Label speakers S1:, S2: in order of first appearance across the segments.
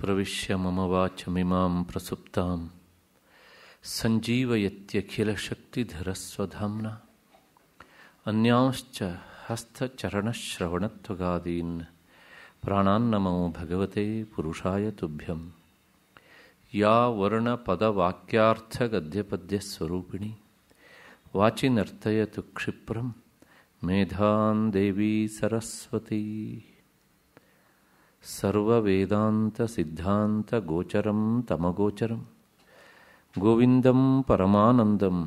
S1: प्रवेश मम वाच मीमा प्रसुप्ता सजीवयतखिलशक्तिधरस्वधा अन्यांश्च हस्तचरणश्रवणत्वगादीन् प्राणन्नमो भगवते पुरुषा तोभ्यं या वर्णपदवाक्यागद्यपद्यस्वूपिणी वाचि नर्तयतु क्षिप्रं मेधा देवी सरस्वती सर्ववेदान्तसिद्धान्तगोचरं तमगोचरं गोविंदम परमानन्दं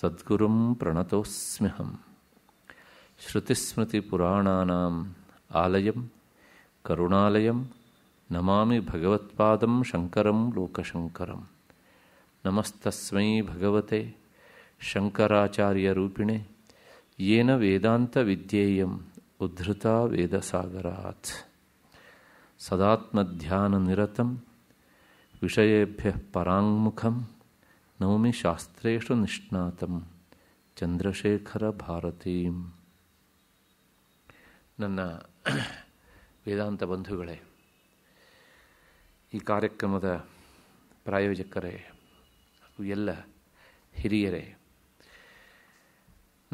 S1: सद्गुरुं प्रणतोऽस्म्यहं श्रुतिस्मृतिपुराणानाम् आलयं करुणालयं नमामि भगवत्पादं शङ्करं लोकशङ्करं नमस्तस्मै भगवते शङ्कराचार्यरूपिणे येन वेदान्तविद्येयम् ಉದ್ಧತ ವೇದಸಾಗರಾತ್ ನಿರತಂ ವಿಷಯೇಭ್ಯ ಪರಾಂಗ್ಮುಖಂ ನೌಮಿ ಶಾಸ್ತ್ರೇಷು ನಿಷ್ಣಾತಂ ಚಂದ್ರಶೇಖರ ಭಾರತೀಂ ನನ್ನ ವೇದಾಂತ ಬಂಧುಗಳೇ ಈ ಕಾರ್ಯಕ್ರಮದ ಪ್ರಾಯೋಜಕರೇ ಎಲ್ಲ ಹಿರಿಯರೇ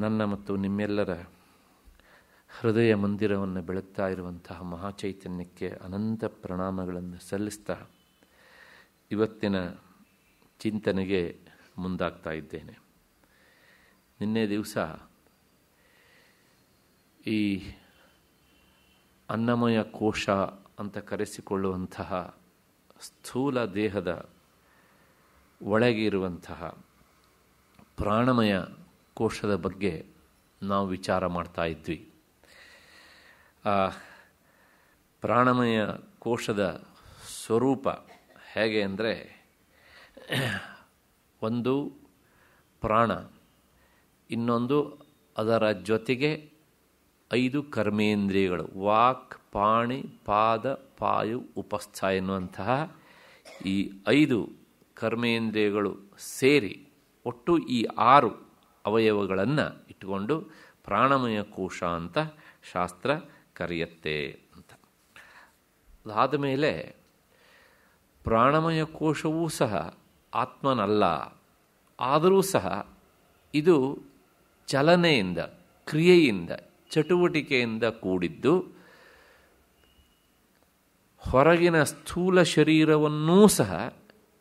S1: ನನ್ನ ಮತ್ತು ನಿಮ್ಮೆಲ್ಲರ ಹೃದಯ ಮಂದಿರವನ್ನು ಬೆಳಗ್ತಾ ಇರುವಂತಹ ಮಹಾಚೈತನ್ಯಕ್ಕೆ ಅನಂತ ಪ್ರಣಾಮಗಳನ್ನು ಸಲ್ಲಿಸ್ತಾ ಇವತ್ತಿನ ಚಿಂತನೆಗೆ ಮುಂದಾಗ್ತಾ ಇದ್ದೇನೆ ನಿನ್ನೆ ದಿವಸ ಈ ಅನ್ನಮಯ ಕೋಶ ಅಂತ ಕರೆಸಿಕೊಳ್ಳುವಂತಹ ಸ್ಥೂಲ ದೇಹದ ಒಳಗೆ ಇರುವಂತಹ ಪ್ರಾಣಮಯ ಕೋಶದ ಬಗ್ಗೆ ನಾವು ವಿಚಾರ ಮಾಡ್ತಾ ಇದ್ವಿ ಆ ಪ್ರಾಣಮಯ ಕೋಶದ ಸ್ವರೂಪ ಹೇಗೆ ಅಂದರೆ ಒಂದು ಪ್ರಾಣ ಇನ್ನೊಂದು ಅದರ ಜೊತೆಗೆ ಐದು ಕರ್ಮೇಂದ್ರಿಯಗಳು ವಾಕ್ ಪಾಣಿ ಪಾದ ಪಾಯು ಉಪಸ್ಥ ಎನ್ನುವಂತಹ ಈ ಐದು ಕರ್ಮೇಂದ್ರಿಯಗಳು ಸೇರಿ ಒಟ್ಟು ಈ ಆರು ಅವಯವಗಳನ್ನು ಇಟ್ಟುಕೊಂಡು ಪ್ರಾಣಮಯ ಕೋಶ ಅಂತ ಶಾಸ್ತ್ರ ಕರೆಯತ್ತೆ ಅಂತ ಅದಾದ ಮೇಲೆ ಪ್ರಾಣಮಯ ಕೋಶವೂ ಸಹ ಆತ್ಮನಲ್ಲ ಆದರೂ ಸಹ ಇದು ಚಲನೆಯಿಂದ ಕ್ರಿಯೆಯಿಂದ ಚಟುವಟಿಕೆಯಿಂದ ಕೂಡಿದ್ದು ಹೊರಗಿನ ಸ್ಥೂಲ ಶರೀರವನ್ನೂ ಸಹ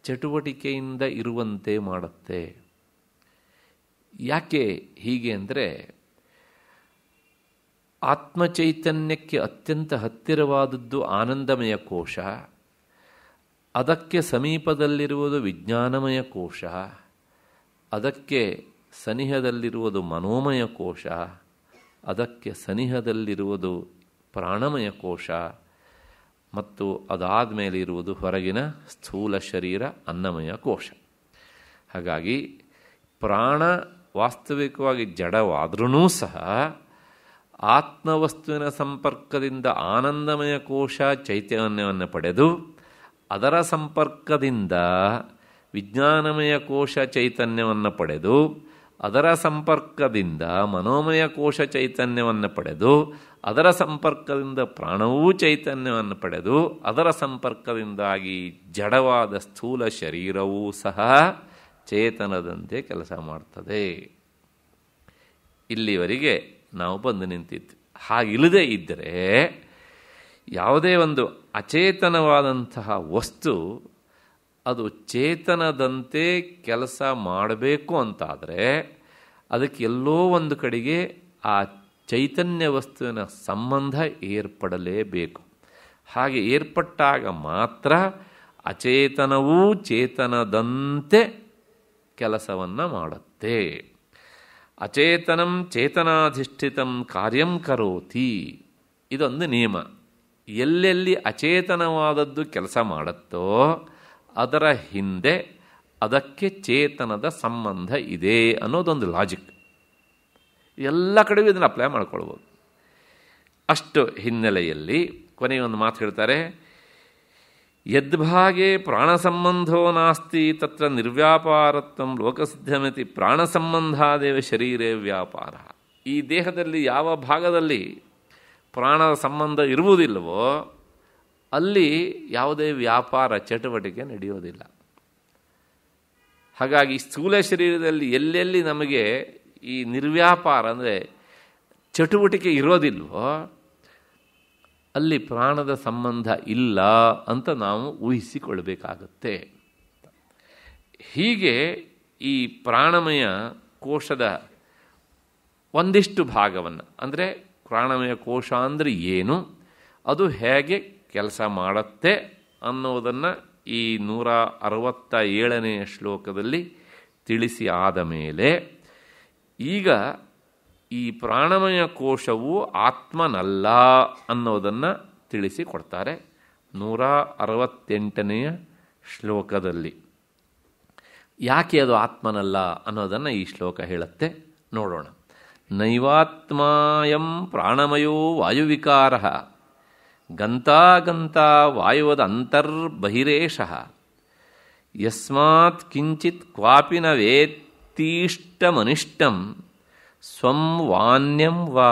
S1: ಚಟುವಟಿಕೆಯಿಂದ ಇರುವಂತೆ ಮಾಡುತ್ತೆ ಯಾಕೆ ಹೀಗೆ ಅಂದರೆ ಆತ್ಮಚೈತನ್ಯಕ್ಕೆ ಅತ್ಯಂತ ಹತ್ತಿರವಾದದ್ದು ಆನಂದಮಯ ಕೋಶ ಅದಕ್ಕೆ ಸಮೀಪದಲ್ಲಿರುವುದು ವಿಜ್ಞಾನಮಯ ಕೋಶ ಅದಕ್ಕೆ ಸನಿಹದಲ್ಲಿರುವುದು ಮನೋಮಯ ಕೋಶ ಅದಕ್ಕೆ ಸನಿಹದಲ್ಲಿರುವುದು ಪ್ರಾಣಮಯ ಕೋಶ ಮತ್ತು ಅದಾದ ಮೇಲೆ ಇರುವುದು ಹೊರಗಿನ ಸ್ಥೂಲ ಶರೀರ ಅನ್ನಮಯ ಕೋಶ ಹಾಗಾಗಿ ಪ್ರಾಣ ವಾಸ್ತವಿಕವಾಗಿ ಜಡವಾದ್ರೂ ಸಹ ಆತ್ಮವಸ್ತುವಿನ ಸಂಪರ್ಕದಿಂದ ಆನಂದಮಯ ಕೋಶ ಚೈತನ್ಯವನ್ನು ಪಡೆದು ಅದರ ಸಂಪರ್ಕದಿಂದ ವಿಜ್ಞಾನಮಯ ಕೋಶ ಚೈತನ್ಯವನ್ನು ಪಡೆದು ಅದರ ಸಂಪರ್ಕದಿಂದ ಮನೋಮಯ ಕೋಶ ಚೈತನ್ಯವನ್ನು ಪಡೆದು ಅದರ ಸಂಪರ್ಕದಿಂದ ಪ್ರಾಣವೂ ಚೈತನ್ಯವನ್ನು ಪಡೆದು ಅದರ ಸಂಪರ್ಕದಿಂದಾಗಿ ಜಡವಾದ ಸ್ಥೂಲ ಶರೀರವೂ ಸಹ ಚೇತನದಂತೆ ಕೆಲಸ ಮಾಡ್ತದೆ ಇಲ್ಲಿವರೆಗೆ ನಾವು ಬಂದು ನಿಂತಿತ್ತು ಹಾಗಿಲ್ಲದೆ ಇದ್ದರೆ ಯಾವುದೇ ಒಂದು ಅಚೇತನವಾದಂತಹ ವಸ್ತು ಅದು ಚೇತನದಂತೆ ಕೆಲಸ ಮಾಡಬೇಕು ಅಂತಾದರೆ ಅದಕ್ಕೆ ಎಲ್ಲೋ ಒಂದು ಕಡೆಗೆ ಆ ಚೈತನ್ಯ ವಸ್ತುವಿನ ಸಂಬಂಧ ಏರ್ಪಡಲೇಬೇಕು ಹಾಗೆ ಏರ್ಪಟ್ಟಾಗ ಮಾತ್ರ ಅಚೇತನವೂ ಚೇತನದಂತೆ ಕೆಲಸವನ್ನು ಮಾಡುತ್ತೆ ಅಚೇತನಂ ಚೇತನಾಧಿಷ್ಠಿತಂ ಕಾರ್ಯಂ ಕರೋತಿ ಇದೊಂದು ನಿಯಮ ಎಲ್ಲೆಲ್ಲಿ ಅಚೇತನವಾದದ್ದು ಕೆಲಸ ಮಾಡುತ್ತೋ ಅದರ ಹಿಂದೆ ಅದಕ್ಕೆ ಚೇತನದ ಸಂಬಂಧ ಇದೆ ಅನ್ನೋದೊಂದು ಲಾಜಿಕ್ ಎಲ್ಲ ಕಡೆಯೂ ಇದನ್ನು ಅಪ್ಲೈ ಮಾಡ್ಕೊಳ್ಬೋದು ಅಷ್ಟು ಹಿನ್ನೆಲೆಯಲ್ಲಿ ಕೊನೆಯೊಂದು ಒಂದು ಮಾತು ಹೇಳ್ತಾರೆ ಯದ್ಭಾಗೆ ಪ್ರಾಣ ಸಂಬಂಧೋ ನಾಸ್ತಿ ತತ್ರ ನಿರ್ವ್ಯಾಪಾರತ್ವಂ ಲೋಕಸಿದ್ಧಮಿತಿ ಪ್ರಾಣಸಂಬಂಧಾದೇವ ಶರೀರೇ ವ್ಯಾಪಾರ ಈ ದೇಹದಲ್ಲಿ ಯಾವ ಭಾಗದಲ್ಲಿ ಪ್ರಾಣದ ಸಂಬಂಧ ಇರುವುದಿಲ್ಲವೋ ಅಲ್ಲಿ ಯಾವುದೇ ವ್ಯಾಪಾರ ಚಟುವಟಿಕೆ ನಡೆಯೋದಿಲ್ಲ ಹಾಗಾಗಿ ಸ್ಥೂಲ ಶರೀರದಲ್ಲಿ ಎಲ್ಲೆಲ್ಲಿ ನಮಗೆ ಈ ನಿರ್ವ್ಯಾಪಾರ ಅಂದರೆ ಚಟುವಟಿಕೆ ಇರೋದಿಲ್ವೋ ಅಲ್ಲಿ ಪ್ರಾಣದ ಸಂಬಂಧ ಇಲ್ಲ ಅಂತ ನಾವು ಊಹಿಸಿಕೊಳ್ಬೇಕಾಗತ್ತೆ ಹೀಗೆ ಈ ಪ್ರಾಣಮಯ ಕೋಶದ ಒಂದಿಷ್ಟು ಭಾಗವನ್ನು ಅಂದರೆ ಪ್ರಾಣಮಯ ಕೋಶ ಅಂದರೆ ಏನು ಅದು ಹೇಗೆ ಕೆಲಸ ಮಾಡುತ್ತೆ ಅನ್ನೋದನ್ನು ಈ ನೂರ ಅರವತ್ತ ಏಳನೆಯ ಶ್ಲೋಕದಲ್ಲಿ ತಿಳಿಸಿ ಆದ ಮೇಲೆ ಈಗ ಈ ಪ್ರಾಣಮಯ ಕೋಶವು ಆತ್ಮನಲ್ಲ ಅನ್ನೋದನ್ನು ತಿಳಿಸಿಕೊಡ್ತಾರೆ ನೂರ ಅರವತ್ತೆಂಟನೆಯ ಶ್ಲೋಕದಲ್ಲಿ ಯಾಕೆ ಅದು ಆತ್ಮನಲ್ಲ ಅನ್ನೋದನ್ನು ಈ ಶ್ಲೋಕ ಹೇಳುತ್ತೆ ನೋಡೋಣ ನೈವಾತ್ಮಾಯಂ ಪ್ರಾಣಮಯೋ ವಾಯುವಿಕಾರ ಗಂತಾಗಂತ ವಾಯುವದ ಅಂತರ್ಬಹಿರೇಶ ಯಸ್ಮಾತ್ ಕಿಂಚಿತ್ ಕ್ವಾಪಿನ ನ ವೇತ್ತೀಷ್ಟಮನಿಷ್ಟಂ స్వం వాణ్యం వా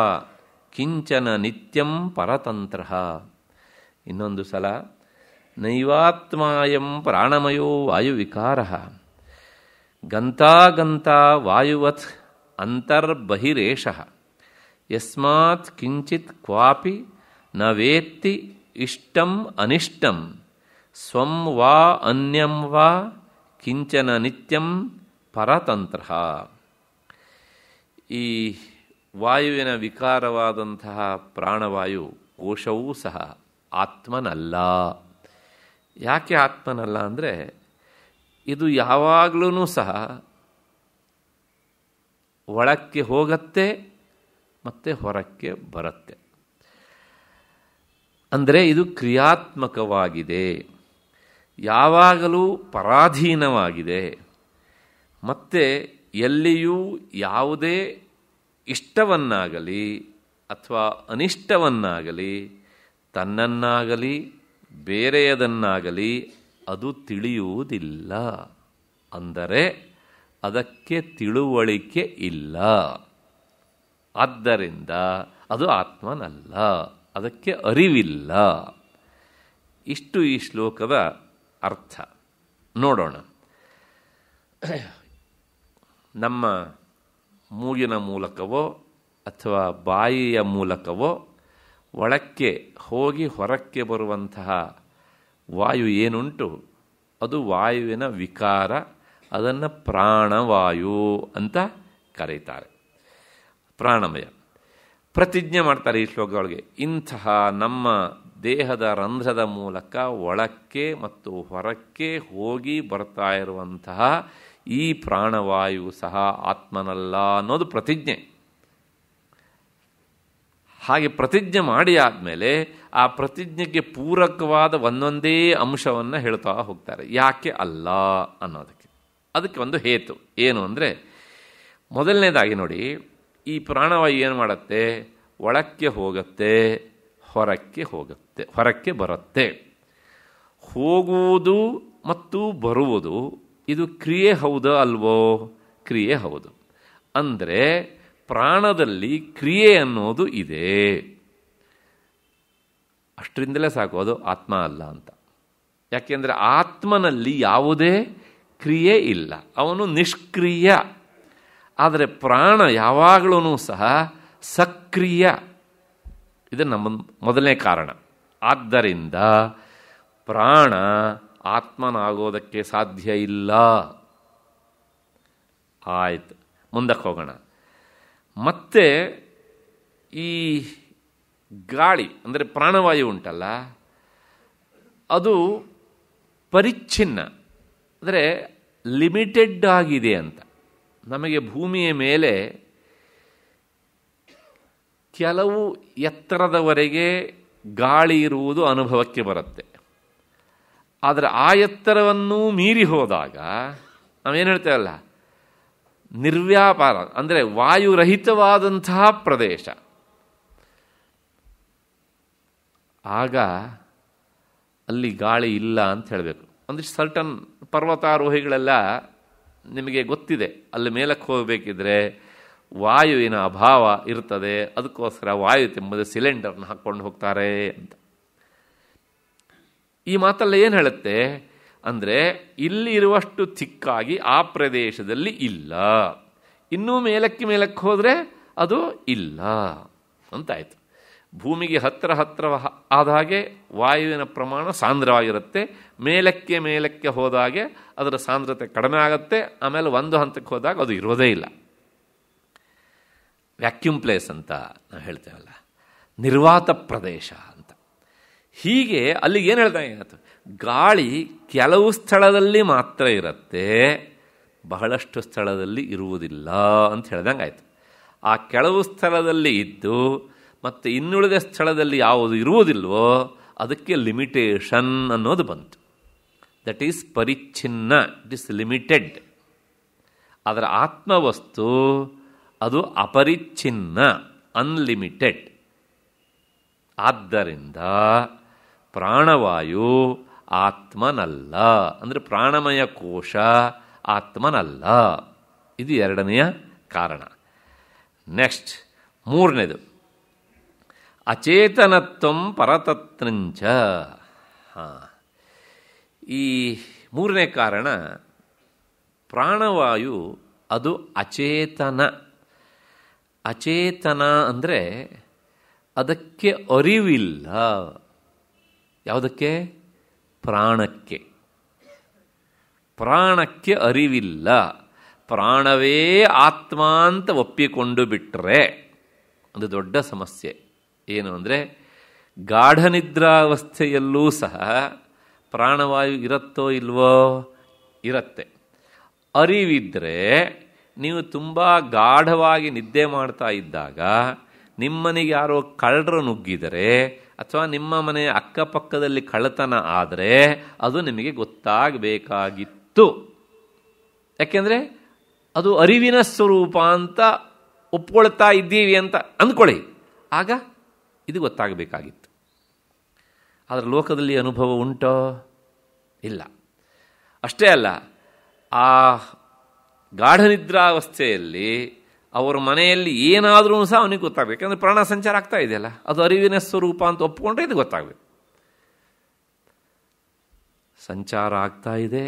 S1: ಕಿಂಚನ ನಿತ್ಯಂ ಪರತಂತ್ರ ಇನ್ನೊಂದು ಸಲ ನೈವಾತ್ಮಾಯಂ ಪ್ರಾಣಮಯೋ ವಾಯುವಿಕಾರ ಗಂತಾಗಂತ ವಾಯುವತ್ ಅಂತರ್ಬಹಿರೇಶ ಯಸ್ಮಾತ್ ಕಿಂಚಿತ್ ಕ್ವಾಪಿ ನ ವೇತ್ತಿ ಇಷ್ಟಂ ಅನಿಷ್ಟಂ ಸ್ವಂ ವಾ ಅನ್ಯಂ ವಾ ಕಿಂಚನ ನಿತ್ಯಂ ಪರತಂತ್ರ ಈ ವಾಯುವಿನ ವಿಕಾರವಾದಂತಹ ಪ್ರಾಣವಾಯು ಕೋಶವೂ ಸಹ ಆತ್ಮನಲ್ಲ ಯಾಕೆ ಆತ್ಮನಲ್ಲ ಅಂದರೆ ಇದು ಯಾವಾಗಲೂ ಸಹ ಒಳಕ್ಕೆ ಹೋಗತ್ತೆ ಮತ್ತು ಹೊರಕ್ಕೆ ಬರುತ್ತೆ ಅಂದರೆ ಇದು ಕ್ರಿಯಾತ್ಮಕವಾಗಿದೆ ಯಾವಾಗಲೂ ಪರಾಧೀನವಾಗಿದೆ ಮತ್ತು ಎಲ್ಲಿಯೂ ಯಾವುದೇ ಇಷ್ಟವನ್ನಾಗಲಿ ಅಥವಾ ಅನಿಷ್ಟವನ್ನಾಗಲಿ ತನ್ನನ್ನಾಗಲಿ ಬೇರೆಯದನ್ನಾಗಲಿ ಅದು ತಿಳಿಯುವುದಿಲ್ಲ ಅಂದರೆ ಅದಕ್ಕೆ ತಿಳುವಳಿಕೆ ಇಲ್ಲ ಆದ್ದರಿಂದ ಅದು ಆತ್ಮನಲ್ಲ ಅದಕ್ಕೆ ಅರಿವಿಲ್ಲ ಇಷ್ಟು ಈ ಶ್ಲೋಕದ ಅರ್ಥ ನೋಡೋಣ ನಮ್ಮ ಮೂಗಿನ ಮೂಲಕವೋ ಅಥವಾ ಬಾಯಿಯ ಮೂಲಕವೋ ಒಳಕ್ಕೆ ಹೋಗಿ ಹೊರಕ್ಕೆ ಬರುವಂತಹ ವಾಯು ಏನುಂಟು ಅದು ವಾಯುವಿನ ವಿಕಾರ ಅದನ್ನು ಪ್ರಾಣವಾಯು ಅಂತ ಕರೀತಾರೆ ಪ್ರಾಣಮಯ ಪ್ರತಿಜ್ಞೆ ಮಾಡ್ತಾರೆ ಈ ಶ್ಲೋಕಗಳಿಗೆ ಇಂತಹ ನಮ್ಮ ದೇಹದ ರಂಧ್ರದ ಮೂಲಕ ಒಳಕ್ಕೆ ಮತ್ತು ಹೊರಕ್ಕೆ ಹೋಗಿ ಬರ್ತಾ ಇರುವಂತಹ ಈ ಪ್ರಾಣವಾಯು ಸಹ ಆತ್ಮನಲ್ಲ ಅನ್ನೋದು ಪ್ರತಿಜ್ಞೆ ಹಾಗೆ ಪ್ರತಿಜ್ಞೆ ಮಾಡಿ ಆದಮೇಲೆ ಆ ಪ್ರತಿಜ್ಞೆಗೆ ಪೂರಕವಾದ ಒಂದೊಂದೇ ಅಂಶವನ್ನು ಹೇಳ್ತಾ ಹೋಗ್ತಾರೆ ಯಾಕೆ ಅಲ್ಲ ಅನ್ನೋದಕ್ಕೆ ಅದಕ್ಕೆ ಒಂದು ಹೇತು ಏನು ಅಂದರೆ ಮೊದಲನೇದಾಗಿ ನೋಡಿ ಈ ಪ್ರಾಣವಾಯು ಏನು ಮಾಡುತ್ತೆ ಒಳಕ್ಕೆ ಹೋಗುತ್ತೆ ಹೊರಕ್ಕೆ ಹೋಗುತ್ತೆ ಹೊರಕ್ಕೆ ಬರುತ್ತೆ ಹೋಗುವುದು ಮತ್ತು ಬರುವುದು ಇದು ಕ್ರಿಯೆ ಹೌದು ಅಲ್ವೋ ಕ್ರಿಯೆ ಹೌದು ಅಂದರೆ ಪ್ರಾಣದಲ್ಲಿ ಕ್ರಿಯೆ ಅನ್ನೋದು ಇದೆ ಅಷ್ಟರಿಂದಲೇ ಸಾಕು ಅದು ಆತ್ಮ ಅಲ್ಲ ಅಂತ ಯಾಕೆಂದರೆ ಆತ್ಮನಲ್ಲಿ ಯಾವುದೇ ಕ್ರಿಯೆ ಇಲ್ಲ ಅವನು ನಿಷ್ಕ್ರಿಯ ಆದರೆ ಪ್ರಾಣ ಯಾವಾಗಲೂ ಸಹ ಸಕ್ರಿಯ ಇದು ನಮ್ಮ ಮೊದಲನೇ ಕಾರಣ ಆದ್ದರಿಂದ ಪ್ರಾಣ ಆತ್ಮನಾಗೋದಕ್ಕೆ ಸಾಧ್ಯ ಇಲ್ಲ ಆಯಿತು ಮುಂದಕ್ಕೆ ಹೋಗೋಣ ಮತ್ತೆ ಈ ಗಾಳಿ ಅಂದರೆ ಪ್ರಾಣವಾಯು ಉಂಟಲ್ಲ ಅದು ಪರಿಚ್ಛಿನ್ನ ಅಂದರೆ ಲಿಮಿಟೆಡ್ ಆಗಿದೆ ಅಂತ ನಮಗೆ ಭೂಮಿಯ ಮೇಲೆ ಕೆಲವು ಎತ್ತರದವರೆಗೆ ಗಾಳಿ ಇರುವುದು ಅನುಭವಕ್ಕೆ ಬರುತ್ತೆ ಆದರೆ ಆ ಎತ್ತರವನ್ನು ಮೀರಿ ಹೋದಾಗ ನಾವೇನು ಹೇಳ್ತೇವಲ್ಲ ನಿರ್ವ್ಯಾಪಾರ ಅಂದರೆ ವಾಯುರಹಿತವಾದಂತಹ ಪ್ರದೇಶ ಆಗ ಅಲ್ಲಿ ಗಾಳಿ ಇಲ್ಲ ಅಂತ ಹೇಳಬೇಕು ಅಂದರೆ ಸರ್ಟನ್ ಪರ್ವತಾರೋಹಿಗಳೆಲ್ಲ ನಿಮಗೆ ಗೊತ್ತಿದೆ ಅಲ್ಲಿ ಮೇಲಕ್ಕೆ ಹೋಗಬೇಕಿದ್ರೆ ವಾಯುವಿನ ಅಭಾವ ಇರ್ತದೆ ಅದಕ್ಕೋಸ್ಕರ ವಾಯು ತೆಂಬುದು ಸಿಲಿಂಡರ್ನ ಹಾಕ್ಕೊಂಡು ಹೋಗ್ತಾರೆ ಅಂತ ಈ ಮಾತಲ್ಲ ಏನು ಹೇಳುತ್ತೆ ಅಂದರೆ ಇಲ್ಲಿ ಇರುವಷ್ಟು ತಿಕ್ಕಾಗಿ ಆ ಪ್ರದೇಶದಲ್ಲಿ ಇಲ್ಲ ಇನ್ನೂ ಮೇಲಕ್ಕೆ ಮೇಲಕ್ಕೆ ಹೋದರೆ ಅದು ಇಲ್ಲ ಅಂತಾಯಿತು ಭೂಮಿಗೆ ಹತ್ತಿರ ಹತ್ತಿರ ಆದ ಹಾಗೆ ವಾಯುವಿನ ಪ್ರಮಾಣ ಸಾಂದ್ರವಾಗಿರುತ್ತೆ ಮೇಲಕ್ಕೆ ಮೇಲಕ್ಕೆ ಹೋದಾಗೆ ಅದರ ಸಾಂದ್ರತೆ ಕಡಿಮೆ ಆಗುತ್ತೆ ಆಮೇಲೆ ಒಂದು ಹಂತಕ್ಕೆ ಹೋದಾಗ ಅದು ಇರೋದೇ ಇಲ್ಲ ವ್ಯಾಕ್ಯೂಮ್ ಪ್ಲೇಸ್ ಅಂತ ನಾವು ಹೇಳ್ತೇವಲ್ಲ ನಿರ್ವಾತ ಪ್ರದೇಶ ಹೀಗೆ ಅಲ್ಲಿ ಏನು ಹೇಳ್ತಾನೆ ಆಯಿತು ಗಾಳಿ ಕೆಲವು ಸ್ಥಳದಲ್ಲಿ ಮಾತ್ರ ಇರುತ್ತೆ ಬಹಳಷ್ಟು ಸ್ಥಳದಲ್ಲಿ ಇರುವುದಿಲ್ಲ ಅಂತ ಹೇಳ್ದಂಗೆ ಆಯಿತು ಆ ಕೆಲವು ಸ್ಥಳದಲ್ಲಿ ಇದ್ದು ಮತ್ತು ಇನ್ನುಳಿದ ಸ್ಥಳದಲ್ಲಿ ಯಾವುದು ಇರುವುದಿಲ್ವೋ ಅದಕ್ಕೆ ಲಿಮಿಟೇಷನ್ ಅನ್ನೋದು ಬಂತು ದಟ್ ಈಸ್ ಪರಿಚ್ಛಿನ್ನ ಇಟ್ ಈಸ್ ಲಿಮಿಟೆಡ್ ಅದರ ಆತ್ಮವಸ್ತು ಅದು ಅಪರಿಚ್ಛಿನ್ನ ಅನ್ಲಿಮಿಟೆಡ್ ಆದ್ದರಿಂದ ಪ್ರಾಣವಾಯು ಆತ್ಮನಲ್ಲ ಅಂದರೆ ಪ್ರಾಣಮಯ ಕೋಶ ಆತ್ಮನಲ್ಲ ಇದು ಎರಡನೆಯ ಕಾರಣ ನೆಕ್ಸ್ಟ್ ಮೂರನೇದು ಅಚೇತನತ್ವ ಪರತತ್ನಂಚ ಹಾಂ ಈ ಮೂರನೇ ಕಾರಣ ಪ್ರಾಣವಾಯು ಅದು ಅಚೇತನ ಅಚೇತನ ಅಂದರೆ ಅದಕ್ಕೆ ಅರಿವಿಲ್ಲ ಯಾವುದಕ್ಕೆ ಪ್ರಾಣಕ್ಕೆ ಪ್ರಾಣಕ್ಕೆ ಅರಿವಿಲ್ಲ ಪ್ರಾಣವೇ ಆತ್ಮ ಅಂತ ಒಪ್ಪಿಕೊಂಡು ಬಿಟ್ಟರೆ ಒಂದು ದೊಡ್ಡ ಸಮಸ್ಯೆ ಏನು ಅಂದರೆ ಗಾಢನಿದ್ರಾವಸ್ಥೆಯಲ್ಲೂ ಸಹ ಪ್ರಾಣವಾಯು ಇರುತ್ತೋ ಇಲ್ವೋ ಇರತ್ತೆ ಅರಿವಿದ್ದರೆ ನೀವು ತುಂಬ ಗಾಢವಾಗಿ ನಿದ್ದೆ ಮಾಡ್ತಾ ಇದ್ದಾಗ ನಿಮ್ಮನಿಗೆ ಯಾರೋ ಕಳ್ಳರು ನುಗ್ಗಿದರೆ ಅಥವಾ ನಿಮ್ಮ ಮನೆಯ ಅಕ್ಕಪಕ್ಕದಲ್ಲಿ ಕಳ್ಳತನ ಆದರೆ ಅದು ನಿಮಗೆ ಗೊತ್ತಾಗಬೇಕಾಗಿತ್ತು ಯಾಕೆಂದರೆ ಅದು ಅರಿವಿನ ಸ್ವರೂಪ ಅಂತ ಒಪ್ಕೊಳ್ತಾ ಇದ್ದೀವಿ ಅಂತ ಅಂದ್ಕೊಳ್ಳಿ ಆಗ ಇದು ಗೊತ್ತಾಗಬೇಕಾಗಿತ್ತು ಆದರೆ ಲೋಕದಲ್ಲಿ ಅನುಭವ ಉಂಟೋ ಇಲ್ಲ ಅಷ್ಟೇ ಅಲ್ಲ ಆ ಗಾಢನಿದ್ರಾವಸ್ಥೆಯಲ್ಲಿ ಅವರ ಮನೆಯಲ್ಲಿ ಏನಾದರೂ ಸಹ ಅವನಿಗೆ ಗೊತ್ತಾಗಬೇಕು ಅಂದರೆ ಪ್ರಾಣ ಸಂಚಾರ ಆಗ್ತಾ ಇದೆಯಲ್ಲ ಅದು ಅರಿವಿನ ಸ್ವರೂಪ ಅಂತ ಒಪ್ಪಿಕೊಂಡ್ರೆ ಇದು ಗೊತ್ತಾಗಬೇಕು ಸಂಚಾರ ಆಗ್ತಾ ಇದೆ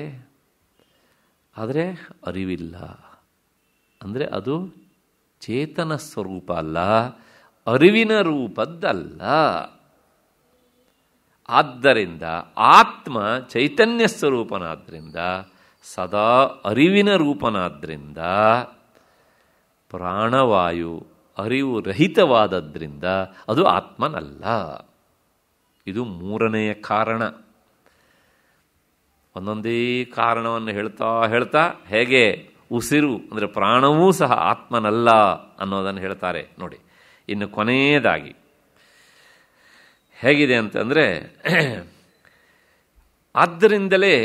S1: ಆದರೆ ಅರಿವಿಲ್ಲ ಅಂದರೆ ಅದು ಚೇತನ ಸ್ವರೂಪ ಅಲ್ಲ ಅರಿವಿನ ರೂಪದ್ದಲ್ಲ ಆದ್ದರಿಂದ ಆತ್ಮ ಚೈತನ್ಯ ಸ್ವರೂಪನಾದ್ರಿಂದ ಸದಾ ಅರಿವಿನ ರೂಪನಾದ್ರಿಂದ ಪ್ರಾಣವಾಯು ಅರಿವು ರಹಿತವಾದದ್ರಿಂದ ಅದು ಆತ್ಮನಲ್ಲ ಇದು ಮೂರನೆಯ ಕಾರಣ ಒಂದೊಂದೇ ಕಾರಣವನ್ನು ಹೇಳ್ತಾ ಹೇಳ್ತಾ ಹೇಗೆ ಉಸಿರು ಅಂದರೆ ಪ್ರಾಣವೂ ಸಹ ಆತ್ಮನಲ್ಲ ಅನ್ನೋದನ್ನು ಹೇಳ್ತಾರೆ ನೋಡಿ ಇನ್ನು ಕೊನೆಯದಾಗಿ ಹೇಗಿದೆ ಅಂತಂದರೆ ಆದ್ದರಿಂದಲೇ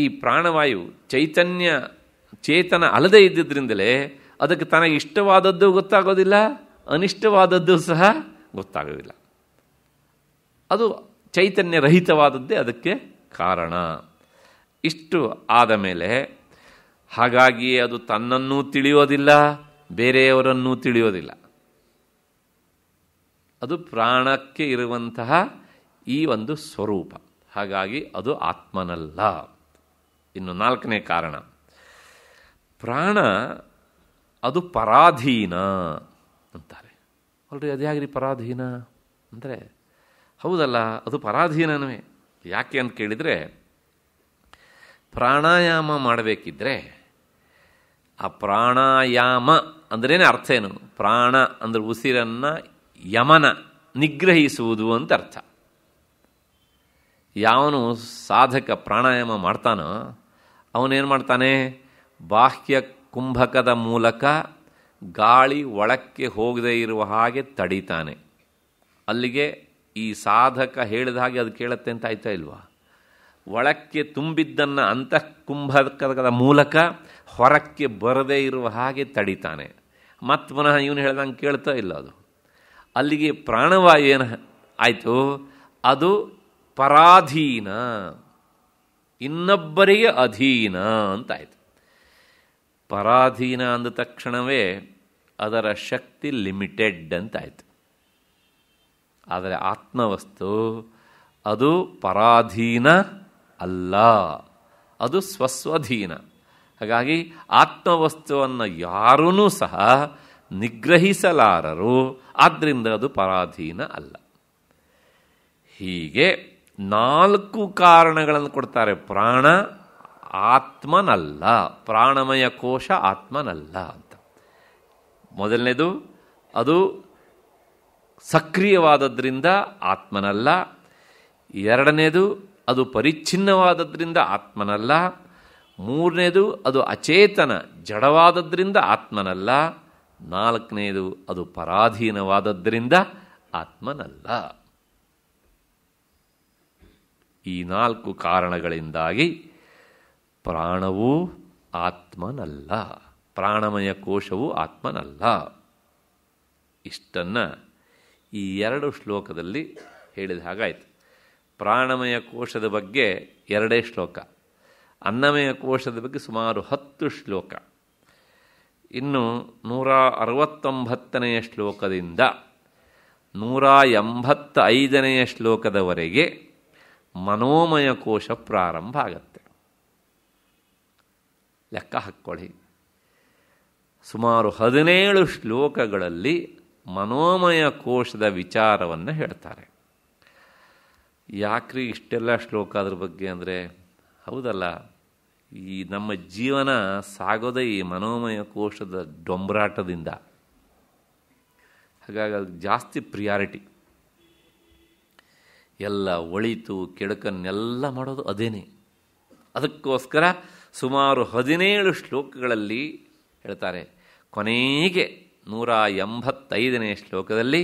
S1: ಈ ಪ್ರಾಣವಾಯು ಚೈತನ್ಯ ಚೇತನ ಅಲ್ಲದೆ ಇದ್ದಿದ್ದರಿಂದಲೇ ಅದಕ್ಕೆ ತನಗೆ ಇಷ್ಟವಾದದ್ದು ಗೊತ್ತಾಗೋದಿಲ್ಲ ಅನಿಷ್ಟವಾದದ್ದು ಸಹ ಗೊತ್ತಾಗೋದಿಲ್ಲ ಅದು ಚೈತನ್ಯ ರಹಿತವಾದದ್ದೇ ಅದಕ್ಕೆ ಕಾರಣ ಇಷ್ಟು ಆದ ಮೇಲೆ ಹಾಗಾಗಿ ಅದು ತನ್ನನ್ನೂ ತಿಳಿಯೋದಿಲ್ಲ ಬೇರೆಯವರನ್ನೂ ತಿಳಿಯೋದಿಲ್ಲ ಅದು ಪ್ರಾಣಕ್ಕೆ ಇರುವಂತಹ ಈ ಒಂದು ಸ್ವರೂಪ ಹಾಗಾಗಿ ಅದು ಆತ್ಮನಲ್ಲ ಇನ್ನು ನಾಲ್ಕನೇ ಕಾರಣ ಪ್ರಾಣ ಅದು ಪರಾಧೀನ ಅಂತಾರೆ ಅಲ್ರಿ ಅದು ಹೇಗ್ರಿ ಪರಾಧೀನ ಅಂದರೆ ಹೌದಲ್ಲ ಅದು ಪರಾಧೀನವೇ ಯಾಕೆ ಅಂತ ಕೇಳಿದರೆ ಪ್ರಾಣಾಯಾಮ ಮಾಡಬೇಕಿದ್ರೆ ಆ ಪ್ರಾಣಾಯಾಮ ಅಂದ್ರೇನೆ ಅರ್ಥ ಏನು ಪ್ರಾಣ ಅಂದರೆ ಉಸಿರನ್ನು ಯಮನ ನಿಗ್ರಹಿಸುವುದು ಅಂತ ಅರ್ಥ ಯಾವನು ಸಾಧಕ ಪ್ರಾಣಾಯಾಮ ಮಾಡ್ತಾನೋ ಅವನೇನು ಮಾಡ್ತಾನೆ ಬಾಹ್ಯ ಕುಂಭಕದ ಮೂಲಕ ಗಾಳಿ ಒಳಕ್ಕೆ ಹೋಗದೇ ಇರುವ ಹಾಗೆ ತಡೀತಾನೆ ಅಲ್ಲಿಗೆ ಈ ಸಾಧಕ ಹೇಳಿದ ಹಾಗೆ ಅದು ಕೇಳತ್ತೆ ಅಂತ ಆಯ್ತಾ ಇಲ್ವಾ ಒಳಕ್ಕೆ ತುಂಬಿದ್ದನ್ನು ಅಂತಃ ಕುಂಭಕದ ಮೂಲಕ ಹೊರಕ್ಕೆ ಬರದೇ ಇರುವ ಹಾಗೆ ತಡಿತಾನೆ ಮತ್ತು ಪುನಃ ಇವನು ಹೇಳ್ದಂಗೆ ಕೇಳ್ತಾ ಇಲ್ಲ ಅದು ಅಲ್ಲಿಗೆ ಪ್ರಾಣವಾಯು ಏನು ಆಯಿತು ಅದು ಪರಾಧೀನ ಇನ್ನೊಬ್ಬರಿಗೆ ಅಧೀನ ಅಂತಾಯಿತು ಪರಾಧೀನ ಅಂದ ತಕ್ಷಣವೇ ಅದರ ಶಕ್ತಿ ಲಿಮಿಟೆಡ್ ಅಂತಾಯಿತು ಆದರೆ ಆತ್ಮವಸ್ತು ಅದು ಪರಾಧೀನ ಅಲ್ಲ ಅದು ಸ್ವಸ್ವಧೀನ ಹಾಗಾಗಿ ಆತ್ಮವಸ್ತುವನ್ನು ಯಾರೂ ಸಹ ನಿಗ್ರಹಿಸಲಾರರು ಆದ್ದರಿಂದ ಅದು ಪರಾಧೀನ ಅಲ್ಲ ಹೀಗೆ ನಾಲ್ಕು ಕಾರಣಗಳನ್ನು ಕೊಡ್ತಾರೆ ಪ್ರಾಣ ಆತ್ಮನಲ್ಲ ಪ್ರಾಣಮಯ ಕೋಶ ಆತ್ಮನಲ್ಲ ಅಂತ ಮೊದಲನೇದು ಅದು ಸಕ್ರಿಯವಾದದ್ರಿಂದ ಆತ್ಮನಲ್ಲ ಎರಡನೇದು ಅದು ಪರಿಚ್ಛಿನ್ನವಾದದ್ರಿಂದ ಆತ್ಮನಲ್ಲ ಮೂರನೇದು ಅದು ಅಚೇತನ ಜಡವಾದದ್ರಿಂದ ಆತ್ಮನಲ್ಲ ನಾಲ್ಕನೇದು ಅದು ಪರಾಧೀನವಾದದ್ರಿಂದ ಆತ್ಮನಲ್ಲ ಈ ನಾಲ್ಕು ಕಾರಣಗಳಿಂದಾಗಿ ಪ್ರಾಣವೂ ಆತ್ಮನಲ್ಲ ಪ್ರಾಣಮಯ ಕೋಶವೂ ಆತ್ಮನಲ್ಲ ಇಷ್ಟನ್ನು ಈ ಎರಡು ಶ್ಲೋಕದಲ್ಲಿ ಹೇಳಿದ ಹಾಗಾಯಿತು ಪ್ರಾಣಮಯ ಕೋಶದ ಬಗ್ಗೆ ಎರಡೇ ಶ್ಲೋಕ ಅನ್ನಮಯ ಕೋಶದ ಬಗ್ಗೆ ಸುಮಾರು ಹತ್ತು ಶ್ಲೋಕ ಇನ್ನು ನೂರ ಅರವತ್ತೊಂಬತ್ತನೆಯ ಶ್ಲೋಕದಿಂದ ನೂರ ಎಂಬತ್ತೈದನೆಯ ಶ್ಲೋಕದವರೆಗೆ ಮನೋಮಯ ಕೋಶ ಪ್ರಾರಂಭ ಆಗತ್ತೆ ಲೆಕ್ಕ ಹಾಕ್ಕೊಳ್ಳಿ ಸುಮಾರು ಹದಿನೇಳು ಶ್ಲೋಕಗಳಲ್ಲಿ ಮನೋಮಯ ಕೋಶದ ವಿಚಾರವನ್ನು ಹೇಳ್ತಾರೆ ಯಾಕ್ರಿ ಇಷ್ಟೆಲ್ಲ ಶ್ಲೋಕ ಅದ್ರ ಬಗ್ಗೆ ಅಂದರೆ ಹೌದಲ್ಲ ಈ ನಮ್ಮ ಜೀವನ ಸಾಗೋದೇ ಈ ಮನೋಮಯ ಕೋಶದ ಡೊಂಬರಾಟದಿಂದ ಹಾಗಾಗಿ ಅದು ಜಾಸ್ತಿ ಪ್ರಿಯಾರಿಟಿ ಎಲ್ಲ ಒಳಿತು ಕೆಡಕನ್ನೆಲ್ಲ ಮಾಡೋದು ಅದೇನೇ ಅದಕ್ಕೋಸ್ಕರ ಸುಮಾರು ಹದಿನೇಳು ಶ್ಲೋಕಗಳಲ್ಲಿ ಹೇಳ್ತಾರೆ ಕೊನೆಗೆ ನೂರ ಎಂಬತ್ತೈದನೇ ಶ್ಲೋಕದಲ್ಲಿ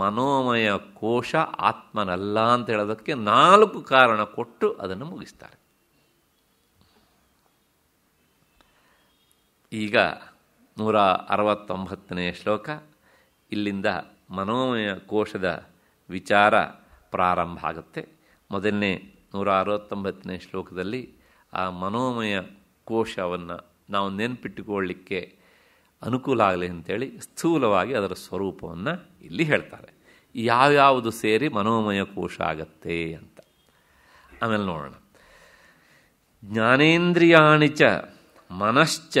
S1: ಮನೋಮಯ ಕೋಶ ಆತ್ಮನಲ್ಲ ಅಂತ ಹೇಳೋದಕ್ಕೆ ನಾಲ್ಕು ಕಾರಣ ಕೊಟ್ಟು ಅದನ್ನು ಮುಗಿಸ್ತಾರೆ ಈಗ ನೂರ ಅರವತ್ತೊಂಬತ್ತನೇ ಶ್ಲೋಕ ಇಲ್ಲಿಂದ ಮನೋಮಯ ಕೋಶದ ವಿಚಾರ ಪ್ರಾರಂಭ ಆಗುತ್ತೆ ಮೊದಲನೇ ನೂರ ಅರವತ್ತೊಂಬತ್ತನೇ ಶ್ಲೋಕದಲ್ಲಿ ಆ ಮನೋಮಯ ಕೋಶವನ್ನು ನಾವು ನೆನ್ಪಿಟ್ಟುಕೊಳ್ಳಿಕ್ಕೆ ಅನುಕೂಲ ಆಗಲಿ ಅಂತೇಳಿ ಸ್ಥೂಲವಾಗಿ ಅದರ ಸ್ವರೂಪವನ್ನು ಇಲ್ಲಿ ಹೇಳ್ತಾರೆ ಯಾವ್ಯಾವುದು ಸೇರಿ ಮನೋಮಯ ಕೋಶ ಆಗತ್ತೆ ಅಂತ ಆಮೇಲೆ ನೋಡೋಣ ಜ್ಞಾನೇಂದ್ರಿಯಾಣಿ ಚ ಮನಶ್ಚ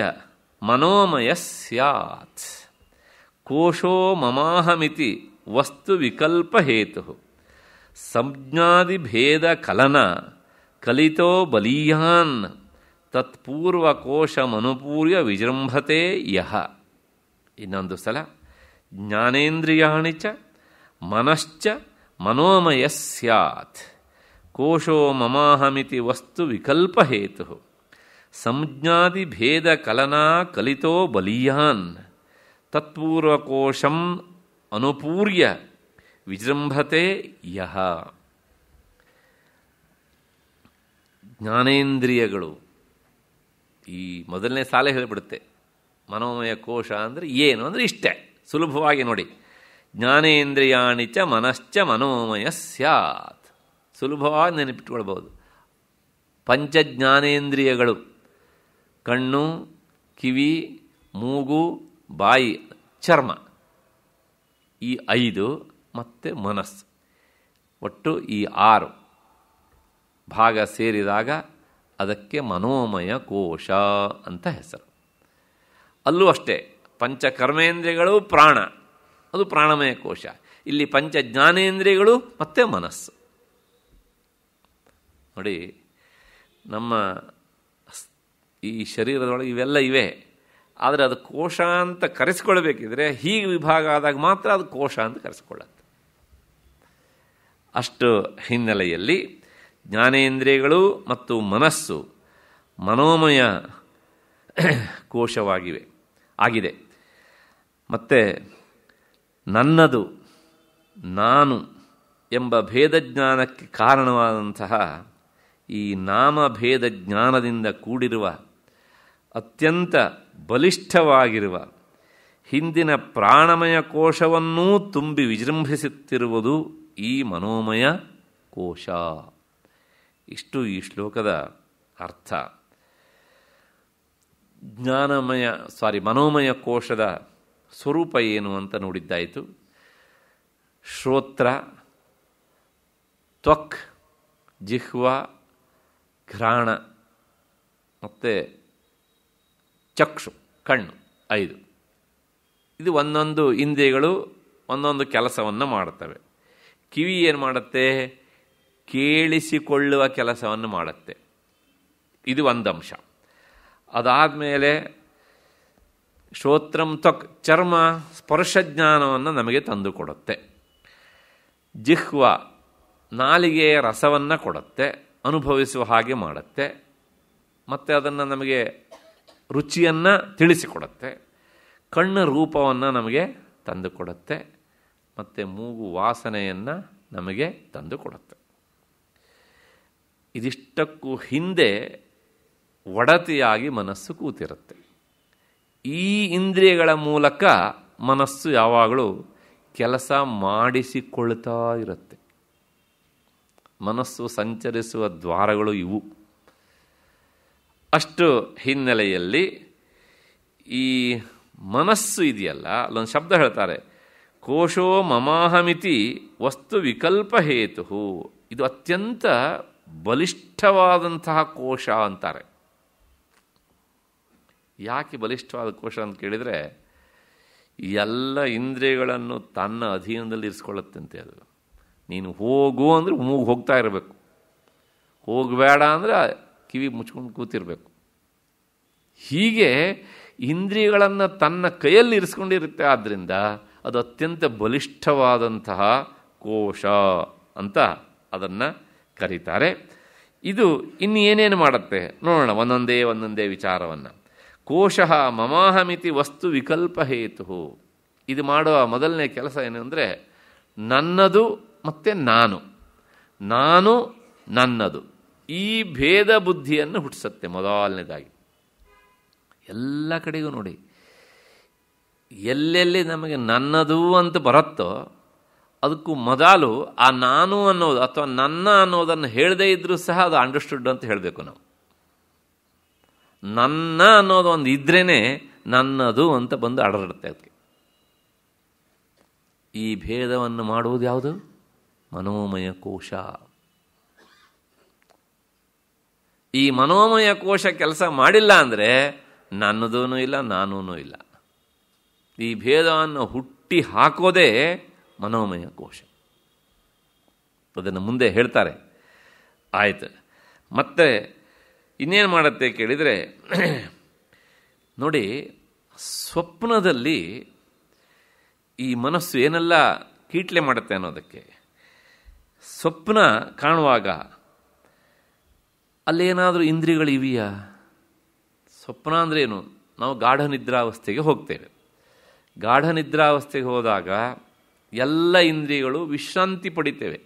S1: ಮನೋಮಯ ಸ್ಯಾತ್ ಕೋಶೋ ಮಮಾಹಮಿತಿ ವಸ್ತು ಸಂಜ್ಞಾದಿ ಭೇದ ಕಲನ ಕಲಿತೋ ಬಲೀಯಾನ್ ತತ್ಪೂರ್ವಕೋಶಮನುಪೂರ್ಯ ವಿಜೃಂಭತೆ ಯಹ ಇನ್ನೊಂದು ಸಲ ಜ್ಞಾನೇಂದ್ರಿಯಾಣಿ ಚ ಮನಶ್ಚ ಮನೋಮಯ ಸ್ಯಾತ್ ಕೋಶೋ ಮಮಾಹಮಿತಿ ವಸ್ತು ವಿಕಲ್ಪಹೇತು ಸಂಜ್ಞಾದಿ ಭೇದ ಕಲನಾ ಕಲಿತೋ ಬಲೀಯಾನ್ ತತ್ಪೂರ್ವಕೋಶಂ ಅನುಪೂರ್ಯ ವಿಜೃಂಭತೆ ಯಹ ಜ್ಞಾನೇಂದ್ರಿಯಗಳು ಈ ಮೊದಲನೇ ಸಾಲೆ ಹೇಳಿಬಿಡುತ್ತೆ ಮನೋಮಯ ಕೋಶ ಅಂದರೆ ಏನು ಅಂದರೆ ಇಷ್ಟೇ ಸುಲಭವಾಗಿ ನೋಡಿ ಜ್ಞಾನೇಂದ್ರಿಯಾಣಿ ಚ ಮನಶ್ಚ ಮನೋಮಯ ಸ್ಯಾತ್ ಸುಲಭವಾಗಿ ನೆನಪಿಟ್ಕೊಳ್ಬೋದು ಪಂಚ ಜ್ಞಾನೇಂದ್ರಿಯಗಳು ಕಣ್ಣು ಕಿವಿ ಮೂಗು ಬಾಯಿ ಚರ್ಮ ಈ ಐದು ಮತ್ತು ಮನಸ್ಸು ಒಟ್ಟು ಈ ಆರು ಭಾಗ ಸೇರಿದಾಗ ಅದಕ್ಕೆ ಮನೋಮಯ ಕೋಶ ಅಂತ ಹೆಸರು ಅಲ್ಲೂ ಅಷ್ಟೇ ಪಂಚಕರ್ಮೇಂದ್ರಿಯಗಳು ಪ್ರಾಣ ಅದು ಪ್ರಾಣಮಯ ಕೋಶ ಇಲ್ಲಿ ಪಂಚ ಜ್ಞಾನೇಂದ್ರಿಯಗಳು ಮತ್ತು ಮನಸ್ಸು ನೋಡಿ ನಮ್ಮ ಈ ಶರೀರದೊಳಗೆ ಇವೆಲ್ಲ ಇವೆ ಆದರೆ ಅದು ಕೋಶ ಅಂತ ಕರೆಸಿಕೊಳ್ಬೇಕಿದ್ರೆ ಹೀಗೆ ವಿಭಾಗ ಆದಾಗ ಮಾತ್ರ ಅದು ಕೋಶ ಅಂತ ಕರೆಸಿಕೊಳ್ಳುತ್ತೆ ಅಷ್ಟು ಹಿನ್ನೆಲೆಯಲ್ಲಿ ಜ್ಞಾನೇಂದ್ರಿಯಗಳು ಮತ್ತು ಮನಸ್ಸು ಮನೋಮಯ ಕೋಶವಾಗಿವೆ ಆಗಿದೆ ಮತ್ತು ನನ್ನದು ನಾನು ಎಂಬ ಭೇದ ಜ್ಞಾನಕ್ಕೆ ಕಾರಣವಾದಂತಹ ಈ ನಾಮಭೇದ ಜ್ಞಾನದಿಂದ ಕೂಡಿರುವ ಅತ್ಯಂತ ಬಲಿಷ್ಠವಾಗಿರುವ ಹಿಂದಿನ ಪ್ರಾಣಮಯ ಕೋಶವನ್ನೂ ತುಂಬಿ ವಿಜೃಂಭಿಸುತ್ತಿರುವುದು ಈ ಮನೋಮಯ ಕೋಶ ಇಷ್ಟು ಈ ಶ್ಲೋಕದ ಅರ್ಥ ಜ್ಞಾನಮಯ ಸಾರಿ ಮನೋಮಯ ಕೋಶದ ಸ್ವರೂಪ ಏನು ಅಂತ ನೋಡಿದ್ದಾಯಿತು ಶ್ರೋತ್ರ ತ್ವಕ್ ಜಿಹ್ವ ಘ್ರಾಣ ಮತ್ತು ಚಕ್ಷು ಕಣ್ಣು ಐದು ಇದು ಒಂದೊಂದು ಇಂದ್ರಿಯಗಳು ಒಂದೊಂದು ಕೆಲಸವನ್ನು ಮಾಡುತ್ತವೆ ಕಿವಿ ಏನು ಮಾಡುತ್ತೆ ಕೇಳಿಸಿಕೊಳ್ಳುವ ಕೆಲಸವನ್ನು ಮಾಡುತ್ತೆ ಇದು ಒಂದಂಶ ಅದಾದಮೇಲೆ ಶ್ರೋತ್ರಂ ತ್ವಕ್ ಚರ್ಮ ಸ್ಪರ್ಶ ಜ್ಞಾನವನ್ನು ನಮಗೆ ತಂದು ಕೊಡುತ್ತೆ ಜಿಹ್ವ ನಾಲಿಗೆಯ ರಸವನ್ನು ಕೊಡುತ್ತೆ ಅನುಭವಿಸುವ ಹಾಗೆ ಮಾಡುತ್ತೆ ಮತ್ತು ಅದನ್ನು ನಮಗೆ ರುಚಿಯನ್ನು ತಿಳಿಸಿಕೊಡುತ್ತೆ ಕಣ್ಣು ರೂಪವನ್ನು ನಮಗೆ ತಂದುಕೊಡುತ್ತೆ ಮತ್ತು ಮೂಗು ವಾಸನೆಯನ್ನು ನಮಗೆ ತಂದು ಕೊಡುತ್ತೆ ಇದಿಷ್ಟಕ್ಕೂ ಹಿಂದೆ ಒಡತಿಯಾಗಿ ಮನಸ್ಸು ಕೂತಿರುತ್ತೆ ಈ ಇಂದ್ರಿಯಗಳ ಮೂಲಕ ಮನಸ್ಸು ಯಾವಾಗಲೂ ಕೆಲಸ ಮಾಡಿಸಿಕೊಳ್ತಾ ಇರುತ್ತೆ ಮನಸ್ಸು ಸಂಚರಿಸುವ ದ್ವಾರಗಳು ಇವು ಅಷ್ಟು ಹಿನ್ನೆಲೆಯಲ್ಲಿ ಈ ಮನಸ್ಸು ಇದೆಯಲ್ಲ ಅಲ್ಲೊಂದು ಶಬ್ದ ಹೇಳ್ತಾರೆ ಕೋಶೋ ಮಮಾಹಮಿತಿ ವಸ್ತು ವಿಕಲ್ಪ ಹೇತು ಇದು ಅತ್ಯಂತ ಬಲಿಷ್ಠವಾದಂತಹ ಕೋಶ ಅಂತಾರೆ ಯಾಕೆ ಬಲಿಷ್ಠವಾದ ಕೋಶ ಅಂತ ಕೇಳಿದರೆ ಎಲ್ಲ ಇಂದ್ರಿಯಗಳನ್ನು ತನ್ನ ಅಧೀನದಲ್ಲಿ ಇರಿಸ್ಕೊಳ್ಳುತ್ತಂತೆ ಅದು ನೀನು ಹೋಗು ಅಂದರೆ ಮೂಗು ಹೋಗ್ತಾ ಇರಬೇಕು ಹೋಗಬೇಡ ಅಂದರೆ ಕಿವಿ ಮುಚ್ಕೊಂಡು ಕೂತಿರಬೇಕು ಹೀಗೆ ಇಂದ್ರಿಯಗಳನ್ನು ತನ್ನ ಕೈಯಲ್ಲಿ ಇರಿಸ್ಕೊಂಡಿರುತ್ತೆ ಆದ್ದರಿಂದ ಅದು ಅತ್ಯಂತ ಬಲಿಷ್ಠವಾದಂತಹ ಕೋಶ ಅಂತ ಅದನ್ನು ಕರೀತಾರೆ ಇದು ಇನ್ನೇನೇನು ಮಾಡುತ್ತೆ ನೋಡೋಣ ಒಂದೊಂದೇ ಒಂದೊಂದೇ ವಿಚಾರವನ್ನು ಕೋಶಃ ಮಮಾಹಮಿತಿ ವಸ್ತು ವಿಕಲ್ಪ ಹೇತು ಇದು ಮಾಡುವ ಮೊದಲನೇ ಕೆಲಸ ಏನು ಅಂದರೆ ನನ್ನದು ಮತ್ತು ನಾನು ನಾನು ನನ್ನದು ಈ ಭೇದ ಬುದ್ಧಿಯನ್ನು ಹುಟ್ಟಿಸುತ್ತೆ ಮೊದಲನೇದಾಗಿ ಎಲ್ಲ ಕಡೆಗೂ ನೋಡಿ ಎಲ್ಲೆಲ್ಲಿ ನಮಗೆ ನನ್ನದು ಅಂತ ಬರುತ್ತೋ ಅದಕ್ಕೂ ಮೊದಲು ಆ ನಾನು ಅನ್ನೋದು ಅಥವಾ ನನ್ನ ಅನ್ನೋದನ್ನು ಹೇಳದೇ ಇದ್ದರೂ ಸಹ ಅದು ಅಂಡರ್ಸ್ಟುಡ್ ಅಂತ ಹೇಳಬೇಕು ನಾವು ನನ್ನ ಅನ್ನೋದು ಒಂದು ಇದ್ರೇ ನನ್ನದು ಅಂತ ಬಂದು ಅಡರಡುತ್ತೆ ಅದಕ್ಕೆ ಈ ಭೇದವನ್ನು ಮಾಡುವುದು ಯಾವುದು ಮನೋಮಯ ಕೋಶ ಈ ಮನೋಮಯ ಕೋಶ ಕೆಲಸ ಮಾಡಿಲ್ಲ ಅಂದರೆ ನನ್ನದೂ ಇಲ್ಲ ನಾನೂ ಇಲ್ಲ ಈ ಭೇದವನ್ನು ಹುಟ್ಟಿ ಹಾಕೋದೇ ಮನೋಮಯ ಕೋಶ ಅದನ್ನು ಮುಂದೆ ಹೇಳ್ತಾರೆ ಆಯಿತು ಮತ್ತೆ ಇನ್ನೇನು ಮಾಡುತ್ತೆ ಕೇಳಿದರೆ ನೋಡಿ ಸ್ವಪ್ನದಲ್ಲಿ ಈ ಮನಸ್ಸು ಏನೆಲ್ಲ ಕೀಟ್ಲೆ ಮಾಡುತ್ತೆ ಅನ್ನೋದಕ್ಕೆ ಸ್ವಪ್ನ ಕಾಣುವಾಗ ಅಲ್ಲೇನಾದರೂ ಇಂದ್ರಿಯಗಳಿವೆಯಾ ಸ್ವಪ್ನ ಅಂದ್ರೇನು ನಾವು ಗಾಢ ನಿದ್ರಾವಸ್ಥೆಗೆ ಹೋಗ್ತೇವೆ ಗಾಢ ನಿದ್ರಾವಸ್ಥೆಗೆ ಹೋದಾಗ ಎಲ್ಲ ಇಂದ್ರಿಯಗಳು ವಿಶ್ರಾಂತಿ ಪಡಿತೇವೆ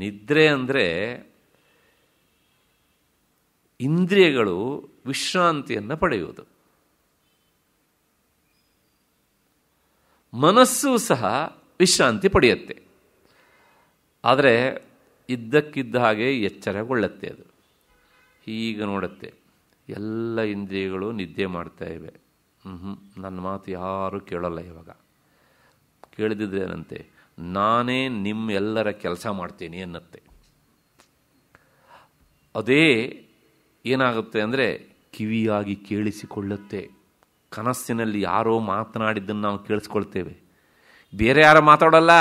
S1: ನಿದ್ರೆ ಅಂದರೆ ಇಂದ್ರಿಯಗಳು ವಿಶ್ರಾಂತಿಯನ್ನು ಪಡೆಯುವುದು ಮನಸ್ಸು ಸಹ ವಿಶ್ರಾಂತಿ ಪಡೆಯುತ್ತೆ ಆದರೆ ಇದ್ದಕ್ಕಿದ್ದ ಹಾಗೆ ಎಚ್ಚರಗೊಳ್ಳುತ್ತೆ ಅದು ಈಗ ನೋಡುತ್ತೆ ಎಲ್ಲ ಇಂದ್ರಿಯಗಳು ನಿದ್ದೆ ಮಾಡ್ತಾ ಇವೆ ಹ್ಞೂ ನನ್ನ ಮಾತು ಯಾರೂ ಕೇಳಲ್ಲ ಇವಾಗ ಏನಂತೆ ನಾನೇ ನಿಮ್ಮೆಲ್ಲರ ಕೆಲಸ ಮಾಡ್ತೀನಿ ಅನ್ನತ್ತೆ ಅದೇ ಏನಾಗುತ್ತೆ ಅಂದರೆ ಕಿವಿಯಾಗಿ ಕೇಳಿಸಿಕೊಳ್ಳುತ್ತೆ ಕನಸಿನಲ್ಲಿ ಯಾರೋ ಮಾತನಾಡಿದ್ದನ್ನು ನಾವು ಕೇಳಿಸ್ಕೊಳ್ತೇವೆ ಬೇರೆ ಯಾರು ಮಾತಾಡೋಲ್ಲ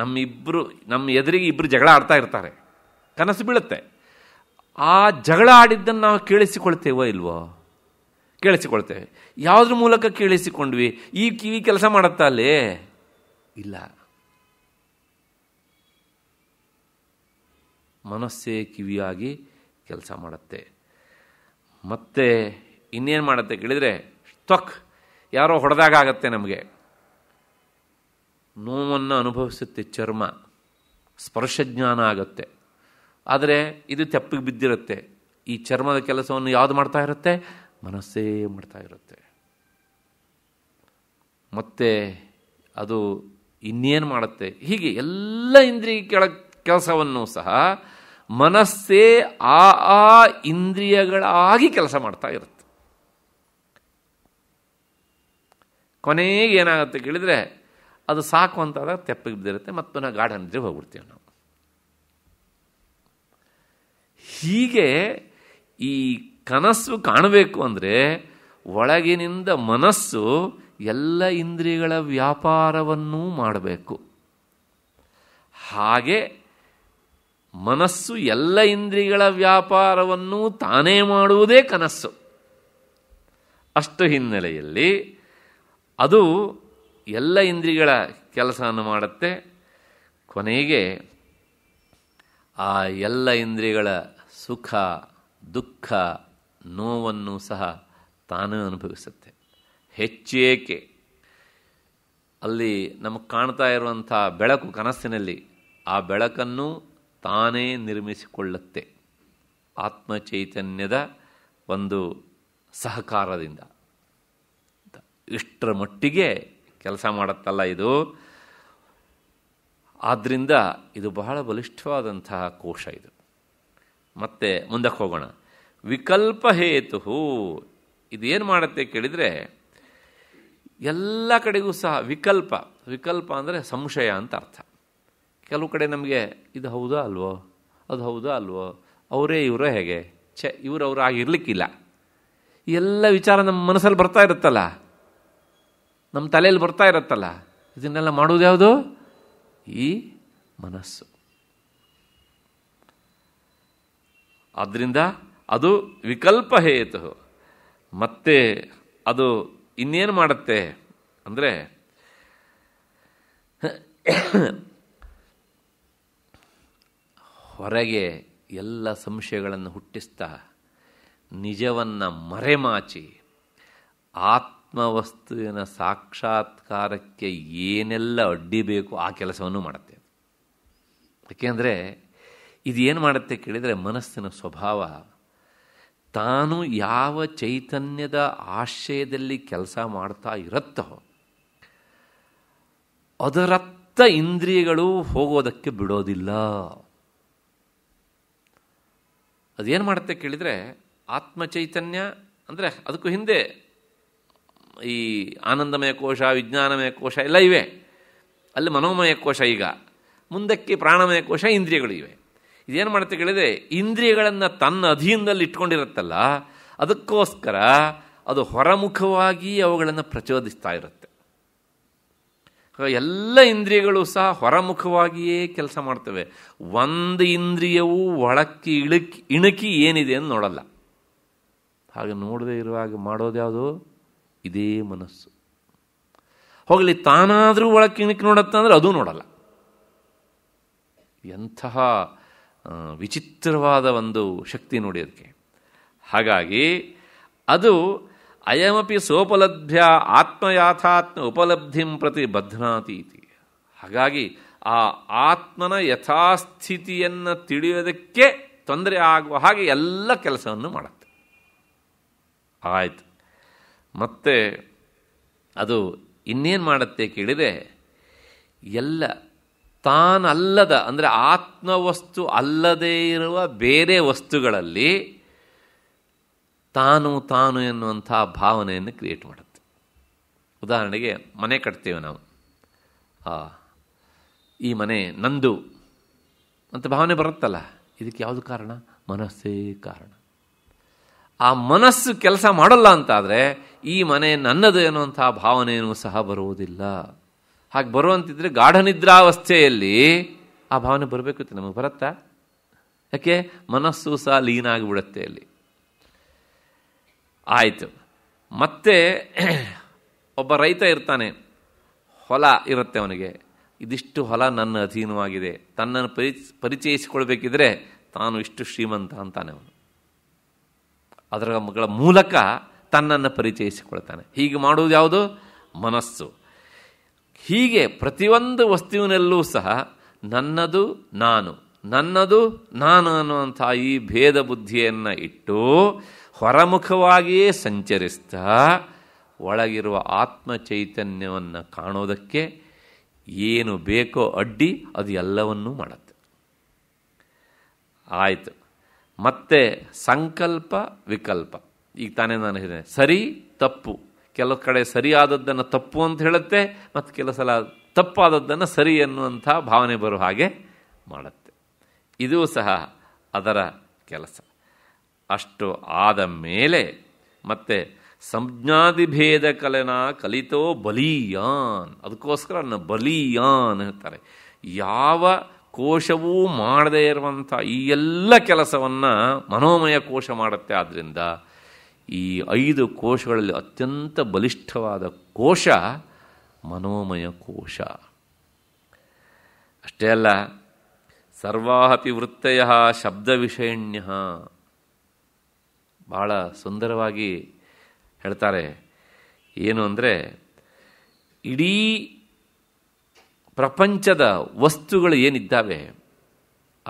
S1: ನಮ್ಮಿಬ್ಬರು ನಮ್ಮ ಎದುರಿಗೆ ಇಬ್ಬರು ಜಗಳ ಆಡ್ತಾ ಇರ್ತಾರೆ ಕನಸು ಬೀಳುತ್ತೆ ಆ ಜಗಳ ಆಡಿದ್ದನ್ನು ನಾವು ಕೇಳಿಸಿಕೊಳ್ತೇವೋ ಇಲ್ವೋ ಕೇಳಿಸಿಕೊಳ್ತೇವೆ ಯಾವುದ್ರ ಮೂಲಕ ಕೇಳಿಸಿಕೊಂಡ್ವಿ ಈ ಕಿವಿ ಕೆಲಸ ಮಾಡುತ್ತಾ ಅಲ್ಲೇ ಇಲ್ಲ ಮನಸ್ಸೇ ಕಿವಿಯಾಗಿ ಕೆಲಸ ಮಾಡುತ್ತೆ ಮತ್ತೆ ಇನ್ನೇನು ಮಾಡುತ್ತೆ ಕೇಳಿದರೆ ತ್ವಕ್ ಯಾರೋ ಹೊಡೆದಾಗತ್ತೆ ನಮಗೆ ನೋವನ್ನು ಅನುಭವಿಸುತ್ತೆ ಚರ್ಮ ಸ್ಪರ್ಶ ಜ್ಞಾನ ಆಗುತ್ತೆ ಆದರೆ ಇದು ತೆಪ್ಪಿಗೆ ಬಿದ್ದಿರುತ್ತೆ ಈ ಚರ್ಮದ ಕೆಲಸವನ್ನು ಯಾವುದು ಮಾಡ್ತಾ ಇರುತ್ತೆ ಮನಸ್ಸೇ ಮಾಡ್ತಾ ಇರುತ್ತೆ ಮತ್ತೆ ಅದು ಇನ್ನೇನು ಮಾಡುತ್ತೆ ಹೀಗೆ ಎಲ್ಲ ಇಂದ್ರಿಯ ಕೆಳ ಕೆಲಸವನ್ನು ಸಹ ಮನಸ್ಸೇ ಆ ಆ ಇಂದ್ರಿಯಗಳಾಗಿ ಕೆಲಸ ಮಾಡ್ತಾ ಇರುತ್ತೆ ಕೊನೆಗೆ ಏನಾಗುತ್ತೆ ಕೇಳಿದರೆ ಅದು ಸಾಕು ಅಂತಾದಾಗ ತೆಪ್ಪಿಗೆ ಬಿದ್ದಿರುತ್ತೆ ಮತ್ತು ನಾವು ಗಾಢ ನಿದ್ರೆ ಹೋಗ್ಬಿಡ್ತೀವಿ ನಾವು ಹೀಗೆ ಈ ಕನಸು ಕಾಣಬೇಕು ಅಂದರೆ ಒಳಗಿನಿಂದ ಮನಸ್ಸು ಎಲ್ಲ ಇಂದ್ರಿಯಗಳ ವ್ಯಾಪಾರವನ್ನೂ ಮಾಡಬೇಕು ಹಾಗೆ ಮನಸ್ಸು ಎಲ್ಲ ಇಂದ್ರಿಯಗಳ ವ್ಯಾಪಾರವನ್ನು ತಾನೇ ಮಾಡುವುದೇ ಕನಸ್ಸು ಅಷ್ಟು ಹಿನ್ನೆಲೆಯಲ್ಲಿ ಅದು ಎಲ್ಲ ಇಂದ್ರಿಯಗಳ ಕೆಲಸವನ್ನು ಮಾಡುತ್ತೆ ಕೊನೆಗೆ ಆ ಎಲ್ಲ ಇಂದ್ರಿಯಗಳ ಸುಖ ದುಃಖ ನೋವನ್ನು ಸಹ ತಾನೇ ಅನುಭವಿಸುತ್ತೆ ಹೆಚ್ಚೇಕೆ ಅಲ್ಲಿ ನಮಗೆ ಕಾಣ್ತಾ ಇರುವಂಥ ಬೆಳಕು ಕನಸಿನಲ್ಲಿ ಆ ಬೆಳಕನ್ನು ತಾನೇ ನಿರ್ಮಿಸಿಕೊಳ್ಳುತ್ತೆ ಆತ್ಮ ಚೈತನ್ಯದ ಒಂದು ಸಹಕಾರದಿಂದ ಇಷ್ಟರ ಮಟ್ಟಿಗೆ ಕೆಲಸ ಮಾಡುತ್ತಲ್ಲ ಇದು ಆದ್ದರಿಂದ ಇದು ಬಹಳ ಬಲಿಷ್ಠವಾದಂತಹ ಕೋಶ ಇದು ಮತ್ತೆ ಮುಂದಕ್ಕೆ ಹೋಗೋಣ ವಿಕಲ್ಪ ಹೇತು ಇದೇನು ಮಾಡುತ್ತೆ ಕೇಳಿದರೆ ಎಲ್ಲ ಕಡೆಗೂ ಸಹ ವಿಕಲ್ಪ ವಿಕಲ್ಪ ಅಂದರೆ ಸಂಶಯ ಅಂತ ಅರ್ಥ ಕೆಲವು ಕಡೆ ನಮಗೆ ಇದು ಹೌದಾ ಅಲ್ವೋ ಅದು ಹೌದಾ ಅಲ್ವೋ ಅವರೇ ಇವರೇ ಹೇಗೆ ಛೆ ಇವರು ಅವರು ಆಗಿರಲಿಕ್ಕಿಲ್ಲ ಎಲ್ಲ ವಿಚಾರ ನಮ್ಮ ಮನಸ್ಸಲ್ಲಿ ಬರ್ತಾ ಇರುತ್ತಲ್ಲ ನಮ್ಮ ತಲೆಯಲ್ಲಿ ಬರ್ತಾ ಇರುತ್ತಲ್ಲ ಇದನ್ನೆಲ್ಲ ಮಾಡೋದು ಯಾವುದು ಈ ಮನಸ್ಸು ಆದ್ದರಿಂದ ಅದು ವಿಕಲ್ಪ ಹೇತು ಮತ್ತೆ ಅದು ಇನ್ನೇನು ಮಾಡುತ್ತೆ ಅಂದರೆ ಹೊರಗೆ ಎಲ್ಲ ಸಂಶಯಗಳನ್ನು ಹುಟ್ಟಿಸ್ತಾ ನಿಜವನ್ನು ಮರೆಮಾಚಿ ಆತ್ಮವಸ್ತುವಿನ ಸಾಕ್ಷಾತ್ಕಾರಕ್ಕೆ ಏನೆಲ್ಲ ಅಡ್ಡಿ ಬೇಕು ಆ ಕೆಲಸವನ್ನು ಮಾಡುತ್ತೆ ಯಾಕೆಂದರೆ ಇದೇನು ಮಾಡುತ್ತೆ ಕೇಳಿದರೆ ಮನಸ್ಸಿನ ಸ್ವಭಾವ ತಾನು ಯಾವ ಚೈತನ್ಯದ ಆಶ್ರಯದಲ್ಲಿ ಕೆಲಸ ಮಾಡ್ತಾ ಇರುತ್ತೋ ಅದರತ್ತ ಇಂದ್ರಿಯಗಳು ಹೋಗೋದಕ್ಕೆ ಬಿಡೋದಿಲ್ಲ ಅದೇನು ಮಾಡುತ್ತೆ ಕೇಳಿದರೆ ಆತ್ಮಚೈತನ್ಯ ಅಂದರೆ ಅದಕ್ಕೂ ಹಿಂದೆ ಈ ಆನಂದಮಯ ಕೋಶ ವಿಜ್ಞಾನಮಯ ಕೋಶ ಎಲ್ಲ ಇವೆ ಅಲ್ಲಿ ಮನೋಮಯ ಕೋಶ ಈಗ ಮುಂದಕ್ಕೆ ಪ್ರಾಣಮಯ ಕೋಶ ಇಂದ್ರಿಯಗಳು ಇವೆ ಇದೇನು ಮಾಡುತ್ತೆ ಕೇಳಿದೆ ಇಂದ್ರಿಯಗಳನ್ನು ತನ್ನ ಅಧೀನದಲ್ಲಿ ಇಟ್ಕೊಂಡಿರುತ್ತಲ್ಲ ಅದಕ್ಕೋಸ್ಕರ ಅದು ಹೊರಮುಖವಾಗಿ ಅವುಗಳನ್ನು ಪ್ರಚೋದಿಸ್ತಾ ಇರುತ್ತೆ ಎಲ್ಲ ಇಂದ್ರಿಯಗಳು ಸಹ ಹೊರಮುಖವಾಗಿಯೇ ಕೆಲಸ ಮಾಡ್ತವೆ ಒಂದು ಇಂದ್ರಿಯವು ಒಳಕ್ಕೆ ಇಳಕಿ ಇಣುಕಿ ಏನಿದೆ ಅಂತ ನೋಡಲ್ಲ ಹಾಗೆ ನೋಡದೆ ಇರುವಾಗ ಮಾಡೋದ್ಯಾವುದು ಇದೇ ಮನಸ್ಸು ಹೋಗಲಿ ತಾನಾದರೂ ಒಳಕ್ಕೆ ಇಣುಕಿ ನೋಡತ್ತಂದ್ರೆ ಅದು ನೋಡಲ್ಲ ಎಂತಹ ವಿಚಿತ್ರವಾದ ಒಂದು ಶಕ್ತಿ ನೋಡಿ ಅದಕ್ಕೆ ಹಾಗಾಗಿ ಅದು ಅಯಮಪಿ ಸೋಪಲಭ್ಯ ಆತ್ಮಯಾಥಾತ್ಮ ಉಪಲಬ್ಧಿಂ ಪ್ರತಿ ಬಧ್ನಾತೀತಿ ಹಾಗಾಗಿ ಆ ಆತ್ಮನ ಯಥಾಸ್ಥಿತಿಯನ್ನು ತಿಳಿಯೋದಕ್ಕೆ ತೊಂದರೆ ಆಗುವ ಹಾಗೆ ಎಲ್ಲ ಕೆಲಸವನ್ನು ಮಾಡುತ್ತೆ ಆಯಿತು ಮತ್ತೆ ಅದು ಇನ್ನೇನು ಮಾಡುತ್ತೆ ಕೇಳಿದರೆ ಎಲ್ಲ ತಾನಲ್ಲದ ಅಂದರೆ ಆತ್ಮವಸ್ತು ಅಲ್ಲದೇ ಇರುವ ಬೇರೆ ವಸ್ತುಗಳಲ್ಲಿ ತಾನು ತಾನು ಎನ್ನುವಂಥ ಭಾವನೆಯನ್ನು ಕ್ರಿಯೇಟ್ ಮಾಡುತ್ತೆ ಉದಾಹರಣೆಗೆ ಮನೆ ಕಟ್ತೇವೆ ನಾವು ಈ ಮನೆ ನಂದು ಅಂತ ಭಾವನೆ ಬರುತ್ತಲ್ಲ ಇದಕ್ಕೆ ಯಾವುದು ಕಾರಣ ಮನಸ್ಸೇ ಕಾರಣ ಆ ಮನಸ್ಸು ಕೆಲಸ ಮಾಡಲ್ಲ ಅಂತಾದರೆ ಈ ಮನೆ ನನ್ನದು ಎನ್ನುವಂಥ ಭಾವನೆಯೂ ಸಹ ಬರುವುದಿಲ್ಲ ಹಾಗೆ ಬರುವಂತಿದ್ರೆ ಗಾಢನಿದ್ರಾವಸ್ಥೆಯಲ್ಲಿ ಆ ಭಾವನೆ ಬರಬೇಕು ನಮಗೆ ಬರುತ್ತಾ ಯಾಕೆ ಮನಸ್ಸು ಸಹ ಬಿಡುತ್ತೆ ಅಲ್ಲಿ ಆಯಿತು ಮತ್ತೆ ಒಬ್ಬ ರೈತ ಇರ್ತಾನೆ ಹೊಲ ಇರುತ್ತೆ ಅವನಿಗೆ ಇದಿಷ್ಟು ಹೊಲ ನನ್ನ ಅಧೀನವಾಗಿದೆ ತನ್ನನ್ನು ಪರಿ ಪರಿಚಯಿಸಿಕೊಳ್ಬೇಕಿದ್ರೆ ತಾನು ಇಷ್ಟು ಶ್ರೀಮಂತ ಅಂತಾನೆ ಅವನು ಅದರ ಮಗಳ ಮೂಲಕ ತನ್ನನ್ನು ಪರಿಚಯಿಸಿಕೊಳ್ತಾನೆ ಹೀಗೆ ಮಾಡುವುದು ಯಾವುದು ಮನಸ್ಸು ಹೀಗೆ ಪ್ರತಿಯೊಂದು ವಸ್ತುವಿನಲ್ಲೂ ಸಹ ನನ್ನದು ನಾನು ನನ್ನದು ನಾನು ಅನ್ನುವಂಥ ಈ ಭೇದ ಬುದ್ಧಿಯನ್ನು ಇಟ್ಟು ಹೊರಮುಖವಾಗಿಯೇ ಸಂಚರಿಸ್ತಾ ಒಳಗಿರುವ ಆತ್ಮ ಚೈತನ್ಯವನ್ನು ಕಾಣೋದಕ್ಕೆ ಏನು ಬೇಕೋ ಅಡ್ಡಿ ಅದು ಎಲ್ಲವನ್ನೂ ಮಾಡುತ್ತೆ ಆಯಿತು ಮತ್ತೆ ಸಂಕಲ್ಪ ವಿಕಲ್ಪ ಈಗ ತಾನೇ ನಾನು ಹೇಳಿದೆ ಸರಿ ತಪ್ಪು ಕೆಲವು ಕಡೆ ಸರಿಯಾದದ್ದನ್ನು ತಪ್ಪು ಅಂತ ಹೇಳುತ್ತೆ ಮತ್ತು ಕೆಲವು ಸಲ ತಪ್ಪಾದದ್ದನ್ನು ಸರಿ ಎನ್ನುವಂಥ ಭಾವನೆ ಬರೋ ಹಾಗೆ ಮಾಡುತ್ತೆ ಇದು ಸಹ ಅದರ ಕೆಲಸ ಅಷ್ಟು ಆದ ಮೇಲೆ ಮತ್ತೆ ಸಂಜ್ಞಾದಿಭೇದ ಕಲೆನ ಕಲಿತೋ ಬಲೀಯಾನ್ ಅದಕ್ಕೋಸ್ಕರ ಬಲೀಯಾನ್ ಹೇಳ್ತಾರೆ ಯಾವ ಕೋಶವೂ ಮಾಡದೇ ಇರುವಂಥ ಈ ಎಲ್ಲ ಕೆಲಸವನ್ನು ಮನೋಮಯ ಕೋಶ ಮಾಡುತ್ತೆ ಆದ್ದರಿಂದ ಈ ಐದು ಕೋಶಗಳಲ್ಲಿ ಅತ್ಯಂತ ಬಲಿಷ್ಠವಾದ ಕೋಶ ಮನೋಮಯ ಕೋಶ ಅಷ್ಟೇ ಅಲ್ಲ ಸರ್ವಾಹಪಿ ವೃತ್ತಯ ಶಬ್ದವಿಷಯಣ್ಯ ಭಾಳ ಸುಂದರವಾಗಿ ಹೇಳ್ತಾರೆ ಏನು ಅಂದರೆ ಇಡೀ ಪ್ರಪಂಚದ ವಸ್ತುಗಳು ಏನಿದ್ದಾವೆ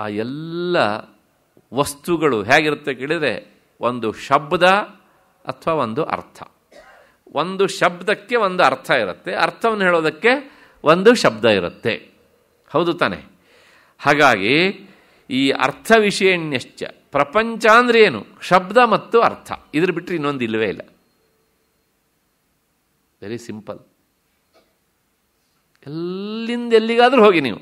S1: ಆ ಎಲ್ಲ ವಸ್ತುಗಳು ಹೇಗಿರುತ್ತೆ ಕೇಳಿದರೆ ಒಂದು ಶಬ್ದ ಅಥವಾ ಒಂದು ಅರ್ಥ ಒಂದು ಶಬ್ದಕ್ಕೆ ಒಂದು ಅರ್ಥ ಇರುತ್ತೆ ಅರ್ಥವನ್ನು ಹೇಳೋದಕ್ಕೆ ಒಂದು ಶಬ್ದ ಇರುತ್ತೆ ಹೌದು ತಾನೆ ಹಾಗಾಗಿ ಈ ಅರ್ಥ ವಿಷಯಣ್ಯಶ್ಚ ಪ್ರಪಂಚ ಅಂದರೆ ಏನು ಶಬ್ದ ಮತ್ತು ಅರ್ಥ ಇದ್ರ ಬಿಟ್ಟರೆ ಇನ್ನೊಂದು ಇಲ್ಲವೇ ಇಲ್ಲ ವೆರಿ ಸಿಂಪಲ್ ಎಲ್ಲಿಂದ ಎಲ್ಲಿಗಾದರೂ ಹೋಗಿ ನೀವು